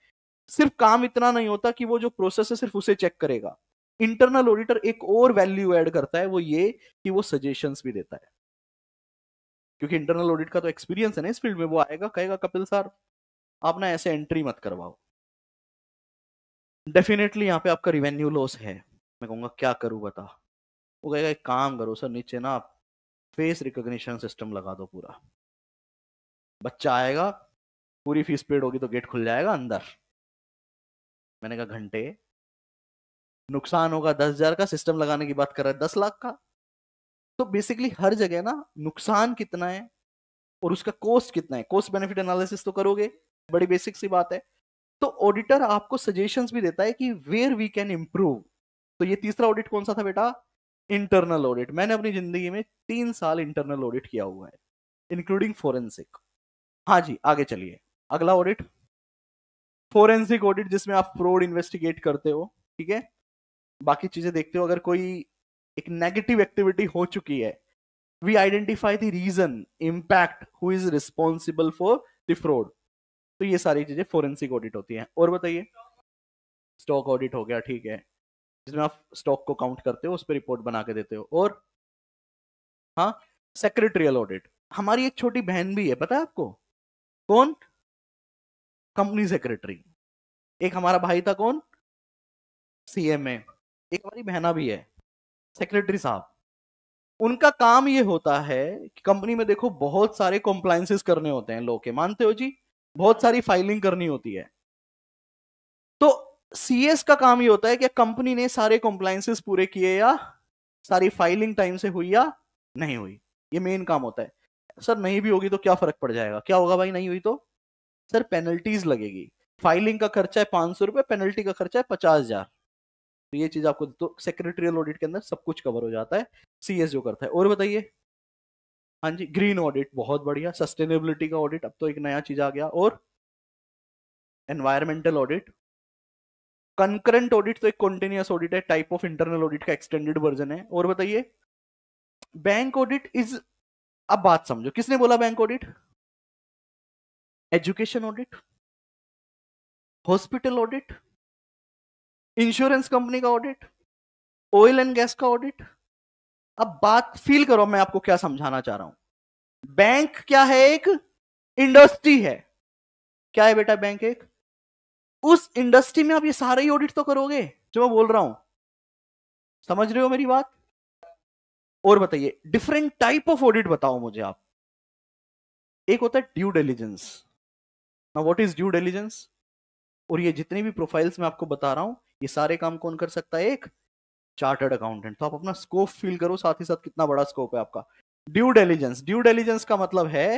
सिर्फ काम इतना नहीं होता कि वो जो प्रोसेस है सिर्फ उसे चेक करेगा इंटरनल ऑडिटर एक और वैल्यू ऐड करता है वो ये कि वो सजेशन भी देता है क्योंकि इंटरनल ऑडिट का तो एक्सपीरियंस है ना इस फील्ड में वो आएगा कहेगा कपिल सर आप ना ऐसे एंट्री मत करवाओ डेफिनेटली यहाँ पे आपका रिवेन्यू लॉस है मैं कहूंगा क्या करूँ बता वो कहेगा एक काम करो सर नीचे ना आप फेस रिकोगशन सिस्टम लगा दो पूरा बच्चा आएगा पूरी फीस पेड होगी तो गेट खुल जाएगा अंदर मैंने कहा घंटे नुकसान होगा दस हजार का सिस्टम लगाने की बात कर रहा है दस लाख का तो बेसिकली हर जगह ना नुकसान कितना है और उसका कॉस्ट कितना है कॉस्ट बेनिफिट एनालिसिस तो करोगे बड़ी बेसिक सी बात है तो ऑडिटर आपको सजेशंस भी देता है कि वेयर वी कैन इम्प्रूव तो ये तीसरा ऑडिट कौन सा था बेटा इंटरनल ऑडिट मैंने अपनी जिंदगी में तीन साल इंटरनल ऑडिट किया हुआ है इंक्लूडिंग फोरेंसिक हाँ जी आगे चलिए अगला ऑडिट फोरेंसिक ऑडिट जिसमें आप फ्रॉड इन्वेस्टिगेट करते हो ठीक है बाकी चीजें देखते हो अगर कोई एक नेगेटिव एक्टिविटी हो चुकी है we identify the reason impact who is responsible for the fraud तो ये सारी चीजें फोरेंसिक ऑडिट होती हैं और बताइए स्टॉक ऑडिट हो गया ठीक है जिसमें आप स्टॉक को काउंट करते हो उस पर रिपोर्ट बना के देते हो और हाँ सेक्रेटरियल ऑडिट हमारी एक छोटी बहन भी है पता है आपको कौन कंपनी सेक्रेटरी एक हमारा भाई था कौन सीएमए एक हमारी बहना भी है सेक्रेटरी साहब उनका काम ये होता है कि कंपनी में देखो बहुत सारे कॉम्प्लाइंसिस करने होते हैं लोग के मानते हो जी बहुत सारी फाइलिंग करनी होती है तो सीएस का काम ये होता है कि कंपनी ने सारे कॉम्प्लाइंसेस पूरे किए या सारी फाइलिंग टाइम से हुई या नहीं हुई ये मेन काम होता है सर नहीं भी होगी तो क्या फर्क पड़ जाएगा क्या होगा भाई नहीं हुई तो सर पेनल्टीज लगेगी फाइलिंग का खर्चा है पांच सौ रुपये पेनल्टी का खर्चा है पचास हजार तो ये चीज आपको तो सेक्रेटरियल ऑडिट के अंदर सब कुछ कवर हो जाता है सी जो करता है और बताइए हाँ जी ग्रीन ऑडिट बहुत बढ़िया सस्टेनेबिलिटी का ऑडिट अब तो एक नया चीज आ गया और एनवायरमेंटल ऑडिट कंकरेंट ऑडिट तो एक कंटिन्यूस ऑडिट है टाइप ऑफ इंटरनल ऑडिट का एक्सटेंडेड वर्जन है और बताइए बैंक ऑडिट इज अब बात समझो किसने बोला bank audit education audit hospital audit insurance company का ऑडिट ऑयल एंड गैस का ऑडिट अब बात फील करो मैं आपको क्या समझाना चाह रहा हूं बैंक क्या है एक इंडस्ट्री है क्या है बेटा बैंक एक उस इंडस्ट्री में आप ये सारे ही ऑडिट तो करोगे जो मैं बोल रहा हूं समझ रहे हो मेरी बात और बताइए डिफरेंट टाइप ऑफ ऑडिट बताओ मुझे आप एक होता है ड्यू डेलिजेंस ना व्हाट इज ड्यू डेलिजेंस और ये जितनी भी प्रोफाइल्स मैं आपको बता रहा हूं ये सारे काम कौन कर सकता है एक चार्टर्ड अकाउंटेंट तो आप अपना स्कोप फील करो साथ ही साथ कितना बड़ा स्कोप है आपका ड्यू डेलीजेंस ड्यू डेलीजेंस का मतलब है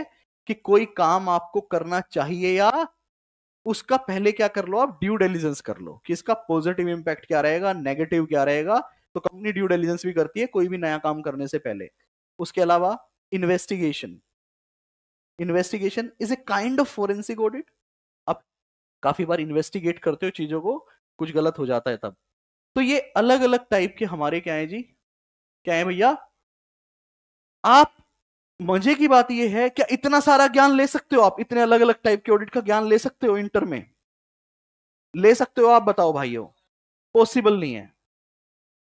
कि कोई काम आपको करना चाहिए या उसका पहले क्या कर लो आप ड्यू डेलीजेंस कर लो कि इसका पॉजिटिव इंपैक्ट क्या रहेगा नेगेटिव क्या रहेगा तो कंपनी ड्यू डेलीजेंस भी करती है कोई भी नया काम करने से पहले उसके अलावा investigation investigation is a kind of forensic audit आप काफी बार इन्वेस्टिगेट करते हो चीजों को कुछ गलत हो जाता है तब तो ये अलग अलग टाइप के हमारे क्या है जी क्या है भैया आप मजे की बात यह है क्या इतना सारा ज्ञान ले सकते हो आप इतने अलग अलग टाइप के ऑडिट का ज्ञान ले सकते हो इंटर में ले सकते हो आप बताओ भाइयों पॉसिबल नहीं है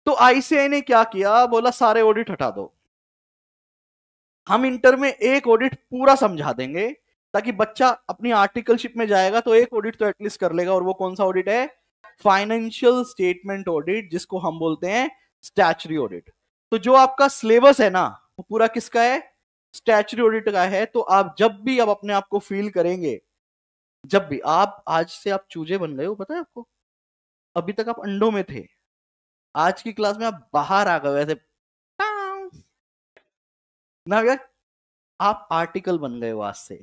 तो आईसीआई ने क्या किया बोला सारे ऑडिट हटा दो हम इंटर में एक ऑडिट पूरा समझा देंगे ताकि बच्चा अपनी आर्टिकलशिप में जाएगा तो एक ऑडिट तो एटलीस्ट कर लेगा और वो कौन सा ऑडिट है फाइनेंशियल स्टेटमेंट ऑडिट जिसको हम बोलते हैं स्टैचरी ऑडिट तो जो आपका सिलेबस है ना वो पूरा किसका है स्टैचरी ऑडिट का है तो आप जब भी आप अपने आप को फील करेंगे जब भी आप आज से आप चूजे बन गए हो पता है आपको अभी तक आप अंडों में थे आज की क्लास में आप बाहर आ गए थे ना यार आप आर्टिकल बन गए हो आज से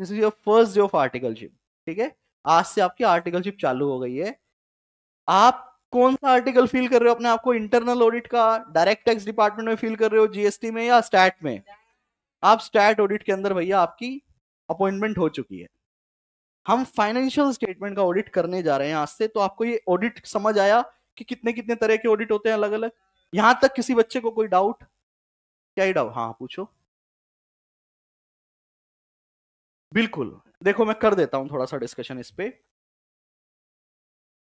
this is your first day of articleship ठीक है आज से आपकी आर्टिकलशिप चालू हो गई है आप कौन सा आर्टिकल फील कर रहे हो अपने आपको इंटरनल ऑडिट का डायरेक्ट टैक्स डिपार्टमेंट में फील कर रहे हो जीएसटी में या स्टैट में आप स्टैट ऑडिट के अंदर भैया आपकी अपॉइंटमेंट हो चुकी है हम फाइनेंशियल स्टेटमेंट का ऑडिट करने जा रहे हैं आज से तो आपको ये ऑडिट समझ आया कि कितने कितने तरह के ऑडिट होते हैं अलग अलग यहां तक किसी बच्चे को कोई डाउट क्या ही डाउट हाँ पूछो बिल्कुल देखो मैं कर देता हूं थोड़ा सा डिस्कशन इस पे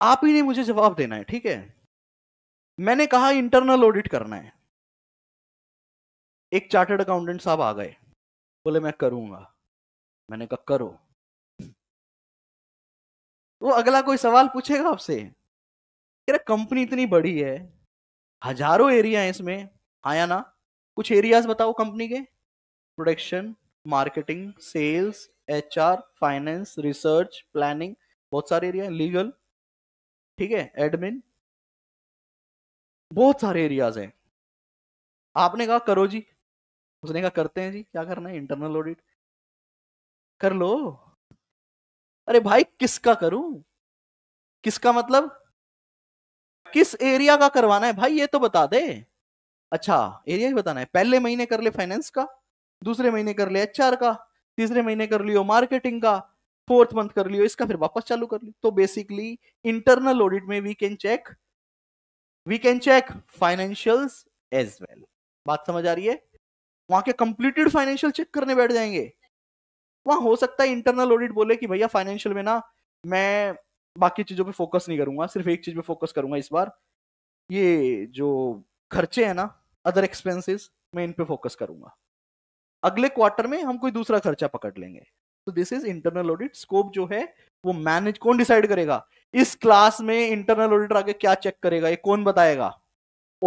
आप ही ने मुझे जवाब देना है ठीक है मैंने कहा इंटरनल ऑडिट करना है एक चार्टर्ड अकाउंटेंट साहब आ गए बोले मैं करूंगा मैंने कहा करो वो अगला कोई सवाल पूछेगा आपसे कंपनी इतनी बड़ी है हजारों एरिया है इसमें हाँ या ना कुछ एरियाज बताओ कंपनी के production marketing sales HR finance research planning बहुत सारे एरिया लीगल ठीक है एडमिन बहुत सारे एरियाज हैं आपने कहा करो जी उसने कहा करते हैं जी क्या करना है इंटरनल ऑडिट कर लो अरे भाई किसका करूं किसका मतलब किस एरिया का करवाना है भाई ये तो बता दे अच्छा एरिया ही बताना है पहले महीने कर ले फाइनेंस का दूसरे महीने कर ले एचआर का तीसरे महीने कर लियो मार्केटिंग का फोर्थ मंथ कर लियो इसका फिर वापस चालू कर लियो तो बेसिकली इंटरनल ऑडिट में we can check we can check financials as well बात समझ आ रही है वहां के कंप्लीटेड फाइनेंशियल चेक करने बैठ जाएंगे वहां हो सकता है इंटरनल ऑडिट बोले कि भैया फाइनेंशियल में ना मैं बाकी चीजों पे फोकस नहीं करूंगा सिर्फ एक चीज पे फोकस करूंगा इस बार ये जो खर्चे हैं ना अदर एक्सपेंसेस मैं इन पे फोकस करूंगा अगले क्वार्टर में हम कोई दूसरा खर्चा पकड़ लेंगे तो this is internal audit scope जो है वो मैनेज कौन डिसाइड करेगा इस क्लास में इंटरनल ऑडिटर आगे क्या चेक करेगा ये कौन बताएगा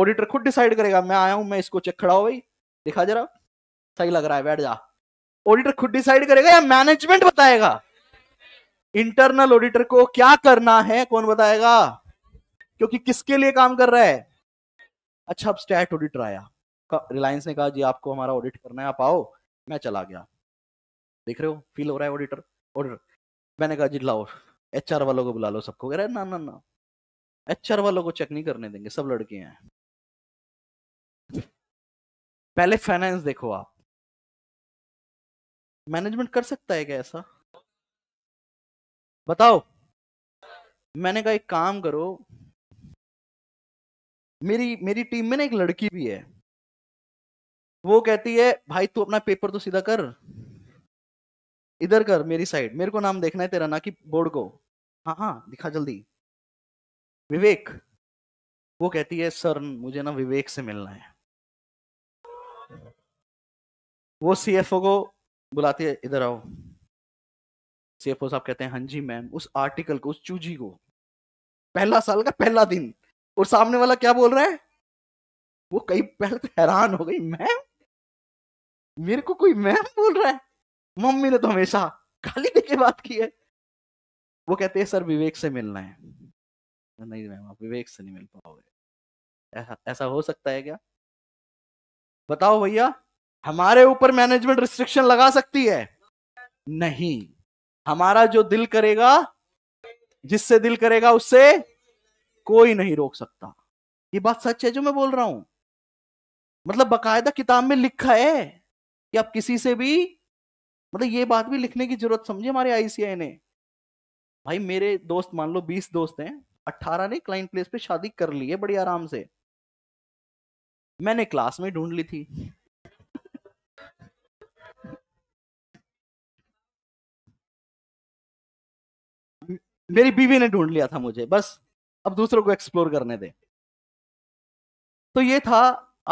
ऑडिटर खुद डिसाइड करेगा मैं आया हूं मैं इसको चेक खड़ा हूं भाई दिखा जरा सही लग रहा है बैठ जा ऑडिटर खुद डिसाइड करेगा या मैनेजमेंट बताएगा इंटरनल ऑडिटर को क्या करना है कौन बताएगा क्योंकि किसके लिए काम कर रहा है अच्छा अब स्टैट ऑडिटर आया रिलायंस ने कहा जी आपको हमारा ऑडिट करना है आप आओ मैं चला गया देख रहे हो फील हो रहा है ऑडिटर ऑडिटर मैंने कहा जी लाओ एच वालों को बुला लो सबको कह रहे ना ना ना एच वालों को चेक नहीं करने देंगे सब लड़के हैं पहले फाइनेंस देखो आप मैनेजमेंट कर सकता है क्या ऐसा बताओ मैंने कहा एक काम करो मेरी मेरी टीम में ना एक लड़की भी है वो कहती है भाई तू अपना पेपर तो सीधा कर इधर कर मेरी साइड मेरे को नाम देखना है तेरा ना कि बोर्ड को हाँ हाँ दिखा जल्दी विवेक वो कहती है सर मुझे ना विवेक से मिलना है वो सीएफओ को बुलाती है इधर आओ सीएफओ साहब कहते हैं हाँ जी मैम उस आर्टिकल को उस चूजी को पहला साल का पहला दिन और सामने वाला क्या बोल रहा है वो कई पहले तो हैरान हो गई मैम मेरे को कोई मैम बोल रहा है मम्मी ने तो हमेशा गाली दे बात की है वो कहते हैं सर विवेक से मिलना है नहीं मैम आप विवेक से नहीं मिल पाओगे ऐसा ऐसा हो सकता है क्या बताओ भैया हमारे ऊपर मैनेजमेंट रिस्ट्रिक्शन लगा सकती है नहीं हमारा जो दिल करेगा जिससे दिल करेगा उससे कोई नहीं रोक सकता ये बात सच है जो मैं बोल रहा हूं मतलब बकायदा किताब में लिखा है कि आप किसी से भी मतलब ये बात भी लिखने की जरूरत समझे हमारे आईसीआई ने भाई मेरे दोस्त मान लो बीस दोस्त हैं अट्ठारह ने क्लाइंट प्लेस पे शादी कर ली है बड़ी आराम से मैंने क्लास में ढूंढ ली थी मेरी बीवी ने ढूंढ लिया था मुझे बस अब दूसरों को एक्सप्लोर करने दे तो ये था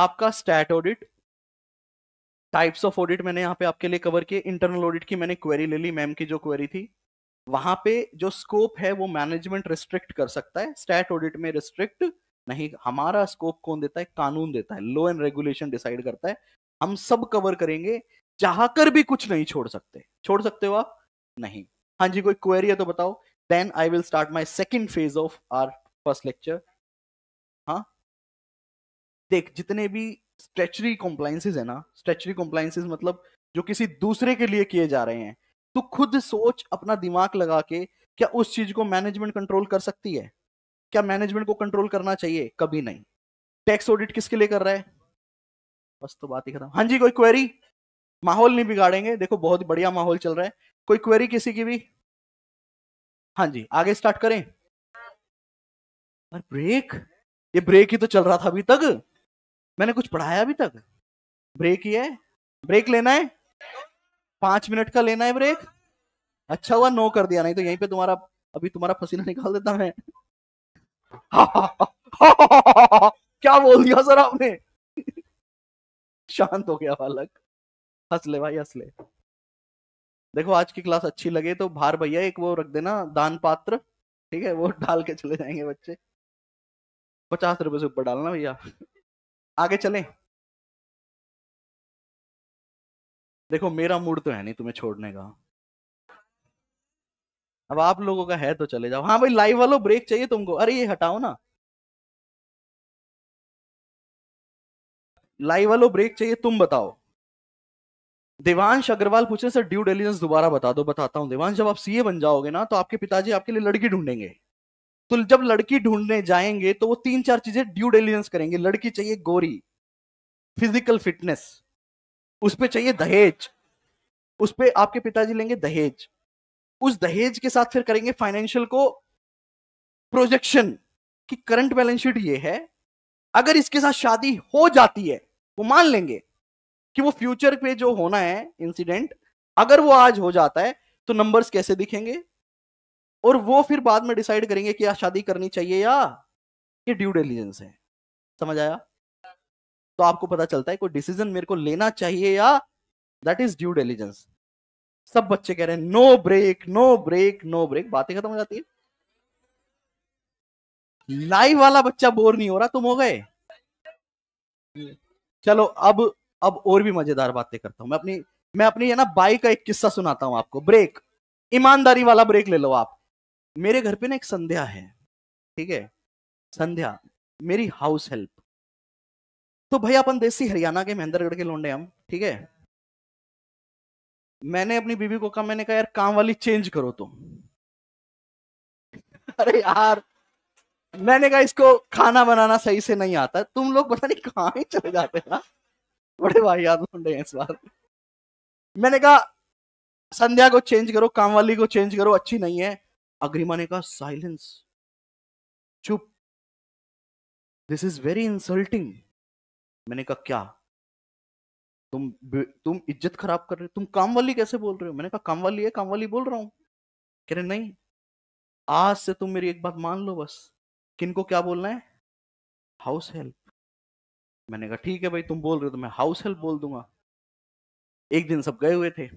आपका stat audit types of audit मैंने यहाँ पे आपके लिए कवर किए इंटरनल ऑडिट की मैंने क्वेरी ले ली मैम की जो क्वेरी थी वहां पे जो स्कोप है वो मैनेजमेंट रिस्ट्रिक्ट कर सकता है स्टैट ऑडिट में रिस्ट्रिक्ट नहीं हमारा स्कोप कौन देता है कानून देता है लॉ एंड रेगुलेशन डिसाइड करता है हम सब कवर करेंगे चाहकर भी कुछ नहीं छोड़ सकते छोड़ सकते हो आप नहीं हाँ जी कोई क्वेरी है तो बताओ then I will start my second phase of our first lecture हाँ देख जितने भी स्ट्रेचरी कॉम्प्लाइंसेज है ना स्ट्रेचरी कॉम्प्लाइंसेज मतलब जो किसी दूसरे के लिए किए जा रहे हैं तो खुद सोच अपना दिमाग लगा के क्या उस चीज को मैनेजमेंट कंट्रोल कर सकती है क्या मैनेजमेंट को कंट्रोल करना चाहिए कभी नहीं टैक्स ऑडिट किसके लिए कर रहा है बस तो बात ही खत्म हाँ जी कोई क्वेरी माहौल नहीं बिगाड़ेंगे देखो बहुत बढ़िया माहौल चल रहा है कोई क्वेरी किसी की भी हाँ जी आगे स्टार्ट करें ब्रेक ये ब्रेक ही तो चल रहा था अभी तक मैंने कुछ पढ़ाया अभी तक ब्रेक ही है ब्रेक लेना है पांच मिनट का लेना है ब्रेक अच्छा हुआ नो कर दिया नहीं तो यहीं पे तुम्हारा अभी तुम्हारा पसीना निकाल देता मैं क्या बोल दिया सर आपने शांत हो गया बालक हंस ले भाई हंस ले देखो आज की क्लास अच्छी लगे तो बाहर भैया एक वो रख देना दान पात्र ठीक है वो डाल के चले जाएंगे बच्चे पचास रुपए से ऊपर डालना भैया आगे चले देखो मेरा मूड तो है नहीं तुम्हें छोड़ने का अब आप लोगों का है तो चले जाओ हाँ भाई लाइव वालों ब्रेक चाहिए तुमको अरे ये हटाओ ना लाइव वालों ब्रेक चाहिए तुम बताओ देवांश अग्रवाल पूछे सर ड्यू डेलीजेंस दोबारा बता दो बताता हूँ देवांश जब आप सीए बन जाओगे ना तो आपके पिताजी आपके लिए लड़की ढूंढेंगे तो जब लड़की ढूंढने जाएंगे तो वो तीन चार चीजें ड्यू डेलिजेंस करेंगे लड़की चाहिए गोरी फिजिकल फिटनेस उस पर चाहिए दहेज उस पर आपके पिताजी लेंगे दहेज उस दहेज के साथ फिर करेंगे फाइनेंशियल को प्रोजेक्शन कि करंट बैलेंस शीट ये है अगर इसके साथ शादी हो जाती है वो मान लेंगे कि वो फ्यूचर पे जो होना है इंसिडेंट अगर वो आज हो जाता है तो नंबर्स कैसे दिखेंगे और वो फिर बाद में डिसाइड करेंगे कि शादी करनी चाहिए या ये ड्यू डेलीजेंस है समझ आया तो आपको पता चलता है कोई डिसीजन मेरे को लेना चाहिए या दैट इज ड्यू डेलीजेंस सब बच्चे कह रहे हैं no break no break no break बातें खत्म हो जाती है लाइव वाला बच्चा बोर नहीं हो रहा तुम हो गए चलो अब अब और भी मजेदार बातें करता हूं मैं अपनी मैं अपनी है ना बाई का एक किस्सा सुनाता हूं आपको ब्रेक ईमानदारी वाला ब्रेक ले लो आप मेरे घर पे ना एक संध्या है ठीक है संध्या मेरी हाउस हेल्प तो भाई अपन देसी हरियाणा के महेंद्रगढ़ के लोंडे हम ठीक है मैंने अपनी बीबी को कहा मैंने कहा यार काम वाली चेंज करो तुम अरे यार मैंने कहा इसको खाना बनाना सही से नहीं आता तुम लोग पता नहीं कहा ही चले जाते हैं ना बड़े भाई याद लोंडे हैं इस बार मैंने कहा संध्या को चेंज करो काम वाली को चेंज करो अच्छी नहीं है अग्रिमा ने कहा साइलेंस चुप दिस इज वेरी इंसल्टिंग मैंने कहा क्या तुम तुम इज्जत खराब कर रहे हो तुम काम वाली कैसे बोल रहे हो मैंने कहा काम वाली है काम वाली बोल रहा हूं कह रहे नहीं आज से तुम मेरी एक बात मान लो बस किनको क्या बोलना है हाउस हेल्प मैंने कहा ठीक है भाई तुम बोल रहे हो तो मैं हाउस हेल्प बोल दूंगा एक दिन सब गए हुए थे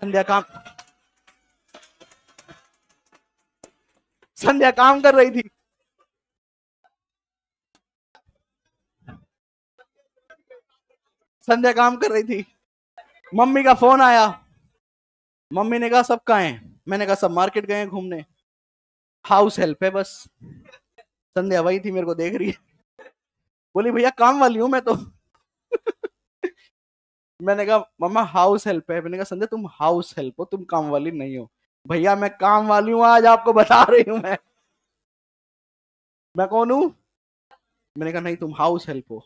संध्या काम संध्या काम कर रही थी संध्या काम कर रही थी मम्मी का फोन आया मम्मी ने कहा सब कहा है मैंने कहा सब मार्केट गए घूमने हाउस हेल्प है बस संध्या वही थी मेरे को देख रही है बोली भैया काम वाली हूं मैं तो मैंने कहा मम्मा हाउस हेल्प है मैंने कहा संध्या तुम हाउस हेल्प हो तुम काम वाली नहीं हो भैया मैं काम वाली हूँ आज आपको बता रही हूँ मैं मैं कौन हूँ मैंने कहा नहीं तुम हाउस हेल्प हो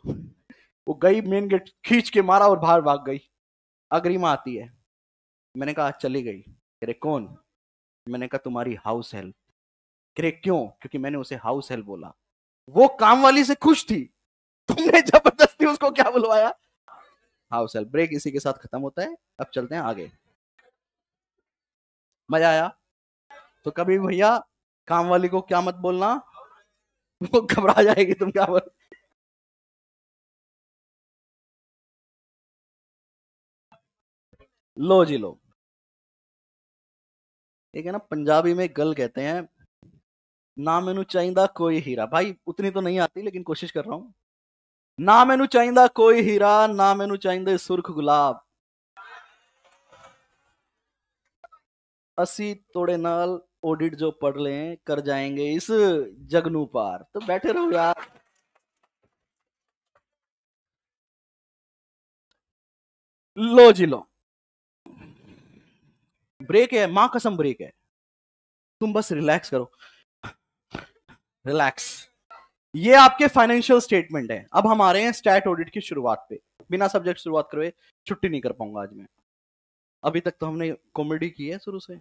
वो गई मेन गेट खींच के मारा और बाहर भाग गई अग्रिमा आती है मैंने कहा चली गई अरे कौन मैंने कहा तुम्हारी हाउस हेल्प अरे क्यों क्योंकि मैंने उसे हाउस हेल्प बोला वो काम वाली से खुश थी तुमने जबरदस्ती उसको क्या बुलवाया हाउस हेल्प ब्रेक इसी के साथ खत्म होता है अब चलते हैं आगे मजा आया तो कभी भैया काम वाली को क्या मत बोलना वो घबरा जाएगी तुम क्या बोल लो जी लो ठीक है ना पंजाबी में गल कहते हैं ना मैनू चाहिए कोई हीरा भाई उतनी तो नहीं आती लेकिन कोशिश कर रहा हूं ना मैनू चाहिए कोई हीरा ना मैनू चाहिए सुर्ख गुलाब असी तोड़े नाल ऑडिट जो पढ़ लें कर जाएंगे इस जगनू पार तो बैठे रहो यार लो जी लो ब्रेक है मां कसम ब्रेक है तुम बस रिलैक्स करो रिलैक्स ये आपके फाइनेंशियल स्टेटमेंट है अब हम आ रहे हैं स्टैट ऑडिट की शुरुआत पे बिना सब्जेक्ट शुरुआत करवे छुट्टी नहीं कर पाऊंगा आज मैं अभी तक तो हमने कॉमेडी की है शुरू से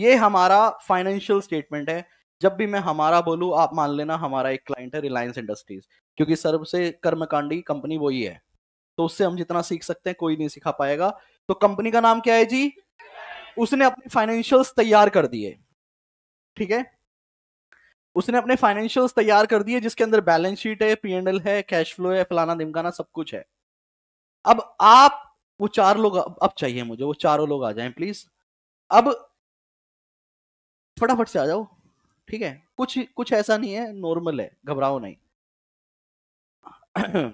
ये हमारा फाइनेंशियल स्टेटमेंट है जब भी मैं हमारा बोलूँ आप मान लेना हमारा एक क्लाइंट है रिलायंस इंडस्ट्रीज क्योंकि सबसे कर्मकांडी कंपनी वही है तो उससे हम जितना सीख सकते हैं कोई नहीं सिखा पाएगा तो कंपनी का नाम क्या है जी उसने अपने फाइनेंशियल्स तैयार कर दिए ठीक है उसने अपने फाइनेंशियल्स तैयार कर दिए जिसके अंदर बैलेंस शीट है पी एंड एल है कैश फ्लो है फलाना दिमकाना सब कुछ है अब आप वो चार लोग अब चाहिए मुझे वो चारों लोग आ जाएं प्लीज अब फटाफट से आ जाओ ठीक है कुछ कुछ ऐसा नहीं है नॉर्मल है घबराओ नहीं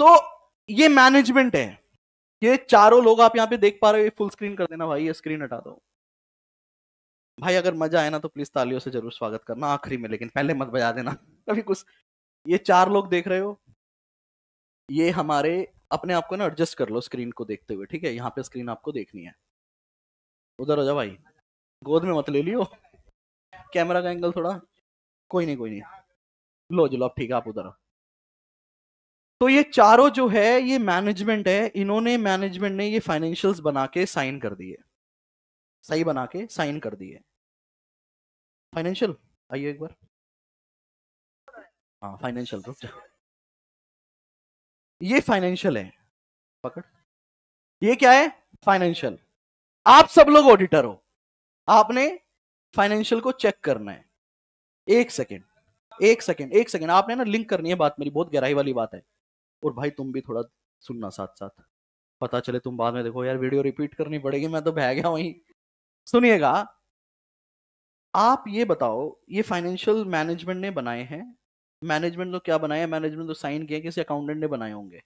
तो ये मैनेजमेंट है ये चारों लोग आप यहाँ पे देख पा रहे हो फुल स्क्रीन कर देना भाई ये स्क्रीन हटा दो भाई अगर मजा आए ना तो प्लीज तालियों से जरूर स्वागत करना आखिरी में लेकिन पहले मत बजा देना अभी कुछ ये चार लोग देख रहे हो ये हमारे अपने आप को ना एडजस्ट कर लो स्क्रीन को देखते हुए ठीक है यहाँ पे स्क्रीन आपको देखनी है उधर हो जा भाई गोद में मत ले लियो कैमरा का एंगल थोड़ा कोई नहीं कोई नहीं लो जो अब ठीक है आप उधर तो ये चारों जो है ये मैनेजमेंट है इन्होंने मैनेजमेंट ने ये फाइनेंशियल्स बना के साइन कर दिए सही बना के साइन कर दिए फाइनेंशियल आइए एक बार हाँ फाइनेंशियल रुक जाओ ये फाइनेंशियल है पकड़ ये क्या है फाइनेंशियल आप सब लोग ऑडिटर हो आपने फाइनेंशियल को चेक करना है एक सेकेंड एक सेकेंड एक सेकेंड आपने ना लिंक करनी है बात मेरी बहुत गहराई वाली बात है और भाई तुम भी थोड़ा सुनना साथ साथ पता चले तुम बाद में देखो यार वीडियो रिपीट करनी पड़ेगी मैं तो बह गया वहीं सुनिएगा आप ये बताओ ये फाइनेंशियल मैनेजमेंट ने बनाए हैं मैनेजमेंट तो क्या बनाया मैनेजमेंट तो साइन किया किसी अकाउंटेंट ने बनाए होंगे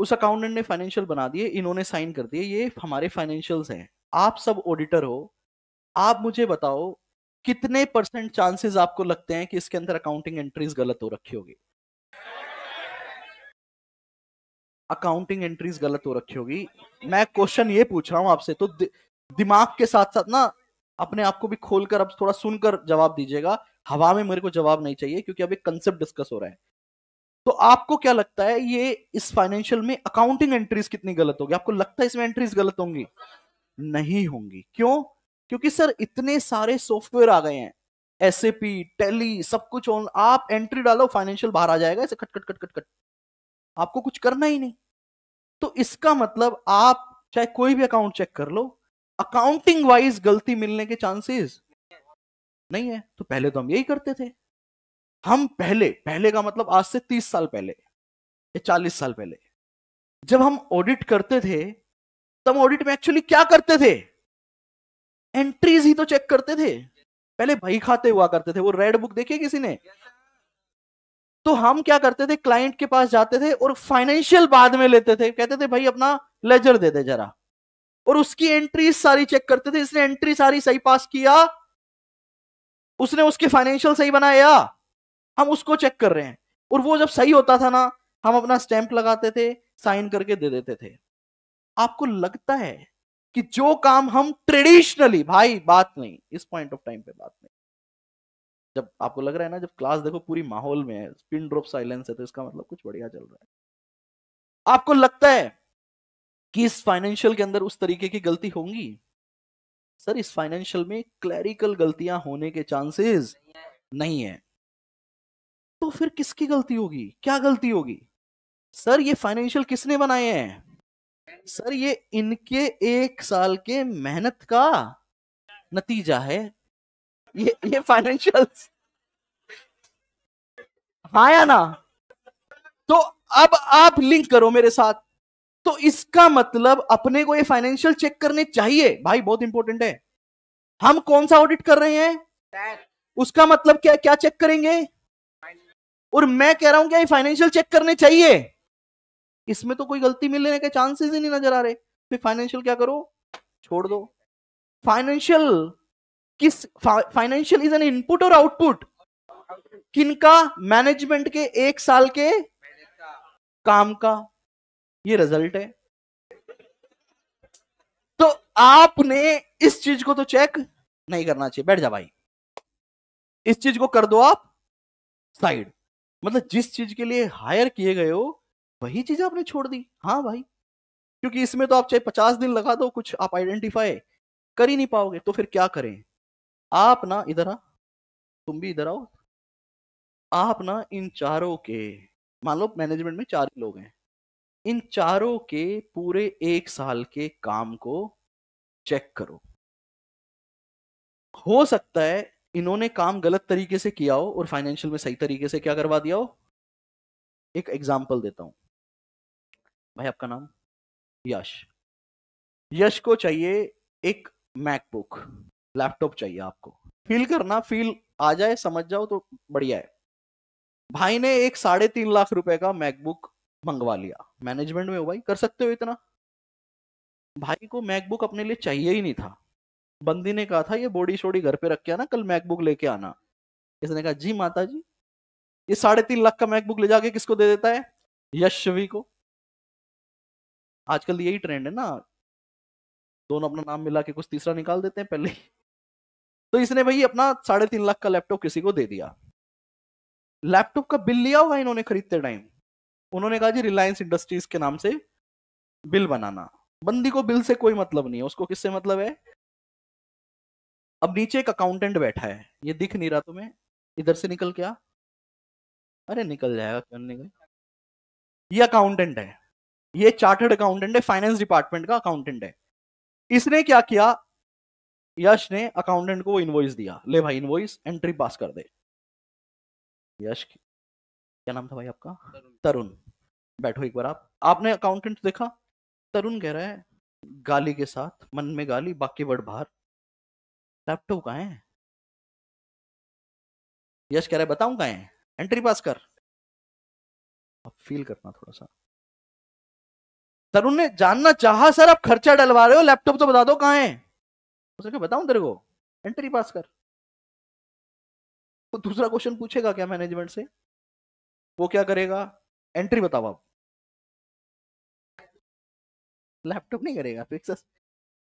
उस अकाउंटेंट ने फाइनेंशियल बना दिए इन्होंने साइन कर दिए ये हमारे फाइनेंशियल्स हैं आप सब ऑडिटर हो आप मुझे बताओ कितने परसेंट चांसेस आपको लगते हैं कि इसके अंदर अकाउंटिंग एंट्रीज गलत हो रखी होगी अकाउंटिंग एंट्रीज गलत हो रखी होगी मैं क्वेश्चन ये पूछ रहा हूं आपसे तो दि, दिमाग के साथ साथ ना अपने आप को भी खोलकर अब थोड़ा सुनकर जवाब दीजिएगा हवा में मेरे को जवाब नहीं चाहिए क्योंकि अब एक कंसेप्ट डिस्कस हो रहा है तो आपको क्या लगता है ये इस फाइनेंशियल में अकाउंटिंग एंट्रीज कितनी गलत होगी आपको लगता है इसमें एंट्रीज गलत होंगी नहीं होंगी क्यों क्योंकि सर इतने सारे सॉफ्टवेयर आ गए हैं एस टेली सब कुछ ऑन आप एंट्री डालो फाइनेंशियल बाहर आ जाएगा ऐसे खट खट खट खट खट आपको कुछ करना ही नहीं तो इसका मतलब आप चाहे कोई भी अकाउंट चेक कर लो अकाउंटिंग वाइज गलती मिलने के चांसेस नहीं है तो पहले तो हम यही करते थे हम पहले पहले का मतलब आज से तीस साल पहले या चालीस साल पहले जब हम ऑडिट करते थे तब ऑडिट में एक्चुअली क्या करते थे एंट्रीज ही तो चेक करते थे पहले भाई खाते हुआ करते थे वो रेड बुक देखी किसी ने तो हम क्या करते थे क्लाइंट के पास जाते थे और फाइनेंशियल बाद में लेते थे कहते थे भाई अपना लेजर दे दे जरा और उसकी एंट्रीज सारी चेक करते थे इसने एंट्री सारी सही पास किया उसने उसके फाइनेंशियल सही बनाया हम उसको चेक कर रहे हैं और वो जब सही होता था ना हम अपना स्टैंप लगाते थे साइन करके दे देते थे आपको लगता है कि जो काम हम ट्रेडिशनली भाई बात नहीं इस पॉइंट ऑफ टाइम पे बात नहीं जब आपको लग रहा है ना जब क्लास देखो पूरी माहौल में है स्पिन ड्रॉप साइलेंस है तो इसका मतलब कुछ बढ़िया चल रहा है आपको लगता है कि इस फाइनेंशियल के अंदर उस तरीके की गलती होंगी सर इस फाइनेंशियल में क्लैरिकल गलतियां होने के चांसेस नहीं है तो फिर किसकी गलती होगी क्या गलती होगी सर ये फाइनेंशियल किसने बनाए हैं सर ये इनके एक साल के मेहनत का नतीजा है ये ये फाइनेंशियल हाँ या ना तो अब आप लिंक करो मेरे साथ तो इसका मतलब अपने को ये फाइनेंशियल चेक करने चाहिए भाई बहुत इंपॉर्टेंट है हम कौन सा ऑडिट कर रहे हैं उसका मतलब क्या क्या चेक करेंगे और मैं कह रहा हूं क्या फाइनेंशियल चेक करने चाहिए इसमें तो कोई गलती मिलने के चांसेस ही नहीं नजर आ रहे फिर फाइनेंशियल क्या करो छोड़ दो फाइनेंशियल किस फाइनेंशियल इज एन इनपुट और आउटपुट किनका मैनेजमेंट के एक साल के काम का ये रिजल्ट है तो आपने इस चीज को तो चेक नहीं करना चाहिए बैठ जा भाई इस चीज को कर दो आप साइड मतलब जिस चीज के लिए हायर किए गए हो वही चीज आपने छोड़ दी हाँ भाई क्योंकि इसमें तो आप चाहे पचास दिन लगा दो कुछ आप आइडेंटिफाई कर ही नहीं पाओगे तो फिर क्या करें आप ना इधर आ तुम भी इधर आओ आप ना इन चारों के मान लो मैनेजमेंट में चार लोग हैं इन चारों के पूरे एक साल के काम को चेक करो हो सकता है इन्होंने काम गलत तरीके से किया हो और फाइनेंशियल में सही तरीके से क्या करवा दिया हो एक एग्जाम्पल देता हूं भाई आपका नाम यश यश को चाहिए एक मैकबुक लैपटॉप चाहिए आपको फील करना फील आ जाए समझ जाओ तो बढ़िया है भाई ने एक साढ़े तीन लाख रुपए का मैकबुक मंगवा लिया मैनेजमेंट में हो भाई कर सकते हो इतना भाई को मैकबुक अपने लिए चाहिए ही नहीं था बंदी ने कहा था ये बोडी शोडी घर पे रख के आना कल मैकबुक लेके आना इसने कहा जी माता जी ये साढ़े तीन लाख का मैकबुक ले जाके किसको दे देता है यशवी को आजकल यही ट्रेंड है ना दोनों अपना नाम मिला के कुछ तीसरा निकाल देते हैं पहले तो इसने भाई अपना साढ़े तीन लाख का लैपटॉप किसी को दे दिया लैपटॉप का बिल लिया होगा इन्होंने खरीदते टाइम उन्होंने कहा जी रिलायंस इंडस्ट्रीज के नाम से बिल बनाना बंदी को बिल से कोई मतलब नहीं है उसको किससे मतलब है अब नीचे एक अकाउंटेंट बैठा है ये दिख नहीं रहा तुम्हें इधर से निकल क्या अरे निकल जाएगा क्यों निकल ये अकाउंटेंट है ये चार्टर्ड अकाउंटेंट है फाइनेंस डिपार्टमेंट का अकाउंटेंट है इसने क्या किया यश ने अकाउंटेंट को इनवॉइस दिया ले भाई इनवॉइस एंट्री पास कर दे यश क्या नाम था भाई आपका तरुण बैठो एक बार आप आपने अकाउंटेंट देखा तरुण कह रहा है गाली के साथ मन में गाली बाकी वर्ड बाहर लैपटॉप कहा है यश कह रहा है बताऊं कहा है एंट्री पास कर अब फील करना थोड़ा सा तरुण ने जानना चाहा सर आप खर्चा डलवा रहे हो लैपटॉप तो बता दो कहा है उसने बताऊं तेरे को एंट्री पास कर तो दूसरा क्वेश्चन पूछेगा क्या मैनेजमेंट से वो क्या करेगा एंट्री बताओ आप लैपटॉप नहीं करेगा fix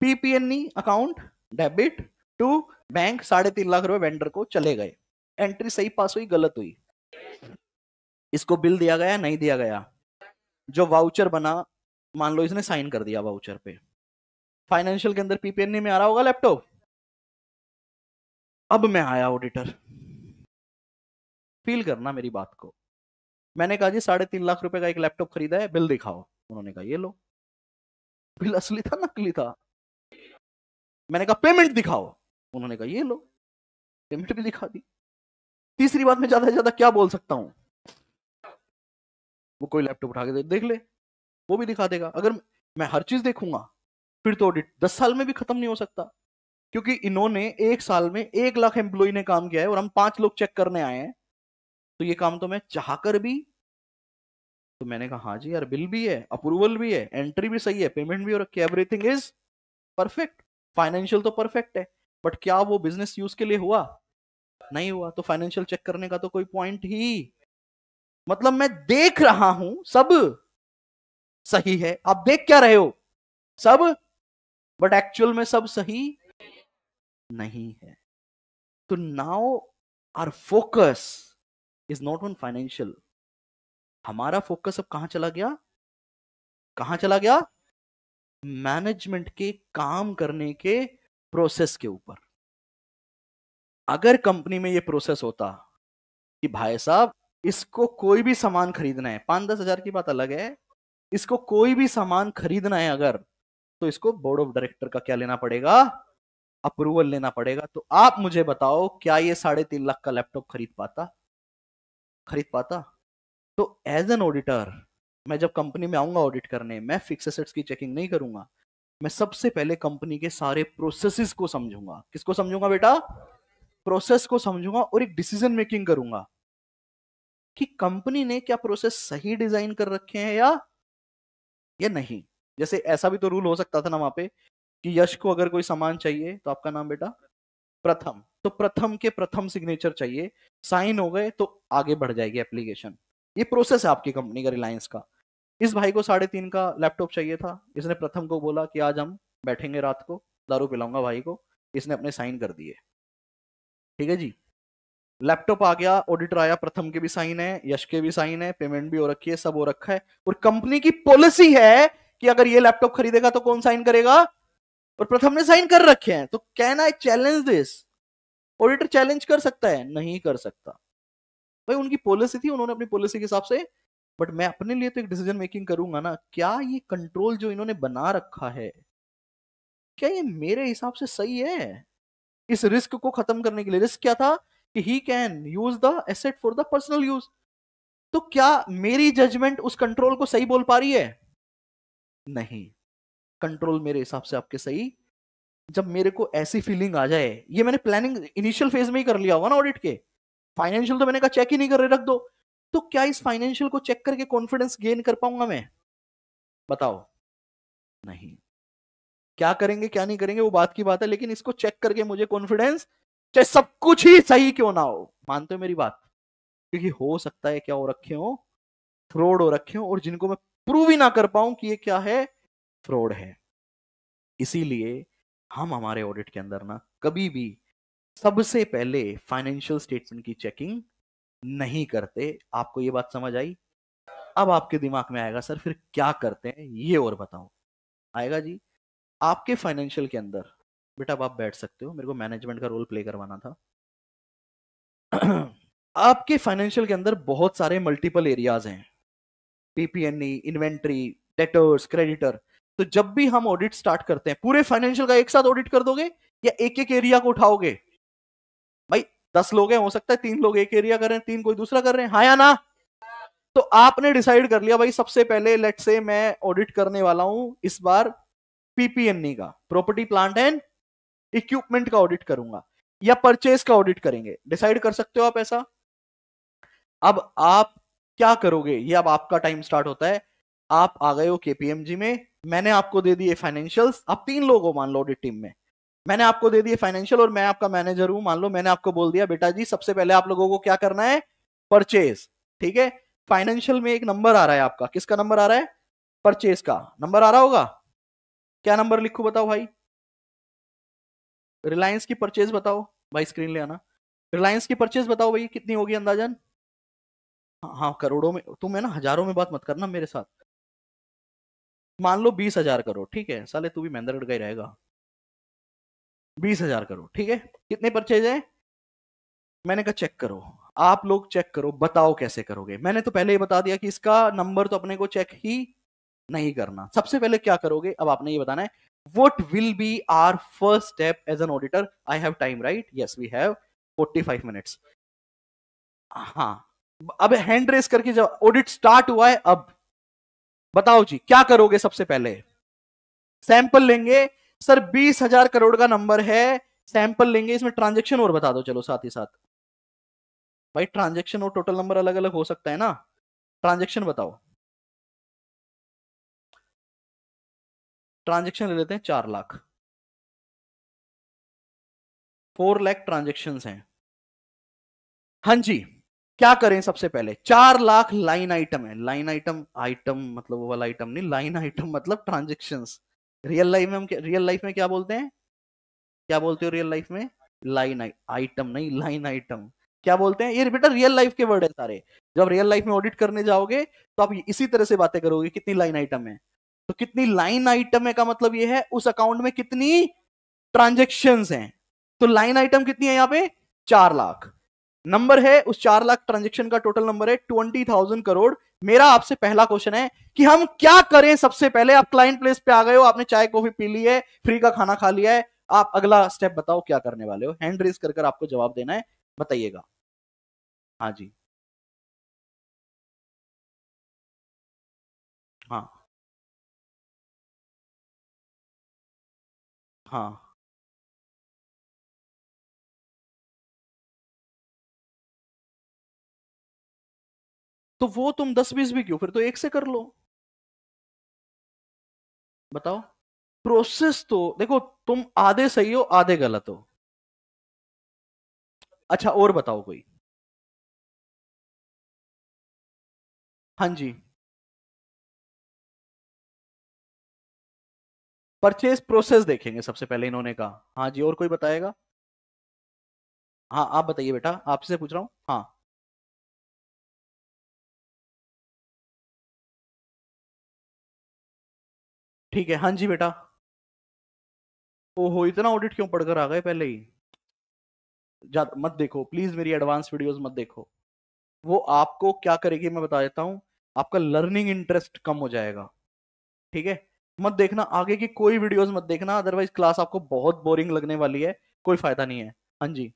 PPE account debit to bank साढ़े तीन लाख रुपए वेंडर को चले गए एंट्री सही पास हुई गलत हुई इसको बिल दिया गया नहीं दिया गया जो वाउचर बना मान लो इसने साइन कर दिया वाउचर पे फाइनेंशियल के अंदर पीपीएन में आ रहा होगा लैपटॉप अब मैं आया ऑडिटर फील करना मेरी बात को मैंने कहा जी साढ़े तीन लाख रुपए का एक लैपटॉप खरीदा है बिल दिखाओ उन्होंने कहा ये लो बिल असली था नकली था मैंने कहा पेमेंट दिखाओ उन्होंने कहा ये लो पेमेंट भी दिखा दी तीसरी बात मैं ज्यादा से ज्यादा क्या बोल सकता हूँ वो कोई लैपटॉप उठा के देख ले वो भी दिखा देगा अगर मैं हर चीज देखूंगा फिर तो ऑडिट दस साल में भी खत्म नहीं हो सकता क्योंकि इन्होंने एक साल में एक लाख एम्प्लॉय ने काम किया है और हम पांच लोग चेक करने आए हैं तो ये काम तो मैं चाह कर भी तो मैंने कहा हाँ जी यार बिल भी है अप्रूवल भी है एंट्री भी सही है पेमेंट भी और एवरीथिंग इज परफेक्ट फाइनेंशियल तो परफेक्ट है बट क्या वो बिजनेस यूज के लिए हुआ नहीं हुआ तो फाइनेंशियल चेक करने का तो कोई पॉइंट ही मतलब मैं देख रहा हूं सब सही है आप देख क्या रहे हो सब बट एक्चुअल में सब सही नहीं है तो now our focus is not on financial हमारा फोकस अब कहा चला गया कहा चला गया मैनेजमेंट के काम करने के प्रोसेस के ऊपर अगर कंपनी में ये प्रोसेस होता कि भाई साहब इसको कोई भी सामान खरीदना है पांच दस हजार की बात अलग है इसको कोई भी सामान खरीदना है अगर तो इसको बोर्ड ऑफ डायरेक्टर का क्या लेना पड़ेगा अप्रूवल लेना पड़ेगा तो आप मुझे बताओ क्या ये साढ़े तीन लाख का लैपटॉप खरीद पाता खरीद पाता तो एज एन ऑडिटर मैं जब कंपनी में आऊंगा ऑडिट करने मैं फिक्स एसेट्स की चेकिंग नहीं करूंगा मैं सबसे पहले कंपनी के सारे प्रोसेसेस को समझूंगा किसको समझूंगा बेटा प्रोसेस को समझूंगा और एक डिसीजन मेकिंग करूंगा कि कंपनी ने क्या प्रोसेस सही डिजाइन कर रखे हैं या या नहीं जैसे ऐसा भी तो रूल हो सकता था ना वहां पे कि यश को अगर कोई सामान चाहिए तो आपका नाम बेटा प्रथम तो प्रथम के प्रथम सिग्नेचर चाहिए साइन हो गए तो आगे बढ़ जाएगी एप्लीकेशन ये प्रोसेस है आपकी कंपनी का रिलायंस का इस भाई को साढ़े तीन का लैपटॉप चाहिए था इसने प्रथम को बोला कि आज हम बैठेंगे रात को दारू पिलाऊंगा भाई को इसने अपने साइन कर दिए ठीक है जी लैपटॉप आ गया ऑडिटर आया प्रथम के भी साइन है यश के भी साइन है पेमेंट भी हो रखी है सब हो रखा है और कंपनी की पॉलिसी है कि अगर ये लैपटॉप खरीदेगा तो कौन साइन करेगा और प्रथम ने साइन कर रखे हैं तो can I challenge this auditor challenge कर सकता है नहीं कर सकता भाई उनकी पॉलिसी थी उन्होंने अपनी पॉलिसी के हिसाब से बट मैं अपने लिए तो एक डिसीजन मेकिंग करूंगा ना क्या ये कंट्रोल जो इन्होंने बना रखा है क्या ये मेरे हिसाब से सही है इस रिस्क को खत्म करने के लिए रिस्क क्या था कि he can use the asset for the personal use तो क्या मेरी जजमेंट उस कंट्रोल को सही बोल पा रही है नहीं कंट्रोल मेरे हिसाब से आपके सही जब मेरे को ऐसी फीलिंग आ जाए ये मैंने प्लानिंग इनिशियल फेज में ही कर लिया होगा ना ऑडिट के फाइनेंशियल तो मैंने कहा चेक ही नहीं कर रहे रख दो तो क्या इस फाइनेंशियल को चेक करके कॉन्फिडेंस गेन कर पाऊंगा मैं बताओ नहीं क्या करेंगे क्या नहीं करेंगे वो बात की बात है लेकिन इसको चेक करके मुझे कॉन्फिडेंस चाहे सब कुछ ही सही क्यों ना हो मानते हो मेरी बात क्योंकि हो सकता है क्या हो रखे हो फ्रॉड हो रखे हो और जिनको मैं प्रूव ही ना कर पाऊं कि ये क्या है फ्रॉड है इसीलिए हम हमारे ऑडिट के अंदर ना कभी भी सबसे पहले फाइनेंशियल स्टेटमेंट की चेकिंग नहीं करते आपको ये बात समझ आई अब आपके दिमाग में आएगा सर फिर क्या करते हैं ये और बताओ आएगा जी आपके फाइनेंशियल के अंदर बेटा आप बैठ सकते हो मेरे को मैनेजमेंट का रोल प्ले करवाना था आपके फाइनेंशियल के अंदर बहुत सारे मल्टीपल एरियाज हैं पीपीएनई इन्वेंट्री डेटर्स क्रेडिटर तो जब भी हम ऑडिट स्टार्ट करते हैं पूरे फाइनेंशियल का एक साथ ऑडिट कर दोगे या एक एक एरिया को उठाओगे भाई दस लोग हैं हो सकता है तीन लोग एक एरिया कर रहे हैं तीन कोई दूसरा कर रहे हैं हाँ या ना तो आपने डिसाइड कर लिया भाई सबसे पहले लेट से मैं ऑडिट करने वाला हूं इस बार पीपीएनई e का प्रॉपर्टी प्लांट एंड इक्विपमेंट का ऑडिट करूंगा या परचेज का ऑडिट करेंगे डिसाइड कर सकते हो आप ऐसा अब आप क्या करोगे ये अब आपका टाइम स्टार्ट होता है आप आ गए हो केपीएमजी में मैंने आपको दे दिए फाइनेंशियल आप तीन लोग हो मान लो ऑडिट टीम में मैंने आपको दे दिए फाइनेंशियल और मैं आपका मैनेजर हूं मान लो मैंने आपको बोल दिया बेटा जी सबसे पहले आप लोगों को क्या करना है परचेज ठीक है फाइनेंशियल में एक नंबर आ रहा है आपका किसका नंबर आ रहा है परचेज का नंबर आ रहा होगा क्या नंबर लिखू बताओ भाई रिलायंस की परचेज बताओ भाई स्क्रीन ले आना रिलायंस की परचेज बताओ भाई कितनी होगी अंदाजन हाँ, हाँ करोड़ों में तुम है ना हजारों में बात मत करना मेरे साथ मान लो बीस हजार करो ठीक है साले तू भी महेंद्रगढ़ का ही रहेगा बीस हजार करो ठीक है कितने परचेज है मैंने कहा चेक करो आप लोग चेक करो बताओ कैसे करोगे मैंने तो पहले ही बता दिया कि इसका नंबर तो अपने को चेक ही नहीं करना सबसे पहले क्या करोगे अब आपने ये बताना है what will be our first step as an auditor I have time right yes we have forty five minutes हाँ अब हैंड रेस करके जब ऑडिट स्टार्ट हुआ है अब बताओ जी क्या करोगे सबसे पहले सैंपल लेंगे सर बीस हजार करोड़ का नंबर है सैंपल लेंगे इसमें ट्रांजेक्शन और बता दो चलो साथ ही साथ भाई ट्रांजेक्शन और टोटल नंबर अलग अलग हो सकता है ना ट्रांजेक्शन बताओ ट्रांजेक्शन ले लेते हैं चार लाख फोर लाख ट्रांजेक्शन हैं हां जी क्या करें सबसे पहले चार लाख लाइन आइटम है लाइन आइटम आइटम मतलब वो वाला आइटम नहीं लाइन आइटम मतलब ट्रांजेक्शन रियल लाइफ में हम रियल लाइफ में क्या बोलते हैं क्या बोलते हो रियल लाइफ में लाइन आइटम नहीं लाइन आइटम क्या बोलते हैं ये बेटा रियल लाइफ के वर्ड है सारे जब रियल लाइफ में ऑडिट करने जाओगे तो आप इसी तरह से बातें करोगे कितनी लाइन आइटम है तो कितनी लाइन आइटम है का मतलब ये है उस अकाउंट में कितनी ट्रांजेक्शन है तो लाइन आइटम कितनी है यहाँ पे चार लाख नंबर है उस चार लाख ट्रांजेक्शन का टोटल नंबर है ट्वेंटी थाउजेंड करोड़ मेरा आपसे पहला क्वेश्चन है कि हम क्या करें सबसे पहले आप क्लाइंट प्लेस पे आ गए हो आपने चाय कॉफी पी ली है फ्री का खाना खा लिया है आप अगला स्टेप बताओ क्या करने वाले हो हैंड रेस कर कर आपको जवाब देना है बताइएगा हाँ जी हाँ हाँ तो वो तुम दस बीस भी क्यों फिर तो एक से कर लो बताओ प्रोसेस तो देखो तुम आधे सही हो आधे गलत हो अच्छा और बताओ कोई हाँ जी परचेज प्रोसेस देखेंगे सबसे पहले इन्होंने कहा हाँ जी और कोई बताएगा हाँ आप बताइए बेटा आपसे पूछ रहा हूं हाँ ठीक है हाँ जी बेटा ओहो इतना ऑडिट क्यों पढ़कर आ गए पहले ही मत देखो प्लीज मेरी एडवांस वीडियोस मत देखो वो आपको क्या करेगी मैं बता देता हूँ आपका लर्निंग इंटरेस्ट कम हो जाएगा ठीक है मत देखना आगे की कोई वीडियोस मत देखना अदरवाइज क्लास आपको बहुत बोरिंग लगने वाली है कोई फायदा नहीं है हाँ जी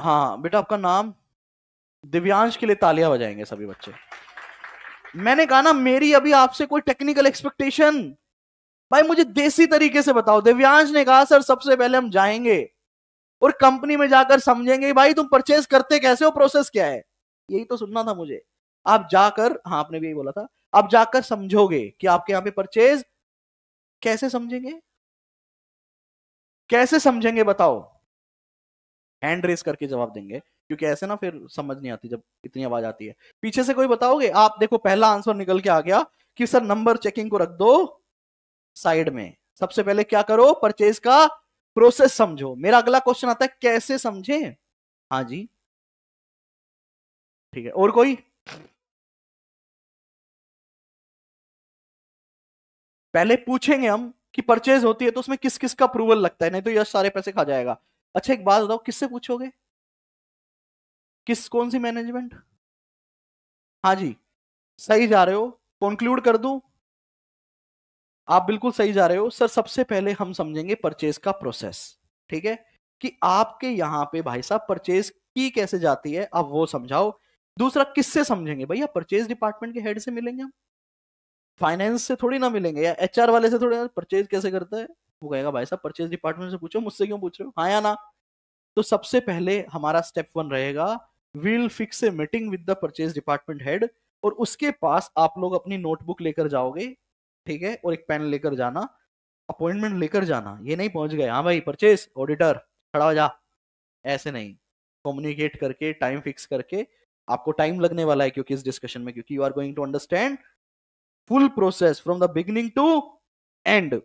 हाँ बेटा आपका नाम दिव्यांश के लिए तालियां बजाएंगे सभी बच्चे मैंने कहा ना मेरी अभी आपसे कोई टेक्निकल एक्सपेक्टेशन भाई मुझे देसी तरीके से बताओ दिव्यांश ने कहा सर सबसे पहले हम जाएंगे और कंपनी में जाकर समझेंगे भाई तुम परचेज करते कैसे हो प्रोसेस क्या है यही तो सुनना था मुझे आप जाकर हाँ आपने भी यही बोला था आप जाकर समझोगे कि आपके यहाँ पे परचेज कैसे समझेंगे कैसे समझेंगे बताओ हैंड रेस करके जवाब देंगे क्योंकि ऐसे ना फिर समझ नहीं आती जब इतनी आवाज आती है पीछे से कोई बताओगे आप देखो पहला आंसर निकल के आ गया कि सर नंबर चेकिंग को रख दो साइड में सबसे पहले क्या करो परचेज का प्रोसेस समझो मेरा अगला क्वेश्चन आता है कैसे समझे हाँ जी ठीक है और कोई पहले पूछेंगे हम कि परचेज होती है तो उसमें किस किस का अप्रूवल लगता है नहीं तो यह सारे पैसे खा जाएगा अच्छा एक बात बताओ किससे पूछोगे किस कौन सी मैनेजमेंट हाँ जी सही जा रहे हो कंक्लूड कर दू आप बिल्कुल सही जा रहे हो सर सबसे पहले हम समझेंगे परचेज का प्रोसेस ठीक है कि आपके यहाँ पे भाई साहब परचेज की कैसे जाती है आप वो समझाओ दूसरा किससे समझेंगे भैया परचेज डिपार्टमेंट के हेड से मिलेंगे हम फाइनेंस से थोड़ी ना मिलेंगे या एचआर वाले से थोड़ी ना परचेज कैसे करता है वो कहेगा भाई साहब परचेज डिपार्टमेंट से पूछो मुझसे क्यों पूछ रहे हो हाँ या ना तो सबसे पहले हमारा स्टेप वन रहेगा we'll fix a meeting with the purchase department head और उसके पास आप लोग अपनी नोटबुक लेकर जाओगे ठीक है और एक पेन लेकर जाना अपॉइंटमेंट लेकर जाना ये नहीं पहुंच गए हाँ भाई परचेज ऑडिटर खड़ा जा ऐसे नहीं कम्युनिकेट करके टाइम फिक्स करके आपको टाइम लगने वाला है क्योंकि इस डिस्कशन में क्योंकि you are going to understand full process from the beginning to end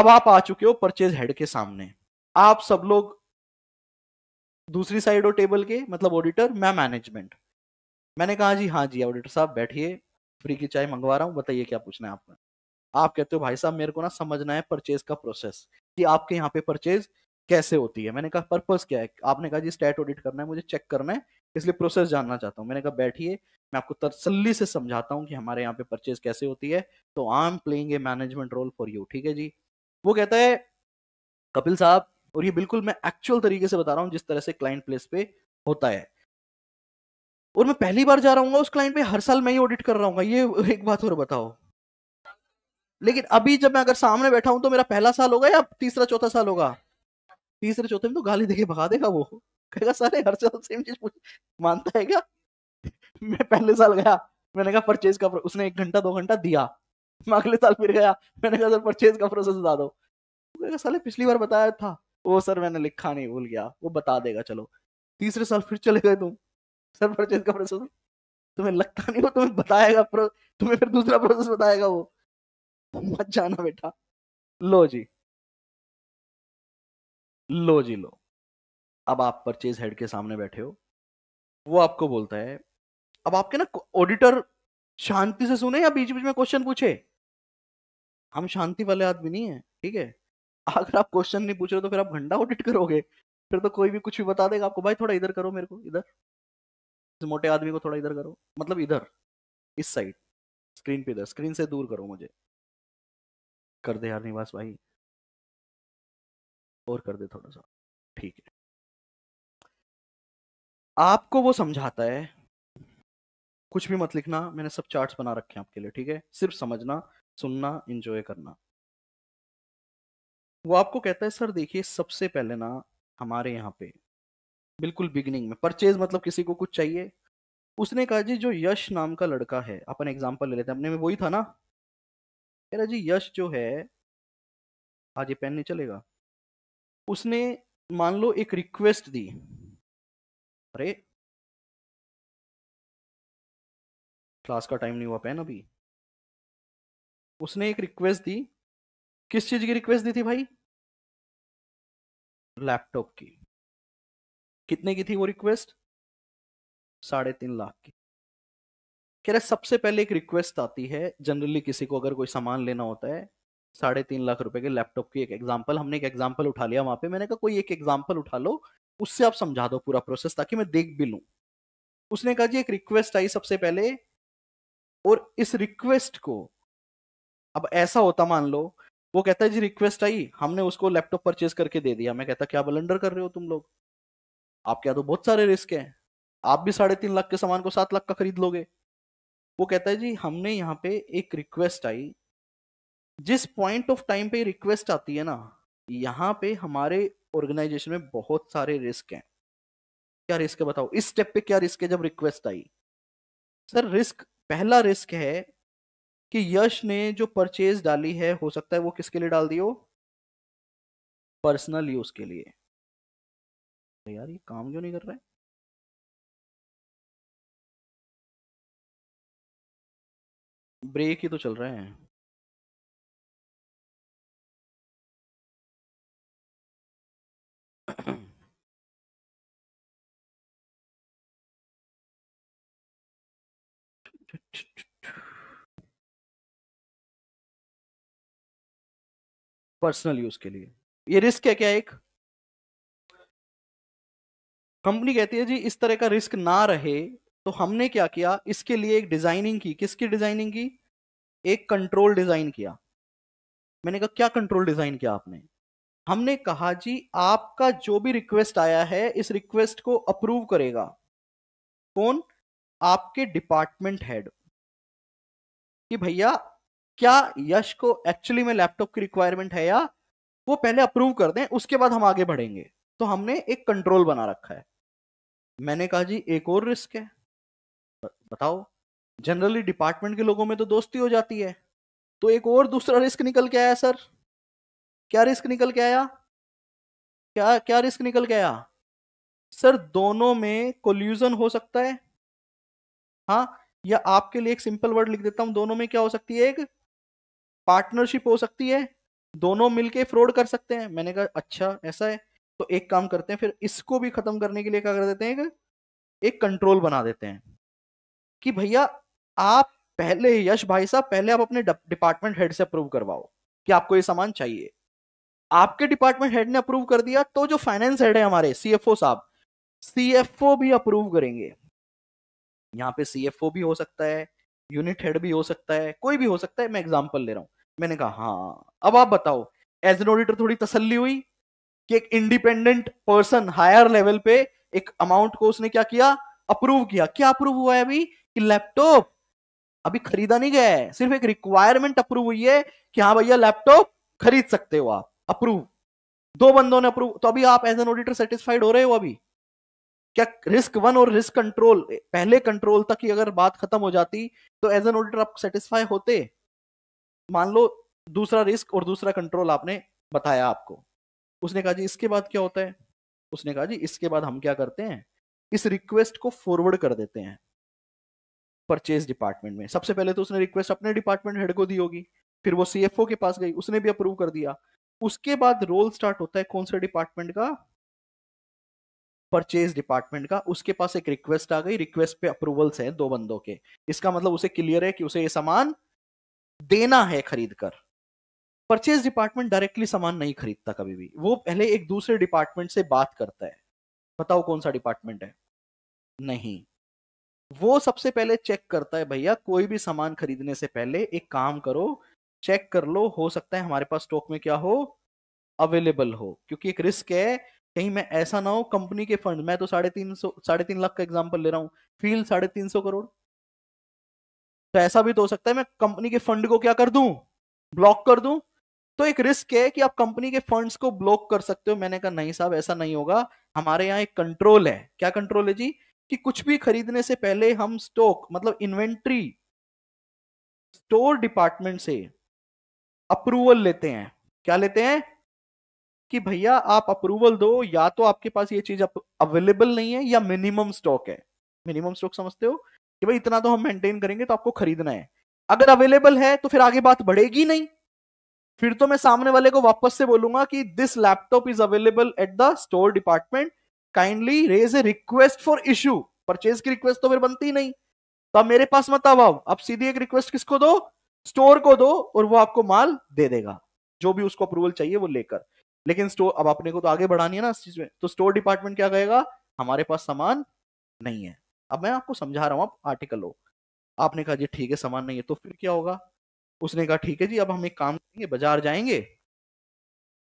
अब आप आ चुके हो परचेज हेड के सामने आप सब लोग दूसरी साइड हो टेबल के मतलब ऑडिटर मैं मैनेजमेंट मैंने कहा जी हाँ जी ऑडिटर साहब बैठिए फ्री की चाय मंगवा रहा हूँ बताइए क्या पूछना है आपने आप कहते हो भाई साहब मेरे को ना समझना है परचेज का प्रोसेस कि आपके यहाँ पे परचेज कैसे होती है मैंने कहा पर्पज क्या है आपने कहा जी स्टैट ऑडिट करना है मुझे चेक करना है इसलिए प्रोसेस जानना चाहता हूँ मैंने कहा बैठिए मैं आपको तसली से समझाता हूँ कि हमारे यहाँ पे परचेज कैसे होती है तो I am playing a management role for you ठीक है जी वो कहता है कपिल साहब और ये बिल्कुल मैं एक्चुअल तरीके से बता रहा हूँ जिस तरह से क्लाइंट प्लेस पे होता है और मैं पहली बार जा रहा हूँ उस क्लाइंट पे हर साल मैं ही ऑडिट कर रहा हूँ ये एक बात और बताओ लेकिन अभी जब मैं अगर सामने बैठा हूं तो मेरा पहला साल होगा या तीसरा चौथा साल होगा तीसरे चौथे में तो गाली देके भगा देगा वो कहेगा सारे हर साल सेम चीज मानता है क्या मैं पहले साल गया मैंने कहा परचेज का उसने एक घंटा दो घंटा दिया मैं अगले साल फिर गया मैंने कहा सर परचेज का प्रोसेस बता दो कहेगा साले पिछली बार बताया था वो सर मैंने लिखा नहीं भूल गया वो बता देगा चलो तीसरे साल फिर चले गए तुम सर परचेज का प्रोसेस तुम्हें लगता नहीं वो तुम्हें बताएगा प्रो, तुम्हें फिर दूसरा प्रोसेस बताएगा वो मत जाना बेटा लो जी लो जी लो अब आप परचेज हेड के सामने बैठे हो वो आपको बोलता है अब आपके ना ऑडिटर शांति से सुने या बीच बीच में क्वेश्चन पूछे हम शांति वाले आदमी नहीं है ठीक है अगर आप क्वेश्चन नहीं पूछ रहे तो फिर आप घंटा ऑडिट करोगे फिर तो कोई भी कुछ भी बता देगा आपको भाई थोड़ा इधर करो मेरे को इधर इस मोटे आदमी को थोड़ा इधर करो मतलब इधर इस साइड स्क्रीन पे इधर स्क्रीन से दूर करो मुझे कर दे यार निवास भाई और कर दे थोड़ा सा ठीक है आपको वो समझाता है कुछ भी मत लिखना मैंने सब चार्ट्स बना रखे हैं आपके लिए ठीक है सिर्फ समझना सुनना एंजॉय करना वो आपको कहता है सर देखिए सबसे पहले ना हमारे यहाँ पे बिल्कुल बिगनिंग में परचेज मतलब किसी को कुछ चाहिए उसने कहा जी जो यश नाम का लड़का है अपन एग्जाम्पल ले लेते हैं अपने में वही था ना कह रहा जी यश जो है आज ये पेन नहीं चलेगा उसने मान लो एक रिक्वेस्ट दी अरे क्लास का टाइम नहीं हुआ पेन अभी उसने एक रिक्वेस्ट दी किस चीज की रिक्वेस्ट दी थी भाई लैपटॉप की कितने की थी वो रिक्वेस्ट साढ़े तीन लाख की कह रहे सबसे पहले एक रिक्वेस्ट आती है जनरली किसी को अगर कोई सामान लेना होता है साढ़े तीन लाख रुपए के लैपटॉप की एक एग्जाम्पल हमने एक एग्जाम्पल उठा लिया वहां पे मैंने कहा कोई एक एग्जाम्पल उठा लो उससे आप समझा दो पूरा प्रोसेस ताकि मैं देख भी लू उसने कहा जी एक रिक्वेस्ट आई सबसे पहले और इस रिक्वेस्ट को अब ऐसा होता मान लो वो कहता है जी रिक्वेस्ट आई हमने उसको लैपटॉप परचेज करके दे दिया मैं कहता क्या बलेंडर कर रहे हो तुम लोग आपके यहाँ तो बहुत सारे रिस्क हैं आप भी साढ़े तीन लाख के सामान को सात लाख का खरीद लोगे वो कहता है जी हमने यहाँ पे एक रिक्वेस्ट आई जिस पॉइंट ऑफ टाइम पे रिक्वेस्ट आती है ना यहाँ पे हमारे ऑर्गेनाइजेशन में बहुत सारे रिस्क हैं क्या रिस्क है बताओ इस स्टेप पे क्या रिस्क है जब रिक्वेस्ट आई सर रिस्क पहला रिस्क है कि यश ने जो परचेज डाली है हो सकता है वो किसके लिए डाल दी हो पर्सनल यूज के लिए यार ये काम क्यों नहीं कर रहा है ब्रेक ही तो चल रहे हैं पर्सनल यूज के लिए ये रिस्क है क्या एक कंपनी कहती है जी इस तरह का रिस्क ना रहे तो हमने क्या किया इसके लिए एक डिजाइनिंग की किसकी डिजाइनिंग की एक कंट्रोल डिजाइन किया मैंने कहा क्या कंट्रोल डिजाइन किया आपने हमने कहा जी आपका जो भी रिक्वेस्ट आया है इस रिक्वेस्ट को अप्रूव करेगा कौन आपके डिपार्टमेंट हेड कि भैया क्या यश को एक्चुअली में लैपटॉप की रिक्वायरमेंट है या वो पहले अप्रूव कर दें उसके बाद हम आगे बढ़ेंगे तो हमने एक कंट्रोल बना रखा है मैंने कहा जी एक और रिस्क है बताओ जनरली डिपार्टमेंट के लोगों में तो दोस्ती हो जाती है तो एक और दूसरा रिस्क निकल के आया सर क्या रिस्क निकल के आया क्या क्या रिस्क निकल के आया सर दोनों में कोल्यूजन हो सकता है हाँ या आपके लिए एक सिंपल वर्ड लिख देता हूं दोनों में क्या हो सकती है एक पार्टनरशिप हो सकती है दोनों मिलके फ्रॉड कर सकते हैं मैंने कहा अच्छा ऐसा है तो एक काम करते हैं फिर इसको भी खत्म करने के लिए क्या कर देते हैं एक कंट्रोल बना देते हैं कि भैया आप पहले यश भाई साहब पहले आप अपने डिपार्टमेंट हेड से अप्रूव करवाओ कि आपको ये सामान चाहिए आपके डिपार्टमेंट हेड ने अप्रूव कर दिया तो जो फाइनेंस हेड है हमारे सीएफओ साहब सीएफओ भी अप्रूव करेंगे यहाँ पे सीएफओ भी हो सकता है यूनिट हेड भी हो सकता है कोई भी हो सकता है मैं एग्जाम्पल ले रहा हूँ मैंने कहा हाँ अब आप बताओ एज एन ऑडिटर थोड़ी तसल्ली हुई कि एक इंडिपेंडेंट पर्सन हायर लेवल पे एक अमाउंट को उसने क्या किया अप्रूव किया क्या अप्रूव हुआ है अभी कि लैपटॉप अभी खरीदा नहीं गया है सिर्फ एक रिक्वायरमेंट अप्रूव हुई है कि हाँ भैया लैपटॉप खरीद सकते हो आप अप्रूव दो बंदों ने अप्रूव तो अभी आप एज एन ऑडिटर सेटिस्फाइड हो रहे हो अभी क्या रिस्क वन और रिस्क कंट्रोल पहले कंट्रोल तक की अगर बात खत्म हो जाती तो एज एन ऑडिटर आप सेटिस्फाई होते मान लो दूसरा रिस्क और दूसरा कंट्रोल आपने बताया आपको उसने कहा जी इसके बाद क्या होता है उसने कहा जी इसके बाद हम क्या करते हैं इस रिक्वेस्ट को फॉरवर्ड कर देते हैं परचेज डिपार्टमेंट में सबसे पहले तो उसने रिक्वेस्ट अपने डिपार्टमेंट हेड को दी होगी फिर वो सीएफओ के पास गई उसने भी अप्रूव कर दिया उसके बाद रोल स्टार्ट होता है कौन से डिपार्टमेंट का परचेज डिपार्टमेंट का उसके पास एक रिक्वेस्ट आ गई रिक्वेस्ट पे अप्रूवल्स हैं दो बंदों के इसका मतलब उसे क्लियर है कि उसे ये सामान देना है खरीद कर परचेज डिपार्टमेंट डायरेक्टली सामान नहीं खरीदता कभी भी वो पहले एक दूसरे डिपार्टमेंट से बात करता है बताओ कौन सा डिपार्टमेंट है नहीं वो सबसे पहले चेक करता है भैया कोई भी सामान खरीदने से पहले एक काम करो चेक कर लो हो सकता है हमारे पास स्टॉक में क्या हो अवेलेबल हो क्योंकि एक रिस्क है कहीं मैं ऐसा ना हो कंपनी के फंड मैं तो साढ़े तीन सौ साढ़े तीन लाख का एग्जाम्पल ले रहा हूँ फील साढ़े तीन सौ करोड़ तो ऐसा भी तो हो सकता है मैं कंपनी के फंड को क्या कर दू ब्लॉक कर दू तो एक रिस्क है कि आप कंपनी के फंड्स को ब्लॉक कर सकते हो मैंने कहा नहीं साहब ऐसा नहीं होगा हमारे यहाँ एक कंट्रोल है क्या कंट्रोल है जी कि कुछ भी खरीदने से पहले हम स्टॉक मतलब इन्वेंट्री स्टोर डिपार्टमेंट से अप्रूवल लेते हैं क्या लेते हैं कि भैया आप अप्रूवल दो या तो आपके पास ये चीज अवेलेबल नहीं है या मिनिमम स्टॉक है मिनिमम स्टॉक समझते हो कि भाई इतना तो हम मेंटेन करेंगे तो आपको खरीदना है अगर अवेलेबल है तो फिर आगे बात बढ़ेगी नहीं फिर तो मैं सामने वाले को वापस से बोलूंगा कि this laptop is available at the store department kindly raise a request for issue purchase की रिक्वेस्ट तो फिर बनती ही नहीं तो अब मेरे पास मत आवाओ अब सीधी एक रिक्वेस्ट किसको दो स्टोर को दो और वो आपको माल दे देगा जो भी उसको अप्रूवल चाहिए वो लेकर लेकिन स्टोर अब अपने को तो आगे बढ़ानी है ना इस चीज में तो स्टोर डिपार्टमेंट क्या कहेगा हमारे पास सामान नहीं है अब मैं आपको समझा रहा हूँ आप आर्टिकल हो आपने कहा जी ठीक है सामान नहीं है तो फिर क्या होगा उसने कहा ठीक है जी अब हम एक काम करेंगे बाजार जाएंगे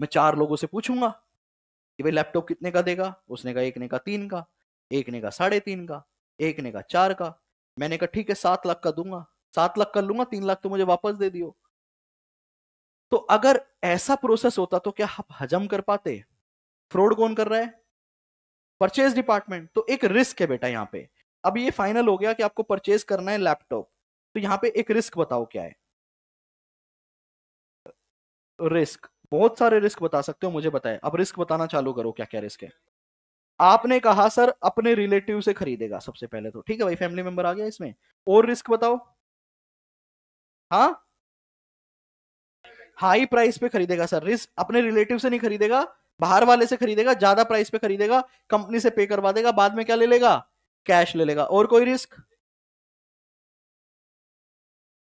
मैं चार लोगों से पूछूंगा कि भाई लैपटॉप कितने का देगा उसने कहा एक ने कहा तीन का एक ने कहा साढ़े तीन का एक ने कहा चार का मैंने कहा ठीक है सात लाख का दूंगा सात लाख कर लूंगा तीन लाख तो मुझे वापस दे दियो तो अगर ऐसा प्रोसेस होता तो क्या आप हजम कर पाते फ्रॉड कौन कर रहा है परचेज डिपार्टमेंट तो एक रिस्क है बेटा यहाँ पे अब ये फाइनल हो गया कि आपको परचेज करना है लैपटॉप तो यहाँ पे एक रिस्क बताओ क्या है रिस्क बहुत सारे रिस्क बता सकते हो मुझे बताए अब रिस्क बताना चालू करो क्या क्या रिस्क है आपने कहा सर अपने रिलेटिव से खरीदेगा सबसे पहले तो ठीक है भाई फैमिली मेंबर आ गया इसमें और रिस्क बताओ हाँ हाई प्राइस पे खरीदेगा सर रिस्क अपने रिलेटिव से नहीं खरीदेगा बाहर वाले से खरीदेगा ज्यादा प्राइस पे खरीदेगा कंपनी से पे करवा देगा बाद में क्या ले लेगा कैश ले लेगा और कोई रिस्क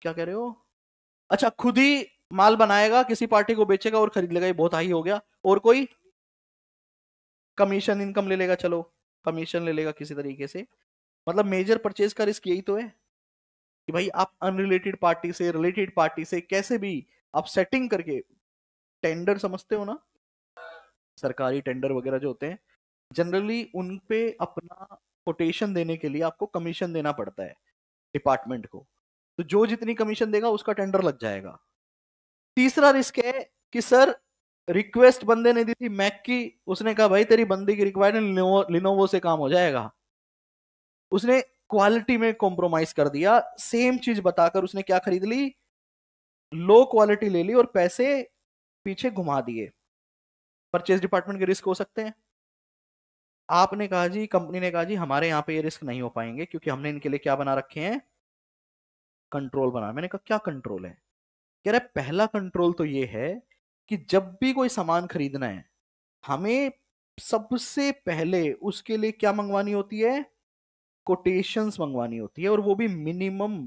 क्या कह रहे हो अच्छा खुद ही माल बनाएगा किसी पार्टी को बेचेगा और खरीद लेगा ये बहुत हाई हो गया और कोई कमीशन इनकम ले लेगा चलो कमीशन ले लेगा किसी तरीके से मतलब मेजर परचेज का रिस्क यही तो है कि भाई आप अनरिलेटेड पार्टी से रिलेटेड पार्टी से कैसे भी आप सेटिंग करके टेंडर समझते हो ना सरकारी टेंडर वगैरह जो होते हैं जनरली उन पे अपना कोटेशन देने के लिए आपको कमीशन देना पड़ता है डिपार्टमेंट को तो जो जितनी कमीशन देगा उसका टेंडर लग जाएगा तीसरा रिस्क है कि सर रिक्वेस्ट बंदे ने दी थी मैक की उसने कहा भाई तेरी बंदी की रिक्वायरमेंट लिनोवो से काम हो जाएगा उसने क्वालिटी में कॉम्प्रोमाइज कर दिया सेम चीज बताकर उसने क्या खरीद ली लो क्वालिटी ले ली और पैसे पीछे घुमा दिए परचेज डिपार्टमेंट के रिस्क हो सकते हैं आपने कहा जी कंपनी ने कहा जी हमारे यहाँ पे ये रिस्क नहीं हो पाएंगे क्योंकि हमने इनके लिए क्या बना रखे हैं कंट्रोल बना मैंने कहा क्या कंट्रोल है कह रहे पहला कंट्रोल तो ये है कि जब भी कोई सामान खरीदना है हमें सबसे पहले उसके लिए क्या मंगवानी होती है कोटेशंस मंगवानी होती है और वो भी मिनिमम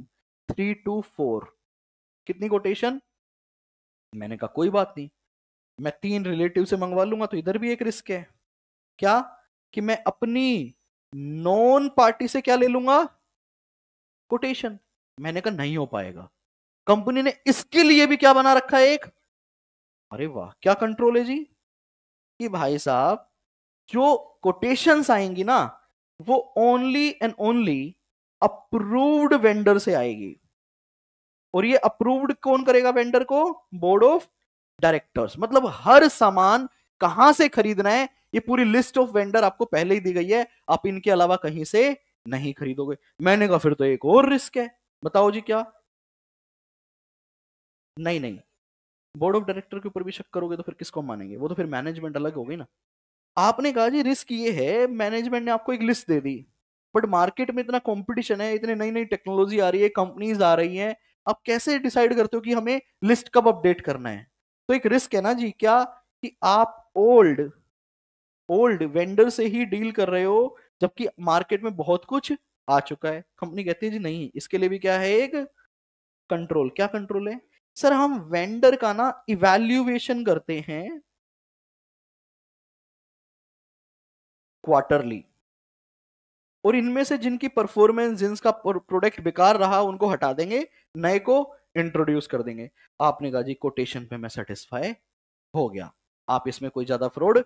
थ्री टू फोर कितनी कोटेशन मैंने कहा कोई बात नहीं मैं तीन रिलेटिव से मंगवा लूंगा तो इधर भी एक रिस्क है क्या कि मैं अपनी नॉन पार्टी से क्या ले लूंगा कोटेशन मैंने कहा नहीं हो पाएगा कंपनी ने इसके लिए भी क्या बना रखा है एक अरे वाह क्या कंट्रोल है जी कि भाई साहब जो कोटेशन आएंगी ना वो only and only approved vendor से आएगी और ये अप्रूव्ड कौन करेगा वेंडर को बोर्ड ऑफ डायरेक्टर्स मतलब हर सामान कहां से खरीदना है ये पूरी लिस्ट ऑफ वेंडर आपको पहले ही दी गई है आप इनके अलावा कहीं से नहीं खरीदोगे मैंने कहा फिर तो एक और रिस्क है बताओ जी क्या नहीं नहीं बोर्ड ऑफ डायरेक्टर के ऊपर भी शक करोगे तो फिर किसको मानेंगे वो तो फिर मैनेजमेंट अलग हो गई ना आपने कहा जी रिस्क ये है मैनेजमेंट ने आपको एक लिस्ट दे दी बट मार्केट में इतना कंपटीशन है इतनी नई नई टेक्नोलॉजी आ रही है कंपनीज आ रही हैं आप कैसे डिसाइड करते हो कि हमें लिस्ट कब अपडेट करना है तो एक रिस्क है ना जी क्या कि आप ओल्ड ओल्ड वेंडर से ही डील कर रहे हो जबकि मार्केट में बहुत कुछ आ चुका है कंपनी कहती है जी नहीं इसके लिए भी क्या है एक कंट्रोल क्या कंट्रोल है सर हम वेंडर का ना इवेल्युएशन करते हैं क्वार्टरली और इनमें से जिनकी परफॉर्मेंस जिनका प्रोडक्ट बेकार रहा उनको हटा देंगे नए को इंट्रोड्यूस कर देंगे आपने कहा जी कोटेशन पे मैं सेटिस्फाई हो गया आप इसमें कोई ज्यादा फ्रॉड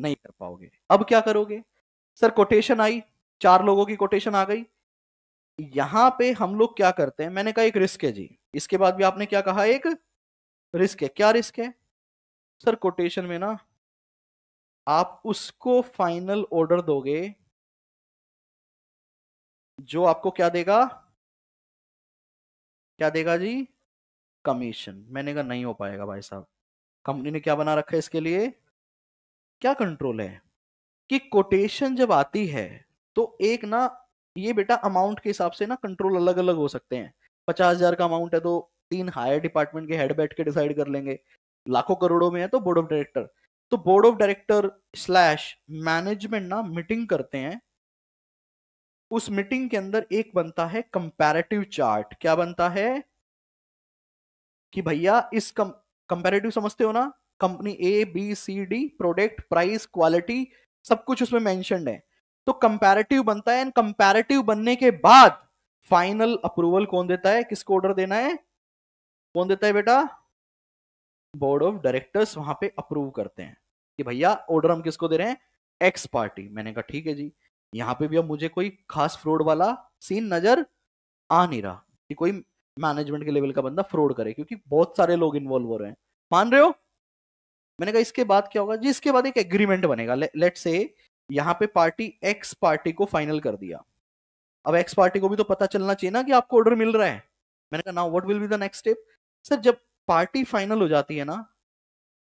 नहीं कर पाओगे अब क्या करोगे सर कोटेशन आई चार लोगों की कोटेशन आ गई यहां पे हम लोग क्या करते हैं मैंने कहा एक रिस्क है जी इसके बाद भी आपने क्या कहा एक रिस्क है क्या रिस्क है सर कोटेशन में ना आप उसको फाइनल ऑर्डर दोगे जो आपको क्या देगा क्या देगा जी कमीशन मैंने कहा नहीं हो पाएगा भाई साहब कंपनी ने क्या बना रखा है इसके लिए क्या कंट्रोल है कि कोटेशन जब आती है तो एक ना ये बेटा अमाउंट के हिसाब से ना कंट्रोल अलग अलग हो सकते हैं पचास हजार का अमाउंट है तो तीन हायर डिपार्टमेंट के हेड बैठ के डिसाइड कर लेंगे लाखों करोड़ों में है तो बोर्ड ऑफ डायरेक्टर तो board of director slash management ना मीटिंग करते हैं उस मीटिंग के अंदर एक बनता है कंपैरेटिव चार्ट क्या बनता है कि भैया इस कम कंपैरेटिव समझते हो ना company A B C D product price quality सब कुछ उसमें मेंशन है तो कंपैरेटिव बनता है एंड कंपैरेटिव बनने के बाद फाइनल अप्रूवल कौन देता है किसको ऑर्डर देना है कौन देता है बेटा बोर्ड ऑफ डायरेक्टर्स वहां पे अप्रूव करते हैं कि भैया ऑर्डर हम किसको दे रहे हैं एक्स पार्टी मैंने कहा ठीक है जी यहाँ पे भी अब मुझे कोई खास फ्रॉड वाला सीन नजर आ नहीं रहा कि कोई मैनेजमेंट के लेवल का बंदा फ्रॉड करे क्योंकि बहुत सारे लोग इन्वॉल्व हो रहे हैं मान रहे हो मैंने कहा इसके बाद क्या होगा जी इसके बाद एक एग्रीमेंट बनेगा लेट से यहाँ पे पार्टी एक्स पार्टी को फाइनल कर दिया अब एक्स पार्टी को भी तो पता चलना चाहिए ना कि आपको ऑर्डर मिल रहा है मैंने कहा now what will be the next step sir जब पार्टी फाइनल हो जाती है ना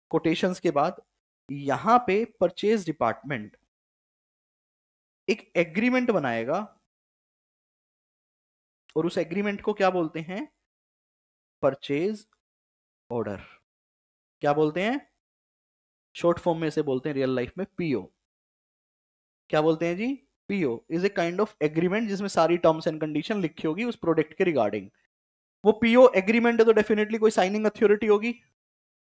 कोटेशंस के बाद यहाँ पे परचेज डिपार्टमेंट एक एग्रीमेंट बनाएगा और उस एग्रीमेंट को क्या बोलते हैं परचेज ऑर्डर क्या बोलते हैं शॉर्ट फॉर्म में इसे बोलते हैं रियल लाइफ में पीओ क्या बोलते हैं जी PO is a kind of agreement जिसमें सारी टर्म्स एंड कंडीशन लिखी होगी उस प्रोडक्ट के रिगार्डिंग वो पीओ एग्रीमेंट है तो डेफिनेटली कोई साइनिंग अथॉरिटी होगी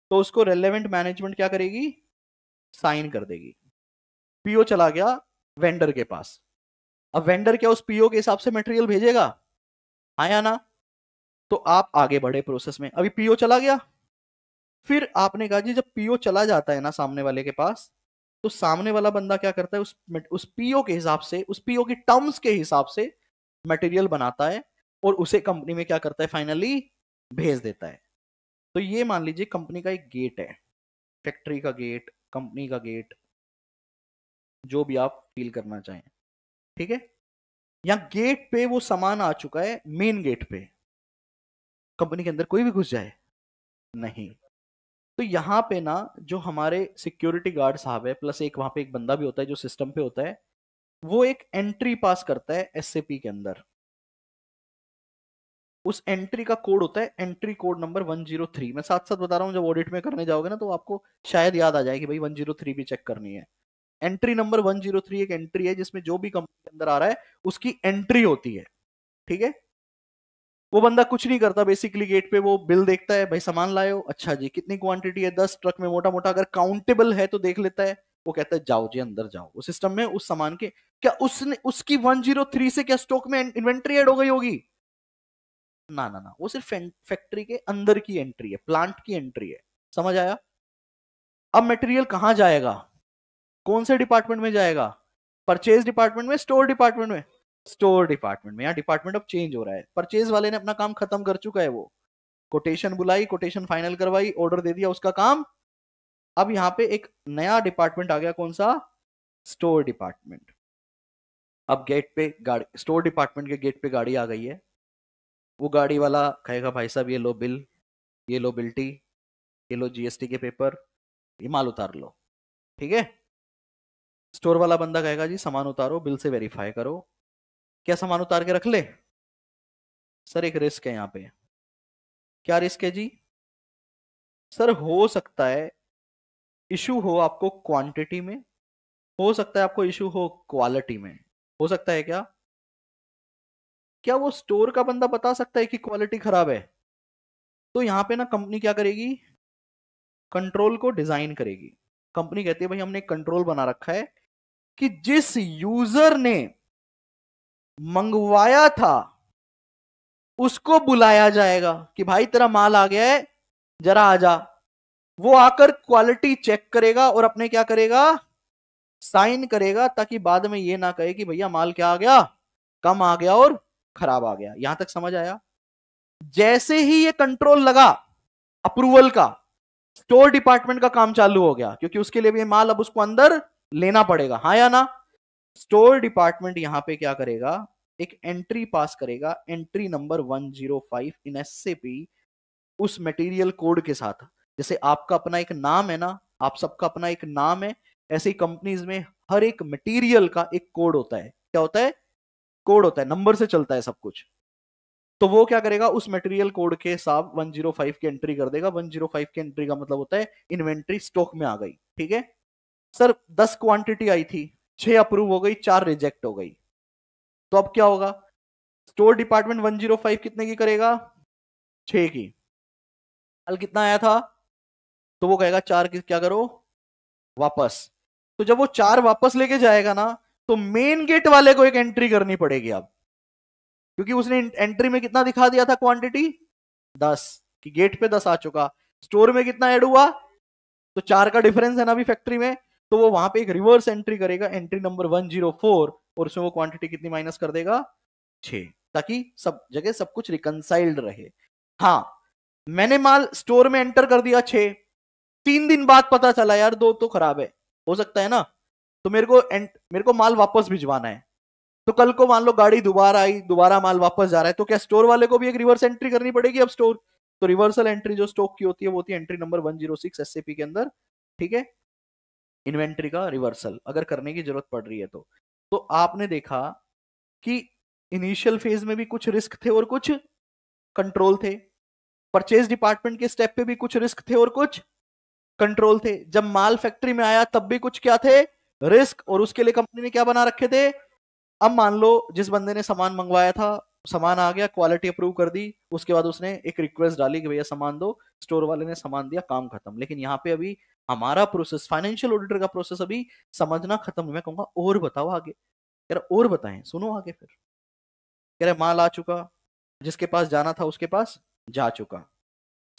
तो उसको रेलेवेंट मैनेजमेंट क्या करेगी साइन कर देगी पीओ चला गया वेंडर के पास अब वेंडर क्या उस पीओ के हिसाब से मटेरियल भेजेगा हाँ या ना तो आप आगे बढ़े प्रोसेस में अभी पीओ चला गया फिर आपने कहा जी जब पीओ चला जाता है ना सामने वाले के पास तो सामने वाला बंदा क्या करता है उस उस पीओ के हिसाब से उस पीओ की टर्म्स के हिसाब से मटेरियल बनाता है और उसे कंपनी में क्या करता है फाइनली भेज देता है तो ये मान लीजिए कंपनी का एक गेट है फैक्ट्री का गेट कंपनी का गेट जो भी आप फील करना चाहें ठीक है या गेट पे वो सामान आ चुका है मेन गेट पे कंपनी के अंदर कोई भी घुस जाए नहीं तो यहाँ पे ना जो हमारे सिक्योरिटी गार्ड साहब है प्लस एक वहां पे एक बंदा भी होता है जो सिस्टम पे होता है वो एक एंट्री पास करता है एस के अंदर उस एंट्री का कोड होता है एंट्री कोड नंबर 103 मैं साथ साथ बता रहा हूँ जब ऑडिट में करने जाओगे ना तो आपको शायद याद आ जाए कि भाई 103 भी चेक करनी है एंट्री नंबर 103 एक एंट्री है जिसमें जो भी कंपनी के अंदर आ रहा है उसकी एंट्री होती है ठीक है वो बंदा कुछ नहीं करता बेसिकली गेट पे वो बिल देखता है भाई सामान लाए हो अच्छा जी कितनी क्वांटिटी है दस ट्रक में मोटा मोटा अगर काउंटेबल है तो देख लेता है वो कहता है जाओ जी अंदर जाओ वो सिस्टम में उस सामान के क्या उसने उसकी 103 से क्या स्टॉक में इन्वेंट्री एड हो गई होगी ना ना ना वो सिर्फ फैक्ट्री के अंदर की एंट्री है प्लांट की एंट्री है समझ आया अब मटेरियल कहाँ जाएगा कौन से डिपार्टमेंट में जाएगा परचेज डिपार्टमेंट में स्टोर डिपार्टमेंट में स्टोर डिपार्टमेंट में यहाँ डिपार्टमेंट ऑफ चेंज हो रहा है परचेज वाले ने अपना काम खत्म कर चुका है वो कोटेशन बुलाई कोटेशन फाइनल करवाई ऑर्डर दे दिया उसका काम अब यहाँ पे एक नया डिपार्टमेंट आ गया कौन सा स्टोर डिपार्टमेंट अब गेट पे गाड़ी स्टोर डिपार्टमेंट के गेट पे गाड़ी आ गई है वो गाड़ी वाला कहेगा भाई साहब ये लो बिल ये लो बिल्टी ये लो जीएसटी के पेपर ये माल उतार लो ठीक है स्टोर वाला बंदा कहेगा जी सामान उतारो बिल से वेरीफाई करो क्या सामान उतार के रख ले सर एक रिस्क है यहाँ पे क्या रिस्क है जी सर हो सकता है इशू हो आपको क्वांटिटी में हो सकता है आपको इशू हो क्वालिटी में हो सकता है क्या क्या वो स्टोर का बंदा बता सकता है कि क्वालिटी खराब है तो यहाँ पे ना कंपनी क्या करेगी कंट्रोल को डिजाइन करेगी कंपनी कहती है भाई हमने कंट्रोल बना रखा है कि जिस यूजर ने मंगवाया था उसको बुलाया जाएगा कि भाई तेरा माल आ गया है जरा आ जा वो आकर क्वालिटी चेक करेगा और अपने क्या करेगा साइन करेगा ताकि बाद में ये ना कहे कि भैया माल क्या आ गया कम आ गया और खराब आ गया यहां तक समझ आया जैसे ही ये कंट्रोल लगा अप्रूवल का स्टोर डिपार्टमेंट का काम चालू हो गया क्योंकि उसके लिए भी माल अब उसको अंदर लेना पड़ेगा हाँ या ना स्टोर डिपार्टमेंट यहाँ पे क्या करेगा एक एंट्री पास करेगा एंट्री नंबर 105 इन एस उस मटेरियल कोड के साथ जैसे आपका अपना एक नाम है ना आप सबका अपना एक नाम है ऐसी कंपनीज में हर एक मटेरियल का एक कोड होता है क्या होता है कोड होता है नंबर से चलता है सब कुछ तो वो क्या करेगा उस मटेरियल कोड के साथ 105 की एंट्री कर देगा 105 की एंट्री का मतलब होता है इन्वेंट्री स्टॉक में आ गई ठीक है सर दस क्वांटिटी आई थी छह अप्रूव हो गई चार रिजेक्ट हो गई तो अब क्या होगा स्टोर डिपार्टमेंट 105 कितने की करेगा छ की कल कितना आया था तो वो कहेगा चार की क्या करो वापस तो जब वो चार वापस लेके जाएगा ना तो मेन गेट वाले को एक एंट्री करनी पड़ेगी अब क्योंकि उसने एंट्री में कितना दिखा दिया था क्वांटिटी दस कि गेट पे दस आ चुका स्टोर में कितना ऐड हुआ तो चार का डिफरेंस है ना अभी फैक्ट्री में तो वो वहां पे एक रिवर्स एंट्री करेगा एंट्री नंबर 104 और उसमें वो क्वांटिटी कितनी माइनस कर देगा छ ताकि सब जगह सब कुछ रिकनसाइल्ड रहे हाँ मैंने माल स्टोर में एंटर कर दिया छ तीन दिन बाद पता चला यार दो तो खराब है हो सकता है ना तो मेरे को मेरे को माल वापस भिजवाना है तो कल को मान लो गाड़ी दोबारा आई दोबारा माल वापस जा रहा है तो क्या स्टोर वाले को भी एक रिवर्स एंट्री करनी पड़ेगी अब स्टोर तो रिवर्सल एंट्री जो स्टॉक की होती है वो होती है एंट्री नंबर 106 एससीपी के अंदर ठीक है इन्वेंट्री का रिवर्सल अगर करने की जरूरत पड़ रही है तो तो आपने देखा कि इनिशियल फेज में भी कुछ रिस्क थे और कुछ कंट्रोल थे परचेज डिपार्टमेंट के स्टेप पे भी कुछ रिस्क थे और कुछ कंट्रोल थे जब माल फैक्ट्री में आया तब भी कुछ क्या थे रिस्क और उसके लिए कंपनी ने क्या बना रखे थे अब मान लो जिस बंदे ने सामान मंगवाया था सामान आ गया क्वालिटी अप्रूव कर दी उसके बाद उसने एक रिक्वेस्ट डाली कि भैया सामान दो स्टोर वाले ने सामान दिया काम खत्म लेकिन यहाँ पे अभी हमारा प्रोसेस फाइनेंशियल ऑडिटर का प्रोसेस अभी समझना खत्म मैं कहूंगा और बताओ आगे कह रहा और बताएं सुनो आगे फिर कह रहा माल आ चुका जिसके पास जाना था उसके पास जा चुका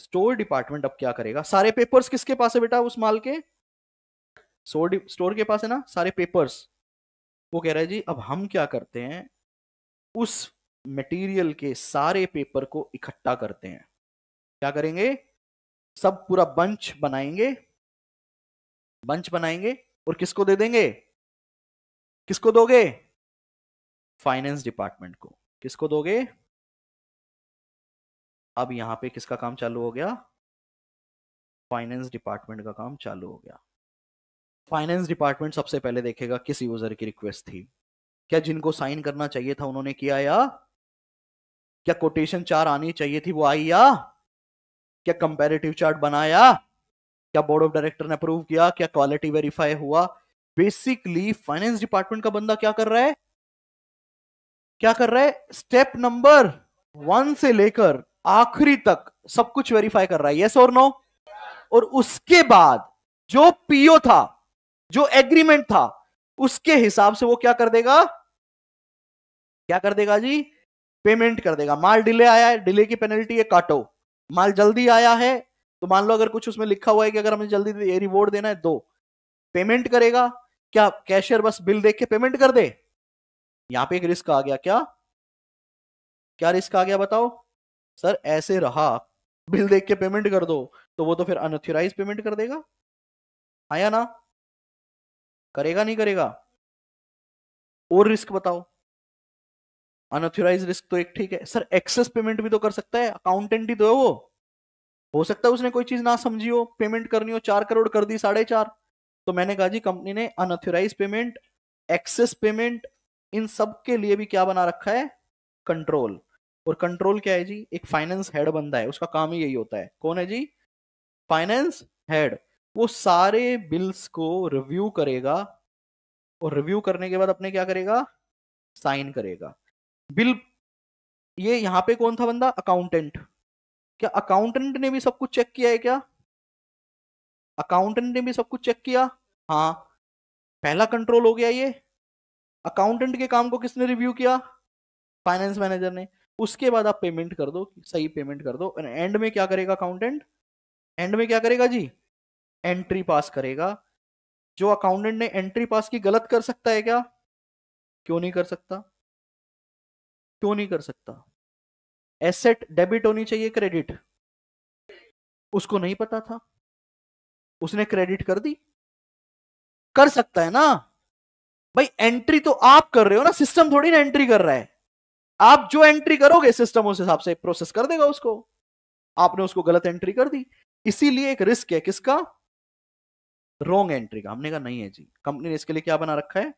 स्टोर डिपार्टमेंट अब क्या करेगा सारे पेपर्स किसके पास है बेटा उस माल के स्टोर के पास है ना सारे पेपर्स वो कह रहे जी अब हम क्या करते हैं उस मटेरियल के सारे पेपर को इकट्ठा करते हैं क्या करेंगे सब पूरा बंच बनाएंगे बंच बनाएंगे और किसको दे देंगे किसको दोगे फाइनेंस डिपार्टमेंट को किसको दोगे अब यहां पे किसका काम चालू हो गया फाइनेंस डिपार्टमेंट का काम चालू हो गया फाइनेंस डिपार्टमेंट सबसे पहले देखेगा किस यूजर की रिक्वेस्ट थी क्या जिनको साइन करना चाहिए था उन्होंने किया या क्या कोटेशन चार आनी चाहिए थी वो आई या क्या कंपेरेटिव चार्ट बनाया क्या बोर्ड ऑफ डायरेक्टर ने अप्रूव किया क्या क्वालिटी वेरीफाई हुआ बेसिकली फाइनेंस डिपार्टमेंट का बंदा क्या कर रहा है क्या कर रहा है स्टेप नंबर वन से लेकर आखिरी तक सब कुछ वेरीफाई कर रहा है यस और नो और उसके बाद जो पीओ था जो एग्रीमेंट था उसके हिसाब से वो क्या कर देगा क्या कर देगा जी पेमेंट कर देगा माल डिले आया है डिले की पेनल्टी है काटो माल जल्दी आया है तो मान लो अगर कुछ उसमें लिखा हुआ है कि अगर हमें जल्दी ये रिवॉर्ड देना है दो पेमेंट करेगा क्या कैशियर बस बिल देख के पेमेंट कर दे यहाँ पे एक रिस्क आ गया क्या क्या रिस्क आ गया बताओ सर ऐसे रहा बिल देख के पेमेंट कर दो तो वो तो फिर अनऑथोराइज पेमेंट कर देगा आया ना करेगा नहीं करेगा और रिस्क बताओ अनऑथोराइज रिस्क तो एक ठीक है सर एक्सेस पेमेंट भी तो कर सकता है अकाउंटेंट ही तो है वो हो सकता है उसने कोई चीज ना समझी हो पेमेंट करनी हो चार करोड़ कर दी साढ़े चार तो मैंने कहा जी कंपनी ने अनऑथोराइज पेमेंट एक्सेस पेमेंट इन सब के लिए भी क्या बना रखा है कंट्रोल और कंट्रोल क्या है जी एक फाइनेंस हेड बनता है उसका काम ही यही होता है कौन है जी फाइनेंस हेड वो सारे बिल्स को रिव्यू करेगा और रिव्यू करने के बाद अपने क्या करेगा साइन करेगा बिल ये यहाँ पे कौन था बंदा अकाउंटेंट क्या अकाउंटेंट ने भी सब कुछ चेक किया है क्या अकाउंटेंट ने भी सब कुछ चेक किया हाँ पहला कंट्रोल हो गया ये अकाउंटेंट के काम को किसने रिव्यू किया फाइनेंस मैनेजर ने उसके बाद आप पेमेंट कर दो सही पेमेंट कर दो एंड में क्या करेगा अकाउंटेंट एंड में क्या करेगा जी एंट्री पास करेगा जो अकाउंटेंट ने एंट्री पास की गलत कर सकता है क्या क्यों नहीं कर सकता क्यों नहीं कर सकता एसेट डेबिट होनी चाहिए क्रेडिट उसको नहीं पता था उसने क्रेडिट कर दी कर सकता है ना भाई एंट्री तो आप कर रहे हो ना सिस्टम थोड़ी ना एंट्री कर रहा है आप जो एंट्री करोगे सिस्टम उस हिसाब से प्रोसेस कर देगा उसको आपने उसको गलत एंट्री कर दी इसीलिए एक रिस्क है किसका रॉन्ग एंट्री का हमने कहा नहीं है जी कंपनी ने इसके लिए क्या बना रखा है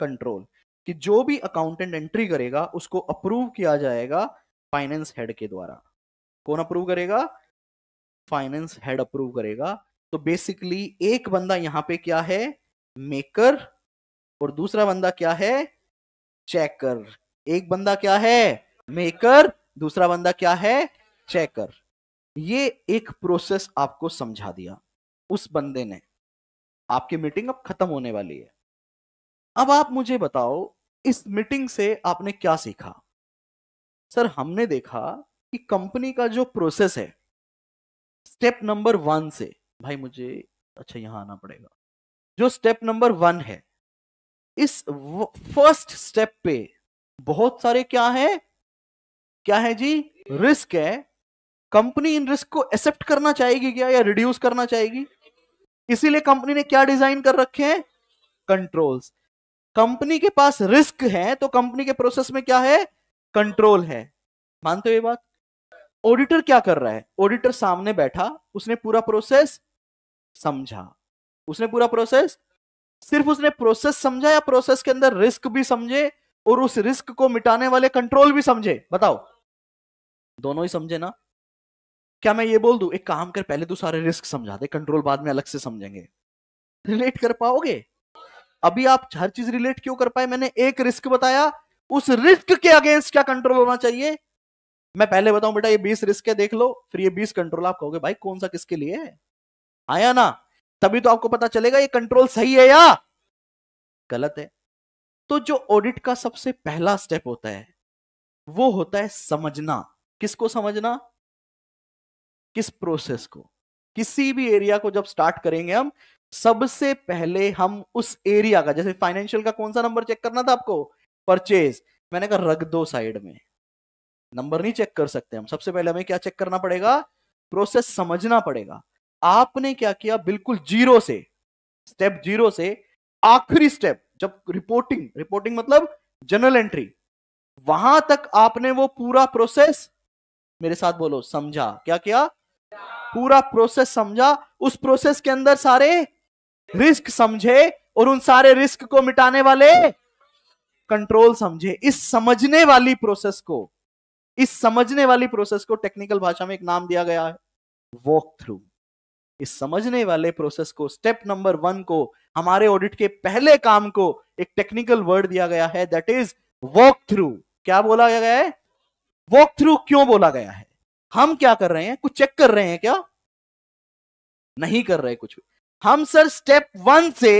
कंट्रोल कि जो भी अकाउंटेंट एंट्री करेगा उसको अप्रूव किया जाएगा फाइनेंस हेड के द्वारा कौन अप्रूव करेगा फाइनेंस हेड अप्रूव करेगा तो बेसिकली एक बंदा यहां पे क्या है मेकर और दूसरा बंदा क्या है चेकर एक बंदा क्या है मेकर दूसरा बंदा क्या है चेकर ये एक प्रोसेस आपको समझा दिया उस बंदे ने आपकी मीटिंग अब खत्म होने वाली है अब आप मुझे बताओ इस मीटिंग से आपने क्या सीखा सर हमने देखा कि कंपनी का जो प्रोसेस है स्टेप नंबर वन से भाई मुझे अच्छा यहां आना पड़ेगा जो स्टेप नंबर वन है इस फर्स्ट स्टेप पे बहुत सारे क्या है क्या है जी रिस्क है कंपनी इन रिस्क को एक्सेप्ट करना चाहेगी क्या या रिड्यूस करना चाहेगी इसीलिए कंपनी ने क्या डिजाइन कर रखे हैं कंट्रोल्स कंपनी के पास रिस्क है तो कंपनी के प्रोसेस में क्या है कंट्रोल है मानते हो ये बात ऑडिटर क्या कर रहा है ऑडिटर सामने बैठा उसने पूरा प्रोसेस समझा उसने पूरा प्रोसेस सिर्फ उसने प्रोसेस समझा या प्रोसेस के अंदर रिस्क भी समझे और उस रिस्क को मिटाने वाले कंट्रोल भी समझे बताओ दोनों ही समझे ना क्या मैं ये बोल दू एक काम कर पहले तो सारे रिस्क समझा दे कंट्रोल बाद में अलग से समझेंगे रिलेट कर पाओगे अभी आप हर चीज रिलेट क्यों कर पाए मैंने एक रिस्क बताया उस रिस्क के अगेंस्ट क्या कंट्रोल होना चाहिए मैं पहले बताऊं बेटा ये बीस रिस्क है देख लो फिर ये बीस कंट्रोल आप कहोगे भाई कौन सा किसके लिए है आया ना तभी तो आपको पता चलेगा ये कंट्रोल सही है या गलत है तो जो ऑडिट का सबसे पहला स्टेप होता है वो होता है समझना किसको समझना किस प्रोसेस को किसी भी एरिया को जब स्टार्ट करेंगे हम सबसे पहले हम उस एरिया का जैसे फाइनेंशियल का कौन सा नंबर चेक करना था आपको परचेज मैंने कहा रख दो साइड में नंबर नहीं चेक कर सकते हम सबसे पहले हमें क्या चेक करना पड़ेगा प्रोसेस समझना पड़ेगा आपने क्या किया बिल्कुल जीरो से स्टेप जीरो से आखिरी स्टेप जब रिपोर्टिंग रिपोर्टिंग मतलब जनरल एंट्री वहां तक आपने वो पूरा प्रोसेस मेरे साथ बोलो समझा क्या किया पूरा प्रोसेस समझा उस प्रोसेस के अंदर सारे रिस्क समझे और उन सारे रिस्क को मिटाने वाले कंट्रोल समझे इस समझने वाली प्रोसेस को इस समझने वाली प्रोसेस को टेक्निकल भाषा में एक नाम दिया गया है वॉक थ्रू इस समझने वाले प्रोसेस को स्टेप नंबर वन को हमारे ऑडिट के पहले काम को एक टेक्निकल वर्ड दिया गया है दैट इज वॉक थ्रू क्या बोला गया है वॉक थ्रू क्यों बोला गया है हम क्या कर रहे हैं कुछ चेक कर रहे हैं क्या नहीं कर रहे कुछ भी हम सर स्टेप वन से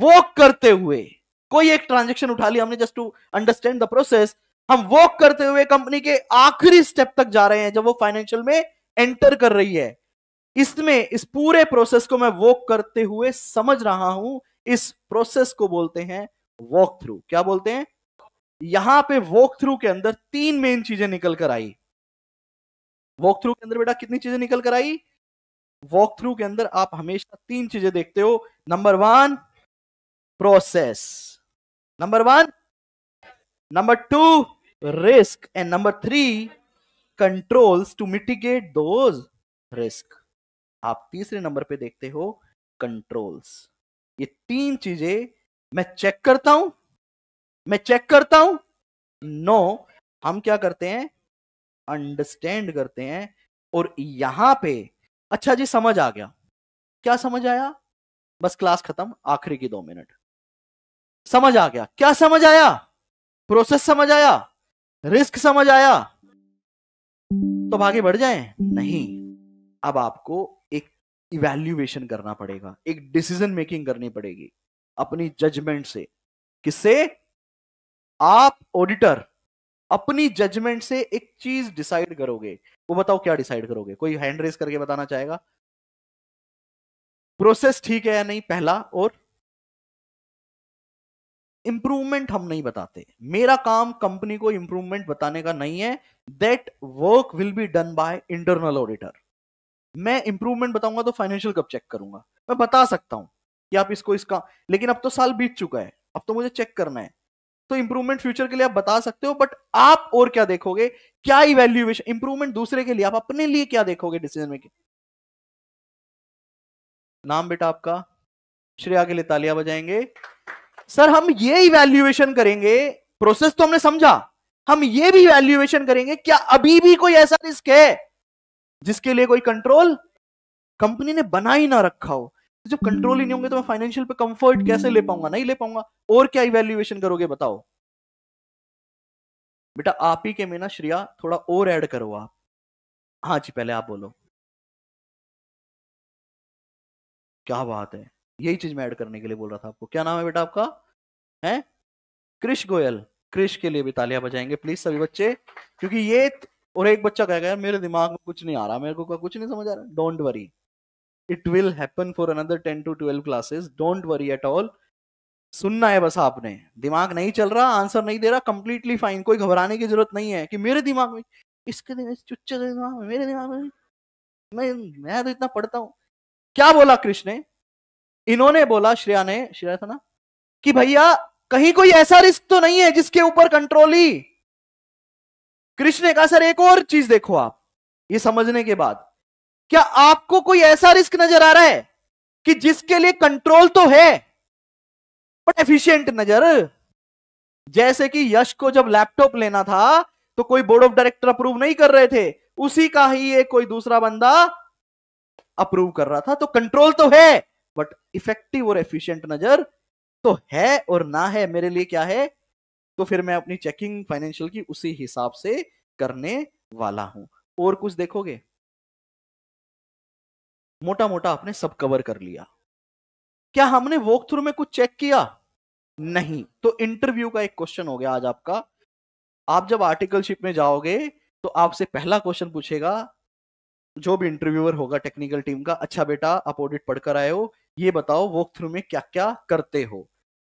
वॉक करते हुए कोई एक ट्रांजेक्शन उठा लिया हमने just to understand the process हम वॉक करते हुए कंपनी के आखिरी स्टेप तक जा रहे हैं जब वो फाइनेंशियल में एंटर कर रही है इसमें इस पूरे प्रोसेस को मैं वॉक करते हुए समझ रहा हूं इस प्रोसेस को बोलते हैं वॉक थ्रू क्या बोलते हैं यहां पे वॉक थ्रू के अंदर तीन मेन चीजें निकल कर आई वॉक थ्रू के अंदर बेटा कितनी चीजें निकल कर आई वॉक थ्रू के अंदर आप हमेशा तीन चीजें देखते हो number one process number one number two risk and number three controls to mitigate those risk आप तीसरे नंबर पे देखते हो कंट्रोल्स ये तीन चीजें मैं चेक करता हूं मैं चेक करता हूं नो no, हम क्या करते हैं अंडरस्टैंड करते हैं और यहां पे अच्छा जी समझ आ गया क्या समझ आया बस क्लास खत्म आखिरी की दो मिनट समझ आ गया क्या समझ आया प्रोसेस समझ आया रिस्क समझ आया तो आगे बढ़ जाए नहीं अब आपको एक इवेल्युएशन करना पड़ेगा एक डिसीजन मेकिंग करनी पड़ेगी अपनी जजमेंट से किससे आप ऑडिटर अपनी जजमेंट से एक चीज डिसाइड करोगे वो बताओ क्या डिसाइड करोगे कोई हैंड रेस करके बताना चाहेगा प्रोसेस ठीक है या नहीं पहला और इंप्रूवमेंट हम नहीं बताते मेरा काम कंपनी को इंप्रूवमेंट बताने का नहीं है that work will be done by internal auditor मैं इंप्रूवमेंट बताऊंगा तो फाइनेंशियल कब चेक करूंगा मैं बता सकता हूं कि आप इसको इसका लेकिन अब तो साल बीत चुका है अब तो मुझे चेक करना है तो इंप्रूवमेंट फ्यूचर के लिए आप बता सकते हो बट आप और क्या देखोगे क्या इवेल्युएशन इंप्रूवमेंट दूसरे के लिए आप अपने लिए क्या देखोगे डिसीजन मेकिंग नाम बेटा आपका श्रेया के लिए तालियां बजाएंगे सर हम ये इवेल्युएशन करेंगे प्रोसेस तो हमने समझा हम ये भी इवेल्युएशन करेंगे क्या अभी भी कोई ऐसा रिस्क है जिसके लिए कोई कंट्रोल कंपनी ने बना ही ना रखा हो जब कंट्रोल ही नहीं होंगे तो मैं फाइनेंशियल पे कंफर्ट कैसे ले पाऊंगा नहीं ले पाऊंगा और क्या इवेल्युएशन करोगे बताओ बेटा आप ही के में ना श्रेया थोड़ा और ऐड करो आप हाँ जी पहले आप बोलो क्या बात है यही चीज मैं ऐड करने के लिए बोल रहा था आपको क्या नाम है बेटा आपका है क्रिश गोयल क्रिश के लिए भी तालियां बजाएंगे प्लीज सभी बच्चे क्योंकि ये और एक बच्चा कहेगा यार मेरे दिमाग में कुछ नहीं आ रहा मेरे को कुछ नहीं समझ आ रहा don't worry it will happen for another ten to twelve classes don't worry at all सुनना है बस आपने दिमाग नहीं चल रहा आंसर नहीं दे रहा कंप्लीटली फाइन कोई घबराने की जरूरत नहीं है कि मेरे दिमाग में इसके दिमाग चुच्चे दिमाग में मेरे दिमाग में मैं मैं तो इतना पढ़ता हूँ क्या बोला कृष्ण ने इन्होंने बोला श्रेया ने श्रेया था ना कि भैया कहीं कोई ऐसा रिस्क तो नहीं है जिसके ऊपर कंट्रोल ही कृष्ण ने कहा सर एक और चीज देखो आप ये समझने के बाद क्या आपको कोई ऐसा रिस्क नजर आ रहा है कि जिसके लिए कंट्रोल तो है बट एफिशिएंट नजर जैसे कि यश को जब लैपटॉप लेना था तो कोई बोर्ड ऑफ डायरेक्टर अप्रूव नहीं कर रहे थे उसी का ही एक कोई दूसरा बंदा अप्रूव कर रहा था तो कंट्रोल तो है बट इफेक्टिव और एफिशिएंट नजर तो है और ना है मेरे लिए क्या है तो फिर मैं अपनी चेकिंग फाइनेंशियल की उसी हिसाब से करने वाला हूं और कुछ देखोगे मोटा मोटा आपने सब कवर कर लिया क्या हमने वॉक थ्रू में कुछ चेक किया नहीं तो इंटरव्यू का एक क्वेश्चन हो गया आज आपका आप जब आर्टिकलशिप में जाओगे तो आपसे पहला क्वेश्चन पूछेगा जो भी इंटरव्यूअर होगा टेक्निकल टीम का अच्छा बेटा आप ऑडिट पढ़कर आए हो ये बताओ वॉक थ्रू में क्या क्या करते हो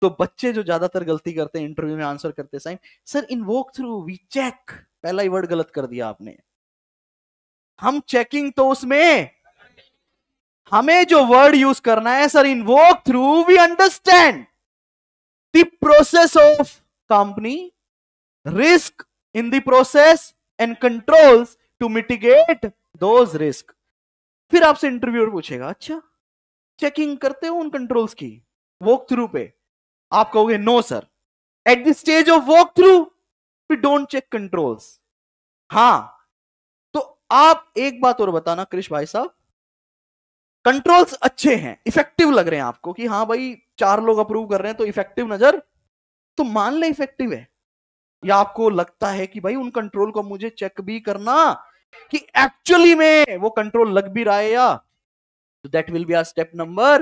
तो बच्चे जो ज्यादातर गलती करते हैं इंटरव्यू में आंसर करते time sir in walk through we check पहला ही वर्ड गलत कर दिया आपने हम चेकिंग तो उसमें हमें जो वर्ड यूज करना है sir in walk through we understand the process of company risk in the process and controls to mitigate those risk फिर आपसे इंटरव्यूअर पूछेगा अच्छा चेकिंग करते हो उन कंट्रोल्स की वॉक थ्रू पे आप कहोगे no sir at the stage of walk through we don't check controls हाँ तो आप एक बात और बताना क्रिश भाई साहब कंट्रोल्स अच्छे हैं इफेक्टिव लग रहे हैं आपको कि हाँ भाई चार लोग अप्रूव कर रहे हैं तो इफेक्टिव नजर तो मान ले इफेक्टिव है या आपको लगता है कि भाई उन कंट्रोल को मुझे चेक भी करना कि एक्चुअली में वो कंट्रोल लग भी रहा है या तो that will be our step number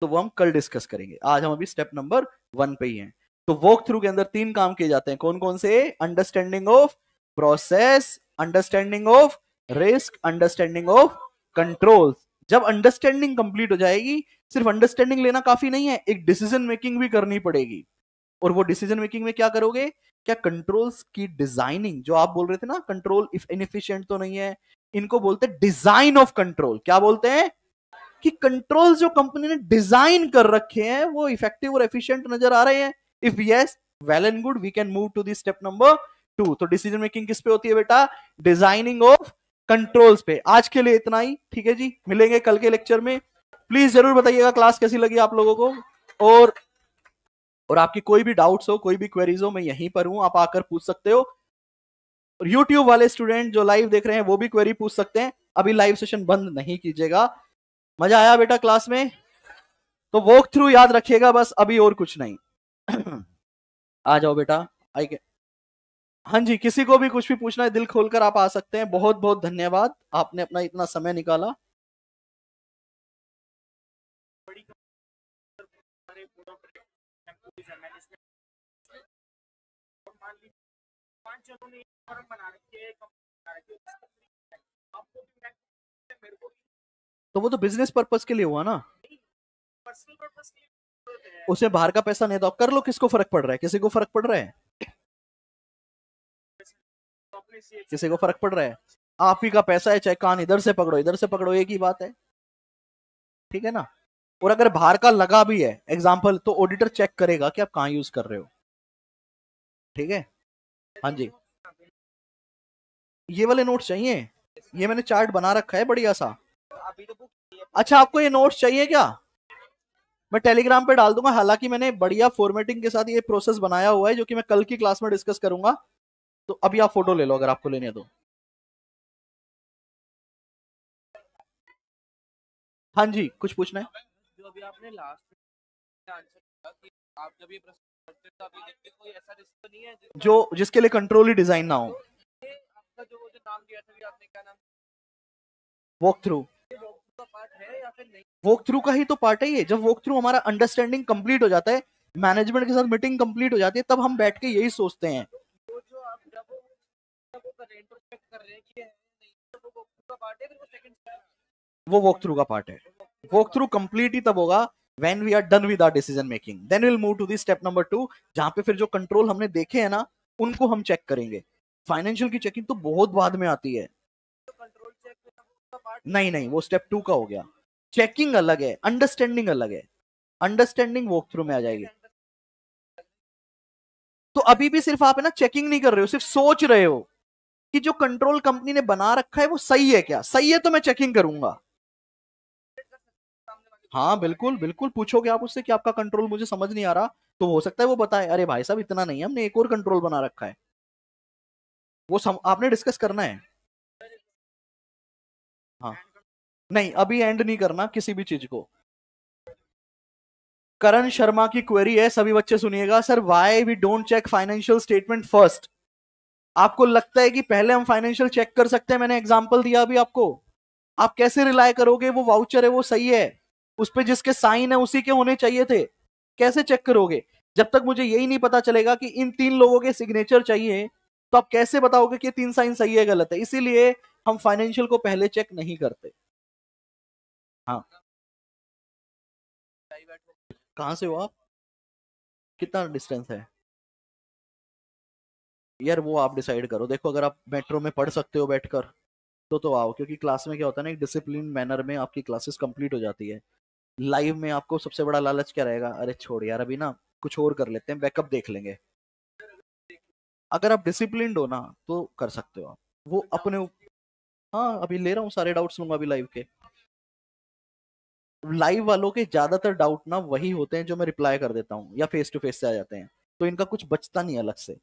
two वो हम कल डिस्कस करेंगे आज हम अभी स्टेप नंबर वन पे ही हैं तो वॉक थ्रू के अंदर तीन काम किए जाते हैं कौन कौन से understanding of process understanding of risk understanding of controls जब अंडरस्टैंडिंग कंप्लीट हो जाएगी सिर्फ अंडरस्टैंडिंग लेना काफी नहीं है एक डिसीजन मेकिंग भी करनी पड़ेगी और वो डिसीजन मेकिंग में क्या करोगे क्या कंट्रोल्स की डिजाइनिंग जो आप बोल रहे थे ना कंट्रोल इफ इनफिशियंट तो नहीं है इनको बोलते हैं डिजाइन ऑफ कंट्रोल क्या बोलते हैं कि कंट्रोल जो कंपनी ने डिजाइन कर रखे हैं वो इफेक्टिव और एफिशिएंट नजर आ रहे हैं if yes well and good we can move to the step number two तो डिसीजन मेकिंग किस पे होती है बेटा डिजाइनिंग ऑफ कंट्रोल्स पे आज के लिए इतना ही ठीक है जी मिलेंगे कल के लेक्चर में प्लीज जरूर बताइएगा क्लास कैसी लगी आप लोगों को और और आपकी कोई भी डाउट्स हो कोई भी क्वेरीज हो मैं यहीं पर हूं आप आकर पूछ सकते हो और यूट्यूब वाले स्टूडेंट जो लाइव देख रहे हैं वो भी क्वेरी पूछ सकते हैं अभी लाइव सेशन बंद नहीं कीजिएगा मजा आया बेटा क्लास में तो वॉक थ्रू याद रखिएगा बस अभी और कुछ नहीं आ जाओ बेटा आई हाँ जी किसी को भी कुछ भी पूछना है दिल खोलकर आप आ सकते हैं बहुत बहुत धन्यवाद आपने अपना इतना समय निकाला तो वो तो बिजनेस पर्पस के लिए हुआ ना उसे बाहर का पैसा नहीं था तो कर लो किसको फर्क पड़ रहा है किसी को फर्क पड़ रहा है किसी को फर्क पड़ रहा है आप ही का पैसा है चाहे कान इधर से पकड़ो इधर से पकड़ो एक ही बात है ठीक है ना और अगर बाहर का लगा भी है एग्जाम्पल तो ऑडिटर चेक करेगा कि आप कहाँ यूज कर रहे हो ठीक है हाँ जी ये वाले नोट्स चाहिए ये मैंने चार्ट बना रखा है बढ़िया सा अच्छा आपको ये नोट्स चाहिए क्या मैं टेलीग्राम पे डाल दूंगा हालांकि मैंने बढ़िया फॉर्मेटिंग के साथ ये प्रोसेस बनाया हुआ है जो कि मैं कल की क्लास में डिस्कस करूंगा तो अभी आप फोटो ले लो अगर आपको लेने दो तो। हाँ जी कुछ पूछना है जो अभी आपने लास्ट कि आप जब ये तो कोई ऐसा तो नहीं जो जिसके लिए कंट्रोल ही डिजाइन ना हो वॉक थ्रू वॉक थ्रू का ही तो पार्ट है ये जब वॉक थ्रू हमारा अंडरस्टैंडिंग कंप्लीट हो जाता है मैनेजमेंट के साथ मीटिंग कंप्लीट हो जाती है तब हम बैठ के यही सोचते हैं तो वो वॉक थ्रू का पार्ट है वॉक थ्रू कंप्लीट ही तब होगा when we are done with our decision making then will move to this step number two जहां पे फिर जो कंट्रोल हमने देखे हैं ना उनको हम चेक करेंगे फाइनेंशियल की चेकिंग तो बहुत बाद में आती है तो नहीं नहीं वो स्टेप टू का हो गया चेकिंग अलग है अंडरस्टैंडिंग अलग है अंडरस्टैंडिंग वॉक थ्रू में आ जाएगी तो अभी भी सिर्फ आप है ना चेकिंग नहीं कर रहे हो सिर्फ सोच रहे हो कि जो कंट्रोल कंपनी ने बना रखा है वो सही है क्या सही है तो मैं चेकिंग करूंगा हाँ बिल्कुल बिल्कुल पूछोगे आप उससे कि आपका कंट्रोल मुझे समझ नहीं आ रहा तो हो सकता है वो बताए अरे भाई साहब इतना नहीं है हमने एक और कंट्रोल बना रखा है वो सम, आपने डिस्कस करना है हाँ नहीं अभी एंड नहीं करना किसी भी चीज को करण शर्मा की क्वेरी है सभी बच्चे सुनिएगा sir why we don't check financial statement first आपको लगता है कि पहले हम फाइनेंशियल चेक कर सकते हैं मैंने एग्जाम्पल दिया अभी आपको आप कैसे रिलाय करोगे वो वाउचर है वो सही है उस पर जिसके साइन है उसी के होने चाहिए थे कैसे चेक करोगे जब तक मुझे यही नहीं पता चलेगा कि इन तीन लोगों के सिग्नेचर चाहिए तो आप कैसे बताओगे कि तीन साइन सही है गलत है इसीलिए हम फाइनेंशियल को पहले चेक नहीं करते हाँ कहाँ से हो आप कितना डिस्टेंस है यार वो आप डिसाइड करो देखो अगर आप मेट्रो में पढ़ सकते हो बैठकर तो तो आओ क्योंकि क्लास में क्या होता है ना एक डिसिप्लिन मैनर में आपकी क्लासेस कंप्लीट हो जाती है लाइव में आपको सबसे बड़ा लालच क्या रहेगा अरे छोड़ यार अभी ना कुछ और कर लेते हैं बैकअप देख लेंगे अगर आप डिसिप्लिन हो ना तो कर सकते हो आप वो अपने हाँ अभी ले रहा हूँ सारे डाउट्स लूंगा अभी लाइव के लाइव वालों के ज्यादातर डाउट ना वही होते हैं जो मैं रिप्लाई कर देता हूँ या फेस टू फेस से आ जाते हैं तो इनका कुछ बचता नहीं अलग से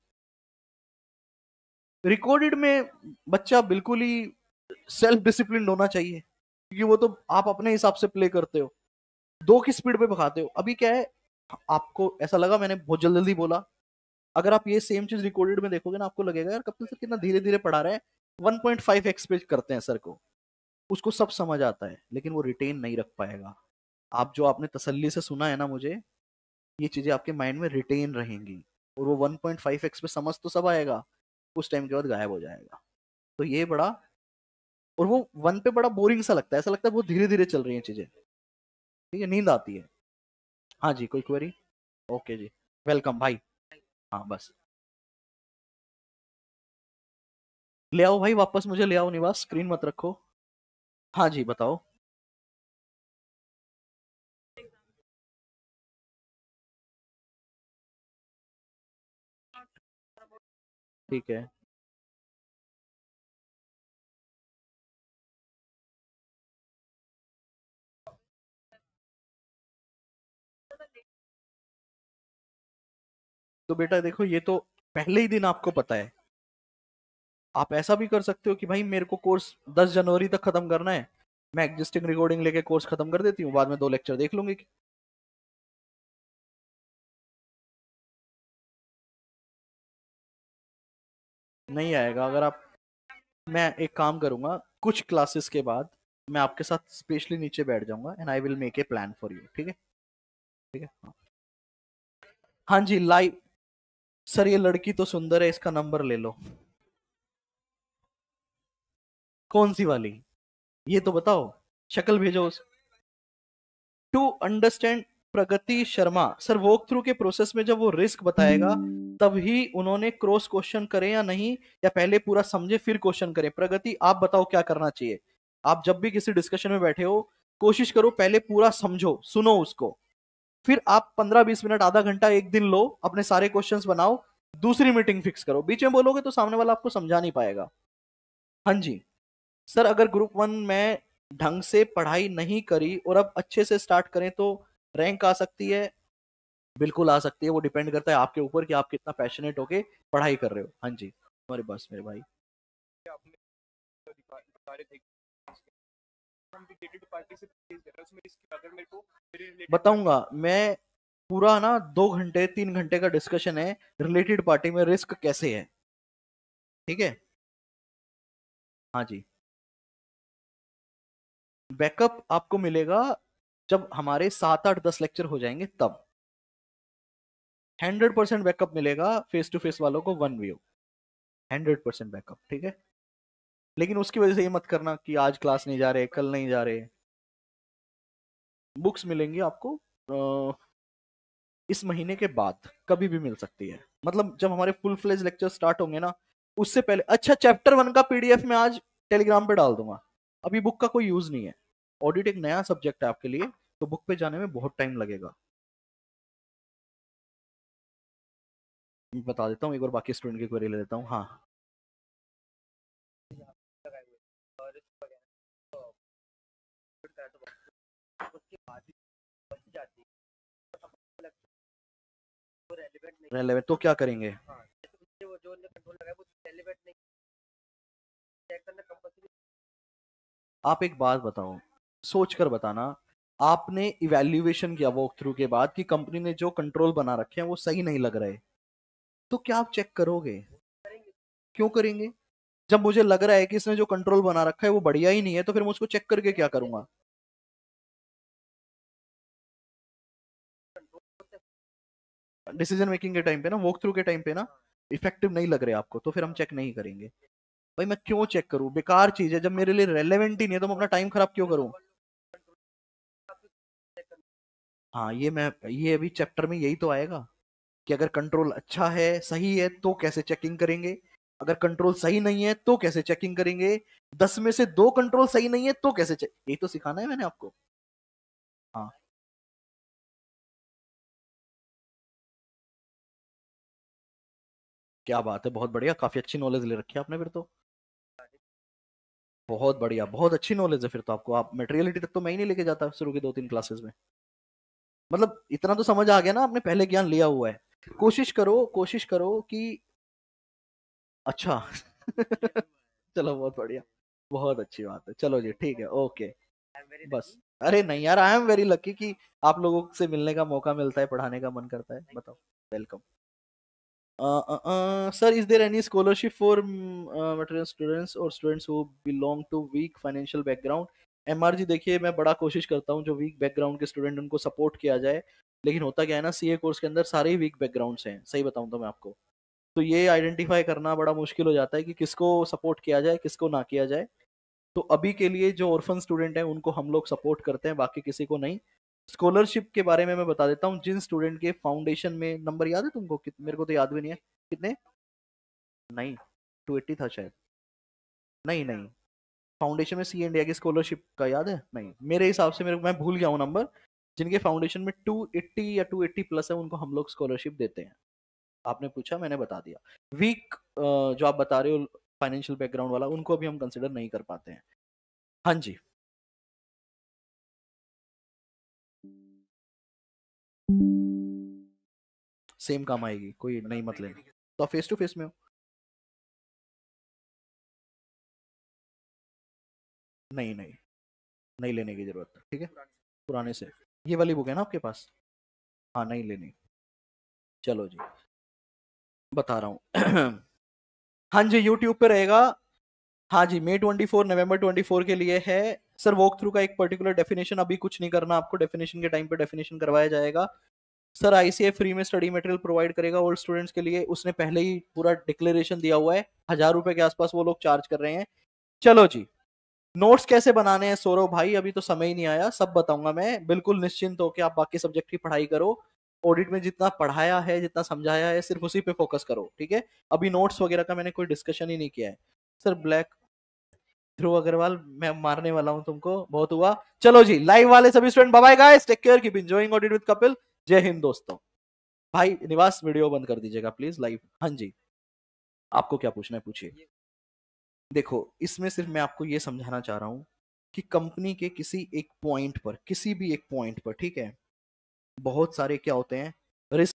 रिकॉर्डेड में बच्चा बिल्कुल ही सेल्फ डिसिप्लिन होना चाहिए क्योंकि वो तो आप अपने हिसाब से प्ले करते हो दो की स्पीड पे भगाते हो अभी क्या है आपको ऐसा लगा मैंने बहुत जल्दी जल्दी बोला अगर आप ये सेम चीज रिकॉर्डेड में देखोगे ना आपको लगेगा यार कपिल सर कितना धीरे धीरे पढ़ा रहे हैं 1.5 एक्सपेक्ट करते हैं सर को उसको सब समझ आता है लेकिन वो रिटेन नहीं रख पाएगा आप जो आपने तसल्ली से सुना है ना मुझे ये चीजें आपके माइंड में रिटेन रहेंगी और वो 1.5 एक्स पे समझ तो सब आएगा उस टाइम के बाद गायब हो जाएगा तो ये बड़ा और वो वन पे बड़ा बोरिंग सा लगता है ऐसा लगता है बहुत धीरे धीरे चल रही हैं चीज़ें ठीक है नींद आती है हाँ जी कोई क्वेरी ओके जी वेलकम भाई हाँ बस ले आओ भाई वापस मुझे ले आओ निवास स्क्रीन मत रखो हाँ जी बताओ ठीक है तो बेटा देखो ये तो पहले ही दिन आपको पता है आप ऐसा भी कर सकते हो कि भाई मेरे को कोर्स 10 जनवरी तक खत्म करना है मैं एग्जिस्टिंग रिकॉर्डिंग लेके कोर्स खत्म कर देती हूँ बाद में दो लेक्चर देख लूंगी नहीं आएगा अगर आप मैं एक काम करूंगा कुछ क्लासेस के बाद मैं आपके साथ स्पेशली नीचे बैठ जाऊंगा and I will make a plan for you ठीक है ठीक है हाँ जी लाइव सर ये लड़की तो सुंदर है इसका नंबर ले लो कौन सी वाली ये तो बताओ शक्ल भेजो उस to understand Pragati Sharma sir walk through के प्रोसेस में जब वो रिस्क बताएगा तभी उन्होंने क्रॉस क्वेश्चन करे या नहीं या पहले पूरा समझे फिर क्वेश्चन करें प्रगति आप बताओ क्या करना चाहिए आप जब भी किसी डिस्कशन में बैठे हो कोशिश करो पहले पूरा समझो सुनो उसको फिर आप पंद्रह बीस मिनट आधा घंटा एक दिन लो अपने सारे क्वेश्चन बनाओ दूसरी मीटिंग फिक्स करो बीच में बोलोगे तो सामने वाला आपको समझा नहीं पाएगा हाँ जी सर अगर ग्रुप वन में ढंग से पढ़ाई नहीं करी और अब अच्छे से स्टार्ट करें तो रैंक आ सकती है बिल्कुल आ सकती है वो डिपेंड करता है आपके ऊपर कि आप कितना पैशनेट होके पढ़ाई कर रहे हो हाँ जी हमारे पास मेरे भाई बताऊंगा मैं पूरा ना दो घंटे तीन घंटे का डिस्कशन है रिलेटेड पार्टी में रिस्क कैसे है ठीक है हाँ जी बैकअप आपको मिलेगा जब हमारे सात आठ दस लेक्चर हो जाएंगे तब हंड्रेड परसेंट बैकअप मिलेगा फेस टू फेस वालों को one view hundred percent backup ठीक है लेकिन उसकी वजह से ये मत करना कि आज क्लास नहीं जा रहे कल नहीं जा रहे बुक्स मिलेंगी आपको इस महीने के बाद कभी भी मिल सकती है मतलब जब हमारे फुल फ्लेज लेक्चर स्टार्ट होंगे ना उससे पहले अच्छा चैप्टर वन का पीडीएफ में आज टेलीग्राम पे डाल दूंगा अभी बुक का कोई यूज नहीं है ऑडिट एक नया सब्जेक्ट है आपके लिए तो बुक पे जाने में बहुत टाइम लगेगा बता देता हूँ एक बार बाकी स्टूडेंट की क्वेरी ले लेता हूँ हाँ रेलेवेंट तो क्या करेंगे आप एक बात बताओ सोच कर बताना आपने इवेल्युएशन किया वॉक थ्रू के बाद कि कंपनी ने जो कंट्रोल बना रखे हैं वो सही नहीं लग रहे तो क्या आप चेक करोगे क्यों करेंगे जब मुझे लग रहा है कि इसने जो कंट्रोल बना रखा है वो बढ़िया ही नहीं है तो फिर मैं उसको चेक करके क्या करूंगा डिसीजन मेकिंग के टाइम पे ना वॉक थ्रू के टाइम पे ना इफेक्टिव नहीं लग रहे आपको तो फिर हम चेक नहीं करेंगे भाई मैं क्यों चेक करूं बेकार चीज है जब मेरे लिए रेलेवेंट ही नहीं है तो मैं अपना टाइम खराब क्यों करूं हाँ ये मैं ये अभी चैप्टर में यही तो आएगा कि अगर कंट्रोल अच्छा है सही है तो कैसे चेकिंग करेंगे अगर कंट्रोल सही नहीं है तो कैसे चेकिंग करेंगे दस में से दो कंट्रोल सही नहीं है तो कैसे चेक यही तो सिखाना है मैंने आपको हाँ क्या बात है बहुत बढ़िया काफी अच्छी नॉलेज ले रखी है आपने फिर तो बहुत बढ़िया बहुत अच्छी नॉलेज है फिर तो आपको आप मेटेरियलिटी तक तो मैं ही नहीं लेके जाता शुरू की दो तीन क्लासेस में मतलब इतना तो समझ आ गया ना आपने पहले ज्ञान लिया हुआ है कोशिश करो कोशिश करो कि अच्छा चलो बहुत बढ़िया बहुत अच्छी बात है चलो जी ठीक है ओके बस अरे नहीं यार आई एम वेरी लकी कि आप लोगों से मिलने का मौका मिलता है पढ़ाने का मन करता है बताओ welcome sir is there any scholarship for material students और students who belong to weak financial background एम जी देखिए मैं बड़ा कोशिश करता हूँ जो वीक बैकग्राउंड के स्टूडेंट उनको सपोर्ट किया जाए लेकिन होता क्या है ना सी कोर्स के अंदर सारे ही वीक बैकग्राउंड्स हैं सही बताऊँ तो मैं आपको तो ये आइडेंटिफाई करना बड़ा मुश्किल हो जाता है कि किसको सपोर्ट किया जाए किसको ना किया जाए तो अभी के लिए जो ऑर्फन स्टूडेंट हैं उनको हम लोग सपोर्ट करते हैं बाकी किसी को नहीं स्कॉलरशिप के बारे में मैं बता देता हूँ जिन स्टूडेंट के फाउंडेशन में नंबर याद है तुमको मेरे को तो याद भी नहीं है कितने नहीं टू एट्टी था शायद नहीं नहीं फाउंडेशन में सी इंडिया की स्कॉलरशिप का याद है नहीं मेरे हिसाब से मेरे मैं भूल गया हूँ नंबर जिनके फाउंडेशन में 280 या 280 प्लस है उनको हम लोग स्कॉलरशिप देते हैं आपने पूछा मैंने बता दिया वीक जो आप बता रहे हो फाइनेंशियल बैकग्राउंड वाला उनको अभी हम कंसिडर नहीं कर पाते हैं हाँ जी सेम काम आएगी कोई नहीं मतलब तो फेस टू फेस में हो नहीं नहीं नहीं लेने की ज़रूरत ठीक है पुराने से ये वाली बुक है ना आपके पास हाँ नहीं लेनी चलो जी बता रहा हूँ हाँ जी यूट्यूब पे रहेगा हाँ जी May twenty four November twenty four के लिए है सर वॉक थ्रू का एक पर्टिकुलर डेफिनेशन अभी कुछ नहीं करना आपको डेफिनेशन के टाइम पे डेफिनेशन करवाया जाएगा सर आईसीए फ्री में स्टडी मटेरियल प्रोवाइड करेगा ओल्ड स्टूडेंट्स के लिए उसने पहले ही पूरा डिक्लेरेशन दिया हुआ है हजार रुपए के आसपास वो लोग चार्ज कर रहे हैं चलो जी नोट्स कैसे बनाने हैं सौरभ भाई अभी तो समय ही नहीं आया सब बताऊंगा मैं बिल्कुल निश्चिंत हो कि आप बाकी सब्जेक्ट की पढ़ाई करो ऑडिट में जितना पढ़ाया है जितना समझाया है सिर्फ उसी पे फोकस करो ठीक है अभी नोट्स वगैरह का मैंने कोई डिस्कशन ही नहीं किया है सर ब्लैक ध्रुव अग्रवाल मैं मारने वाला हूँ तुमको बहुत हुआ चलो जी लाइव वाले सभी student by audit with Kapil जय हिंद दोस्तों भाई निवास वीडियो बंद कर दीजिएगा प्लीज लाइव हाँ जी आपको क्या पूछना है पूछिए देखो इसमें सिर्फ मैं आपको ये समझाना चाह रहा हूँ कि कंपनी के किसी एक पॉइंट पर किसी भी एक पॉइंट पर ठीक है बहुत सारे क्या होते हैं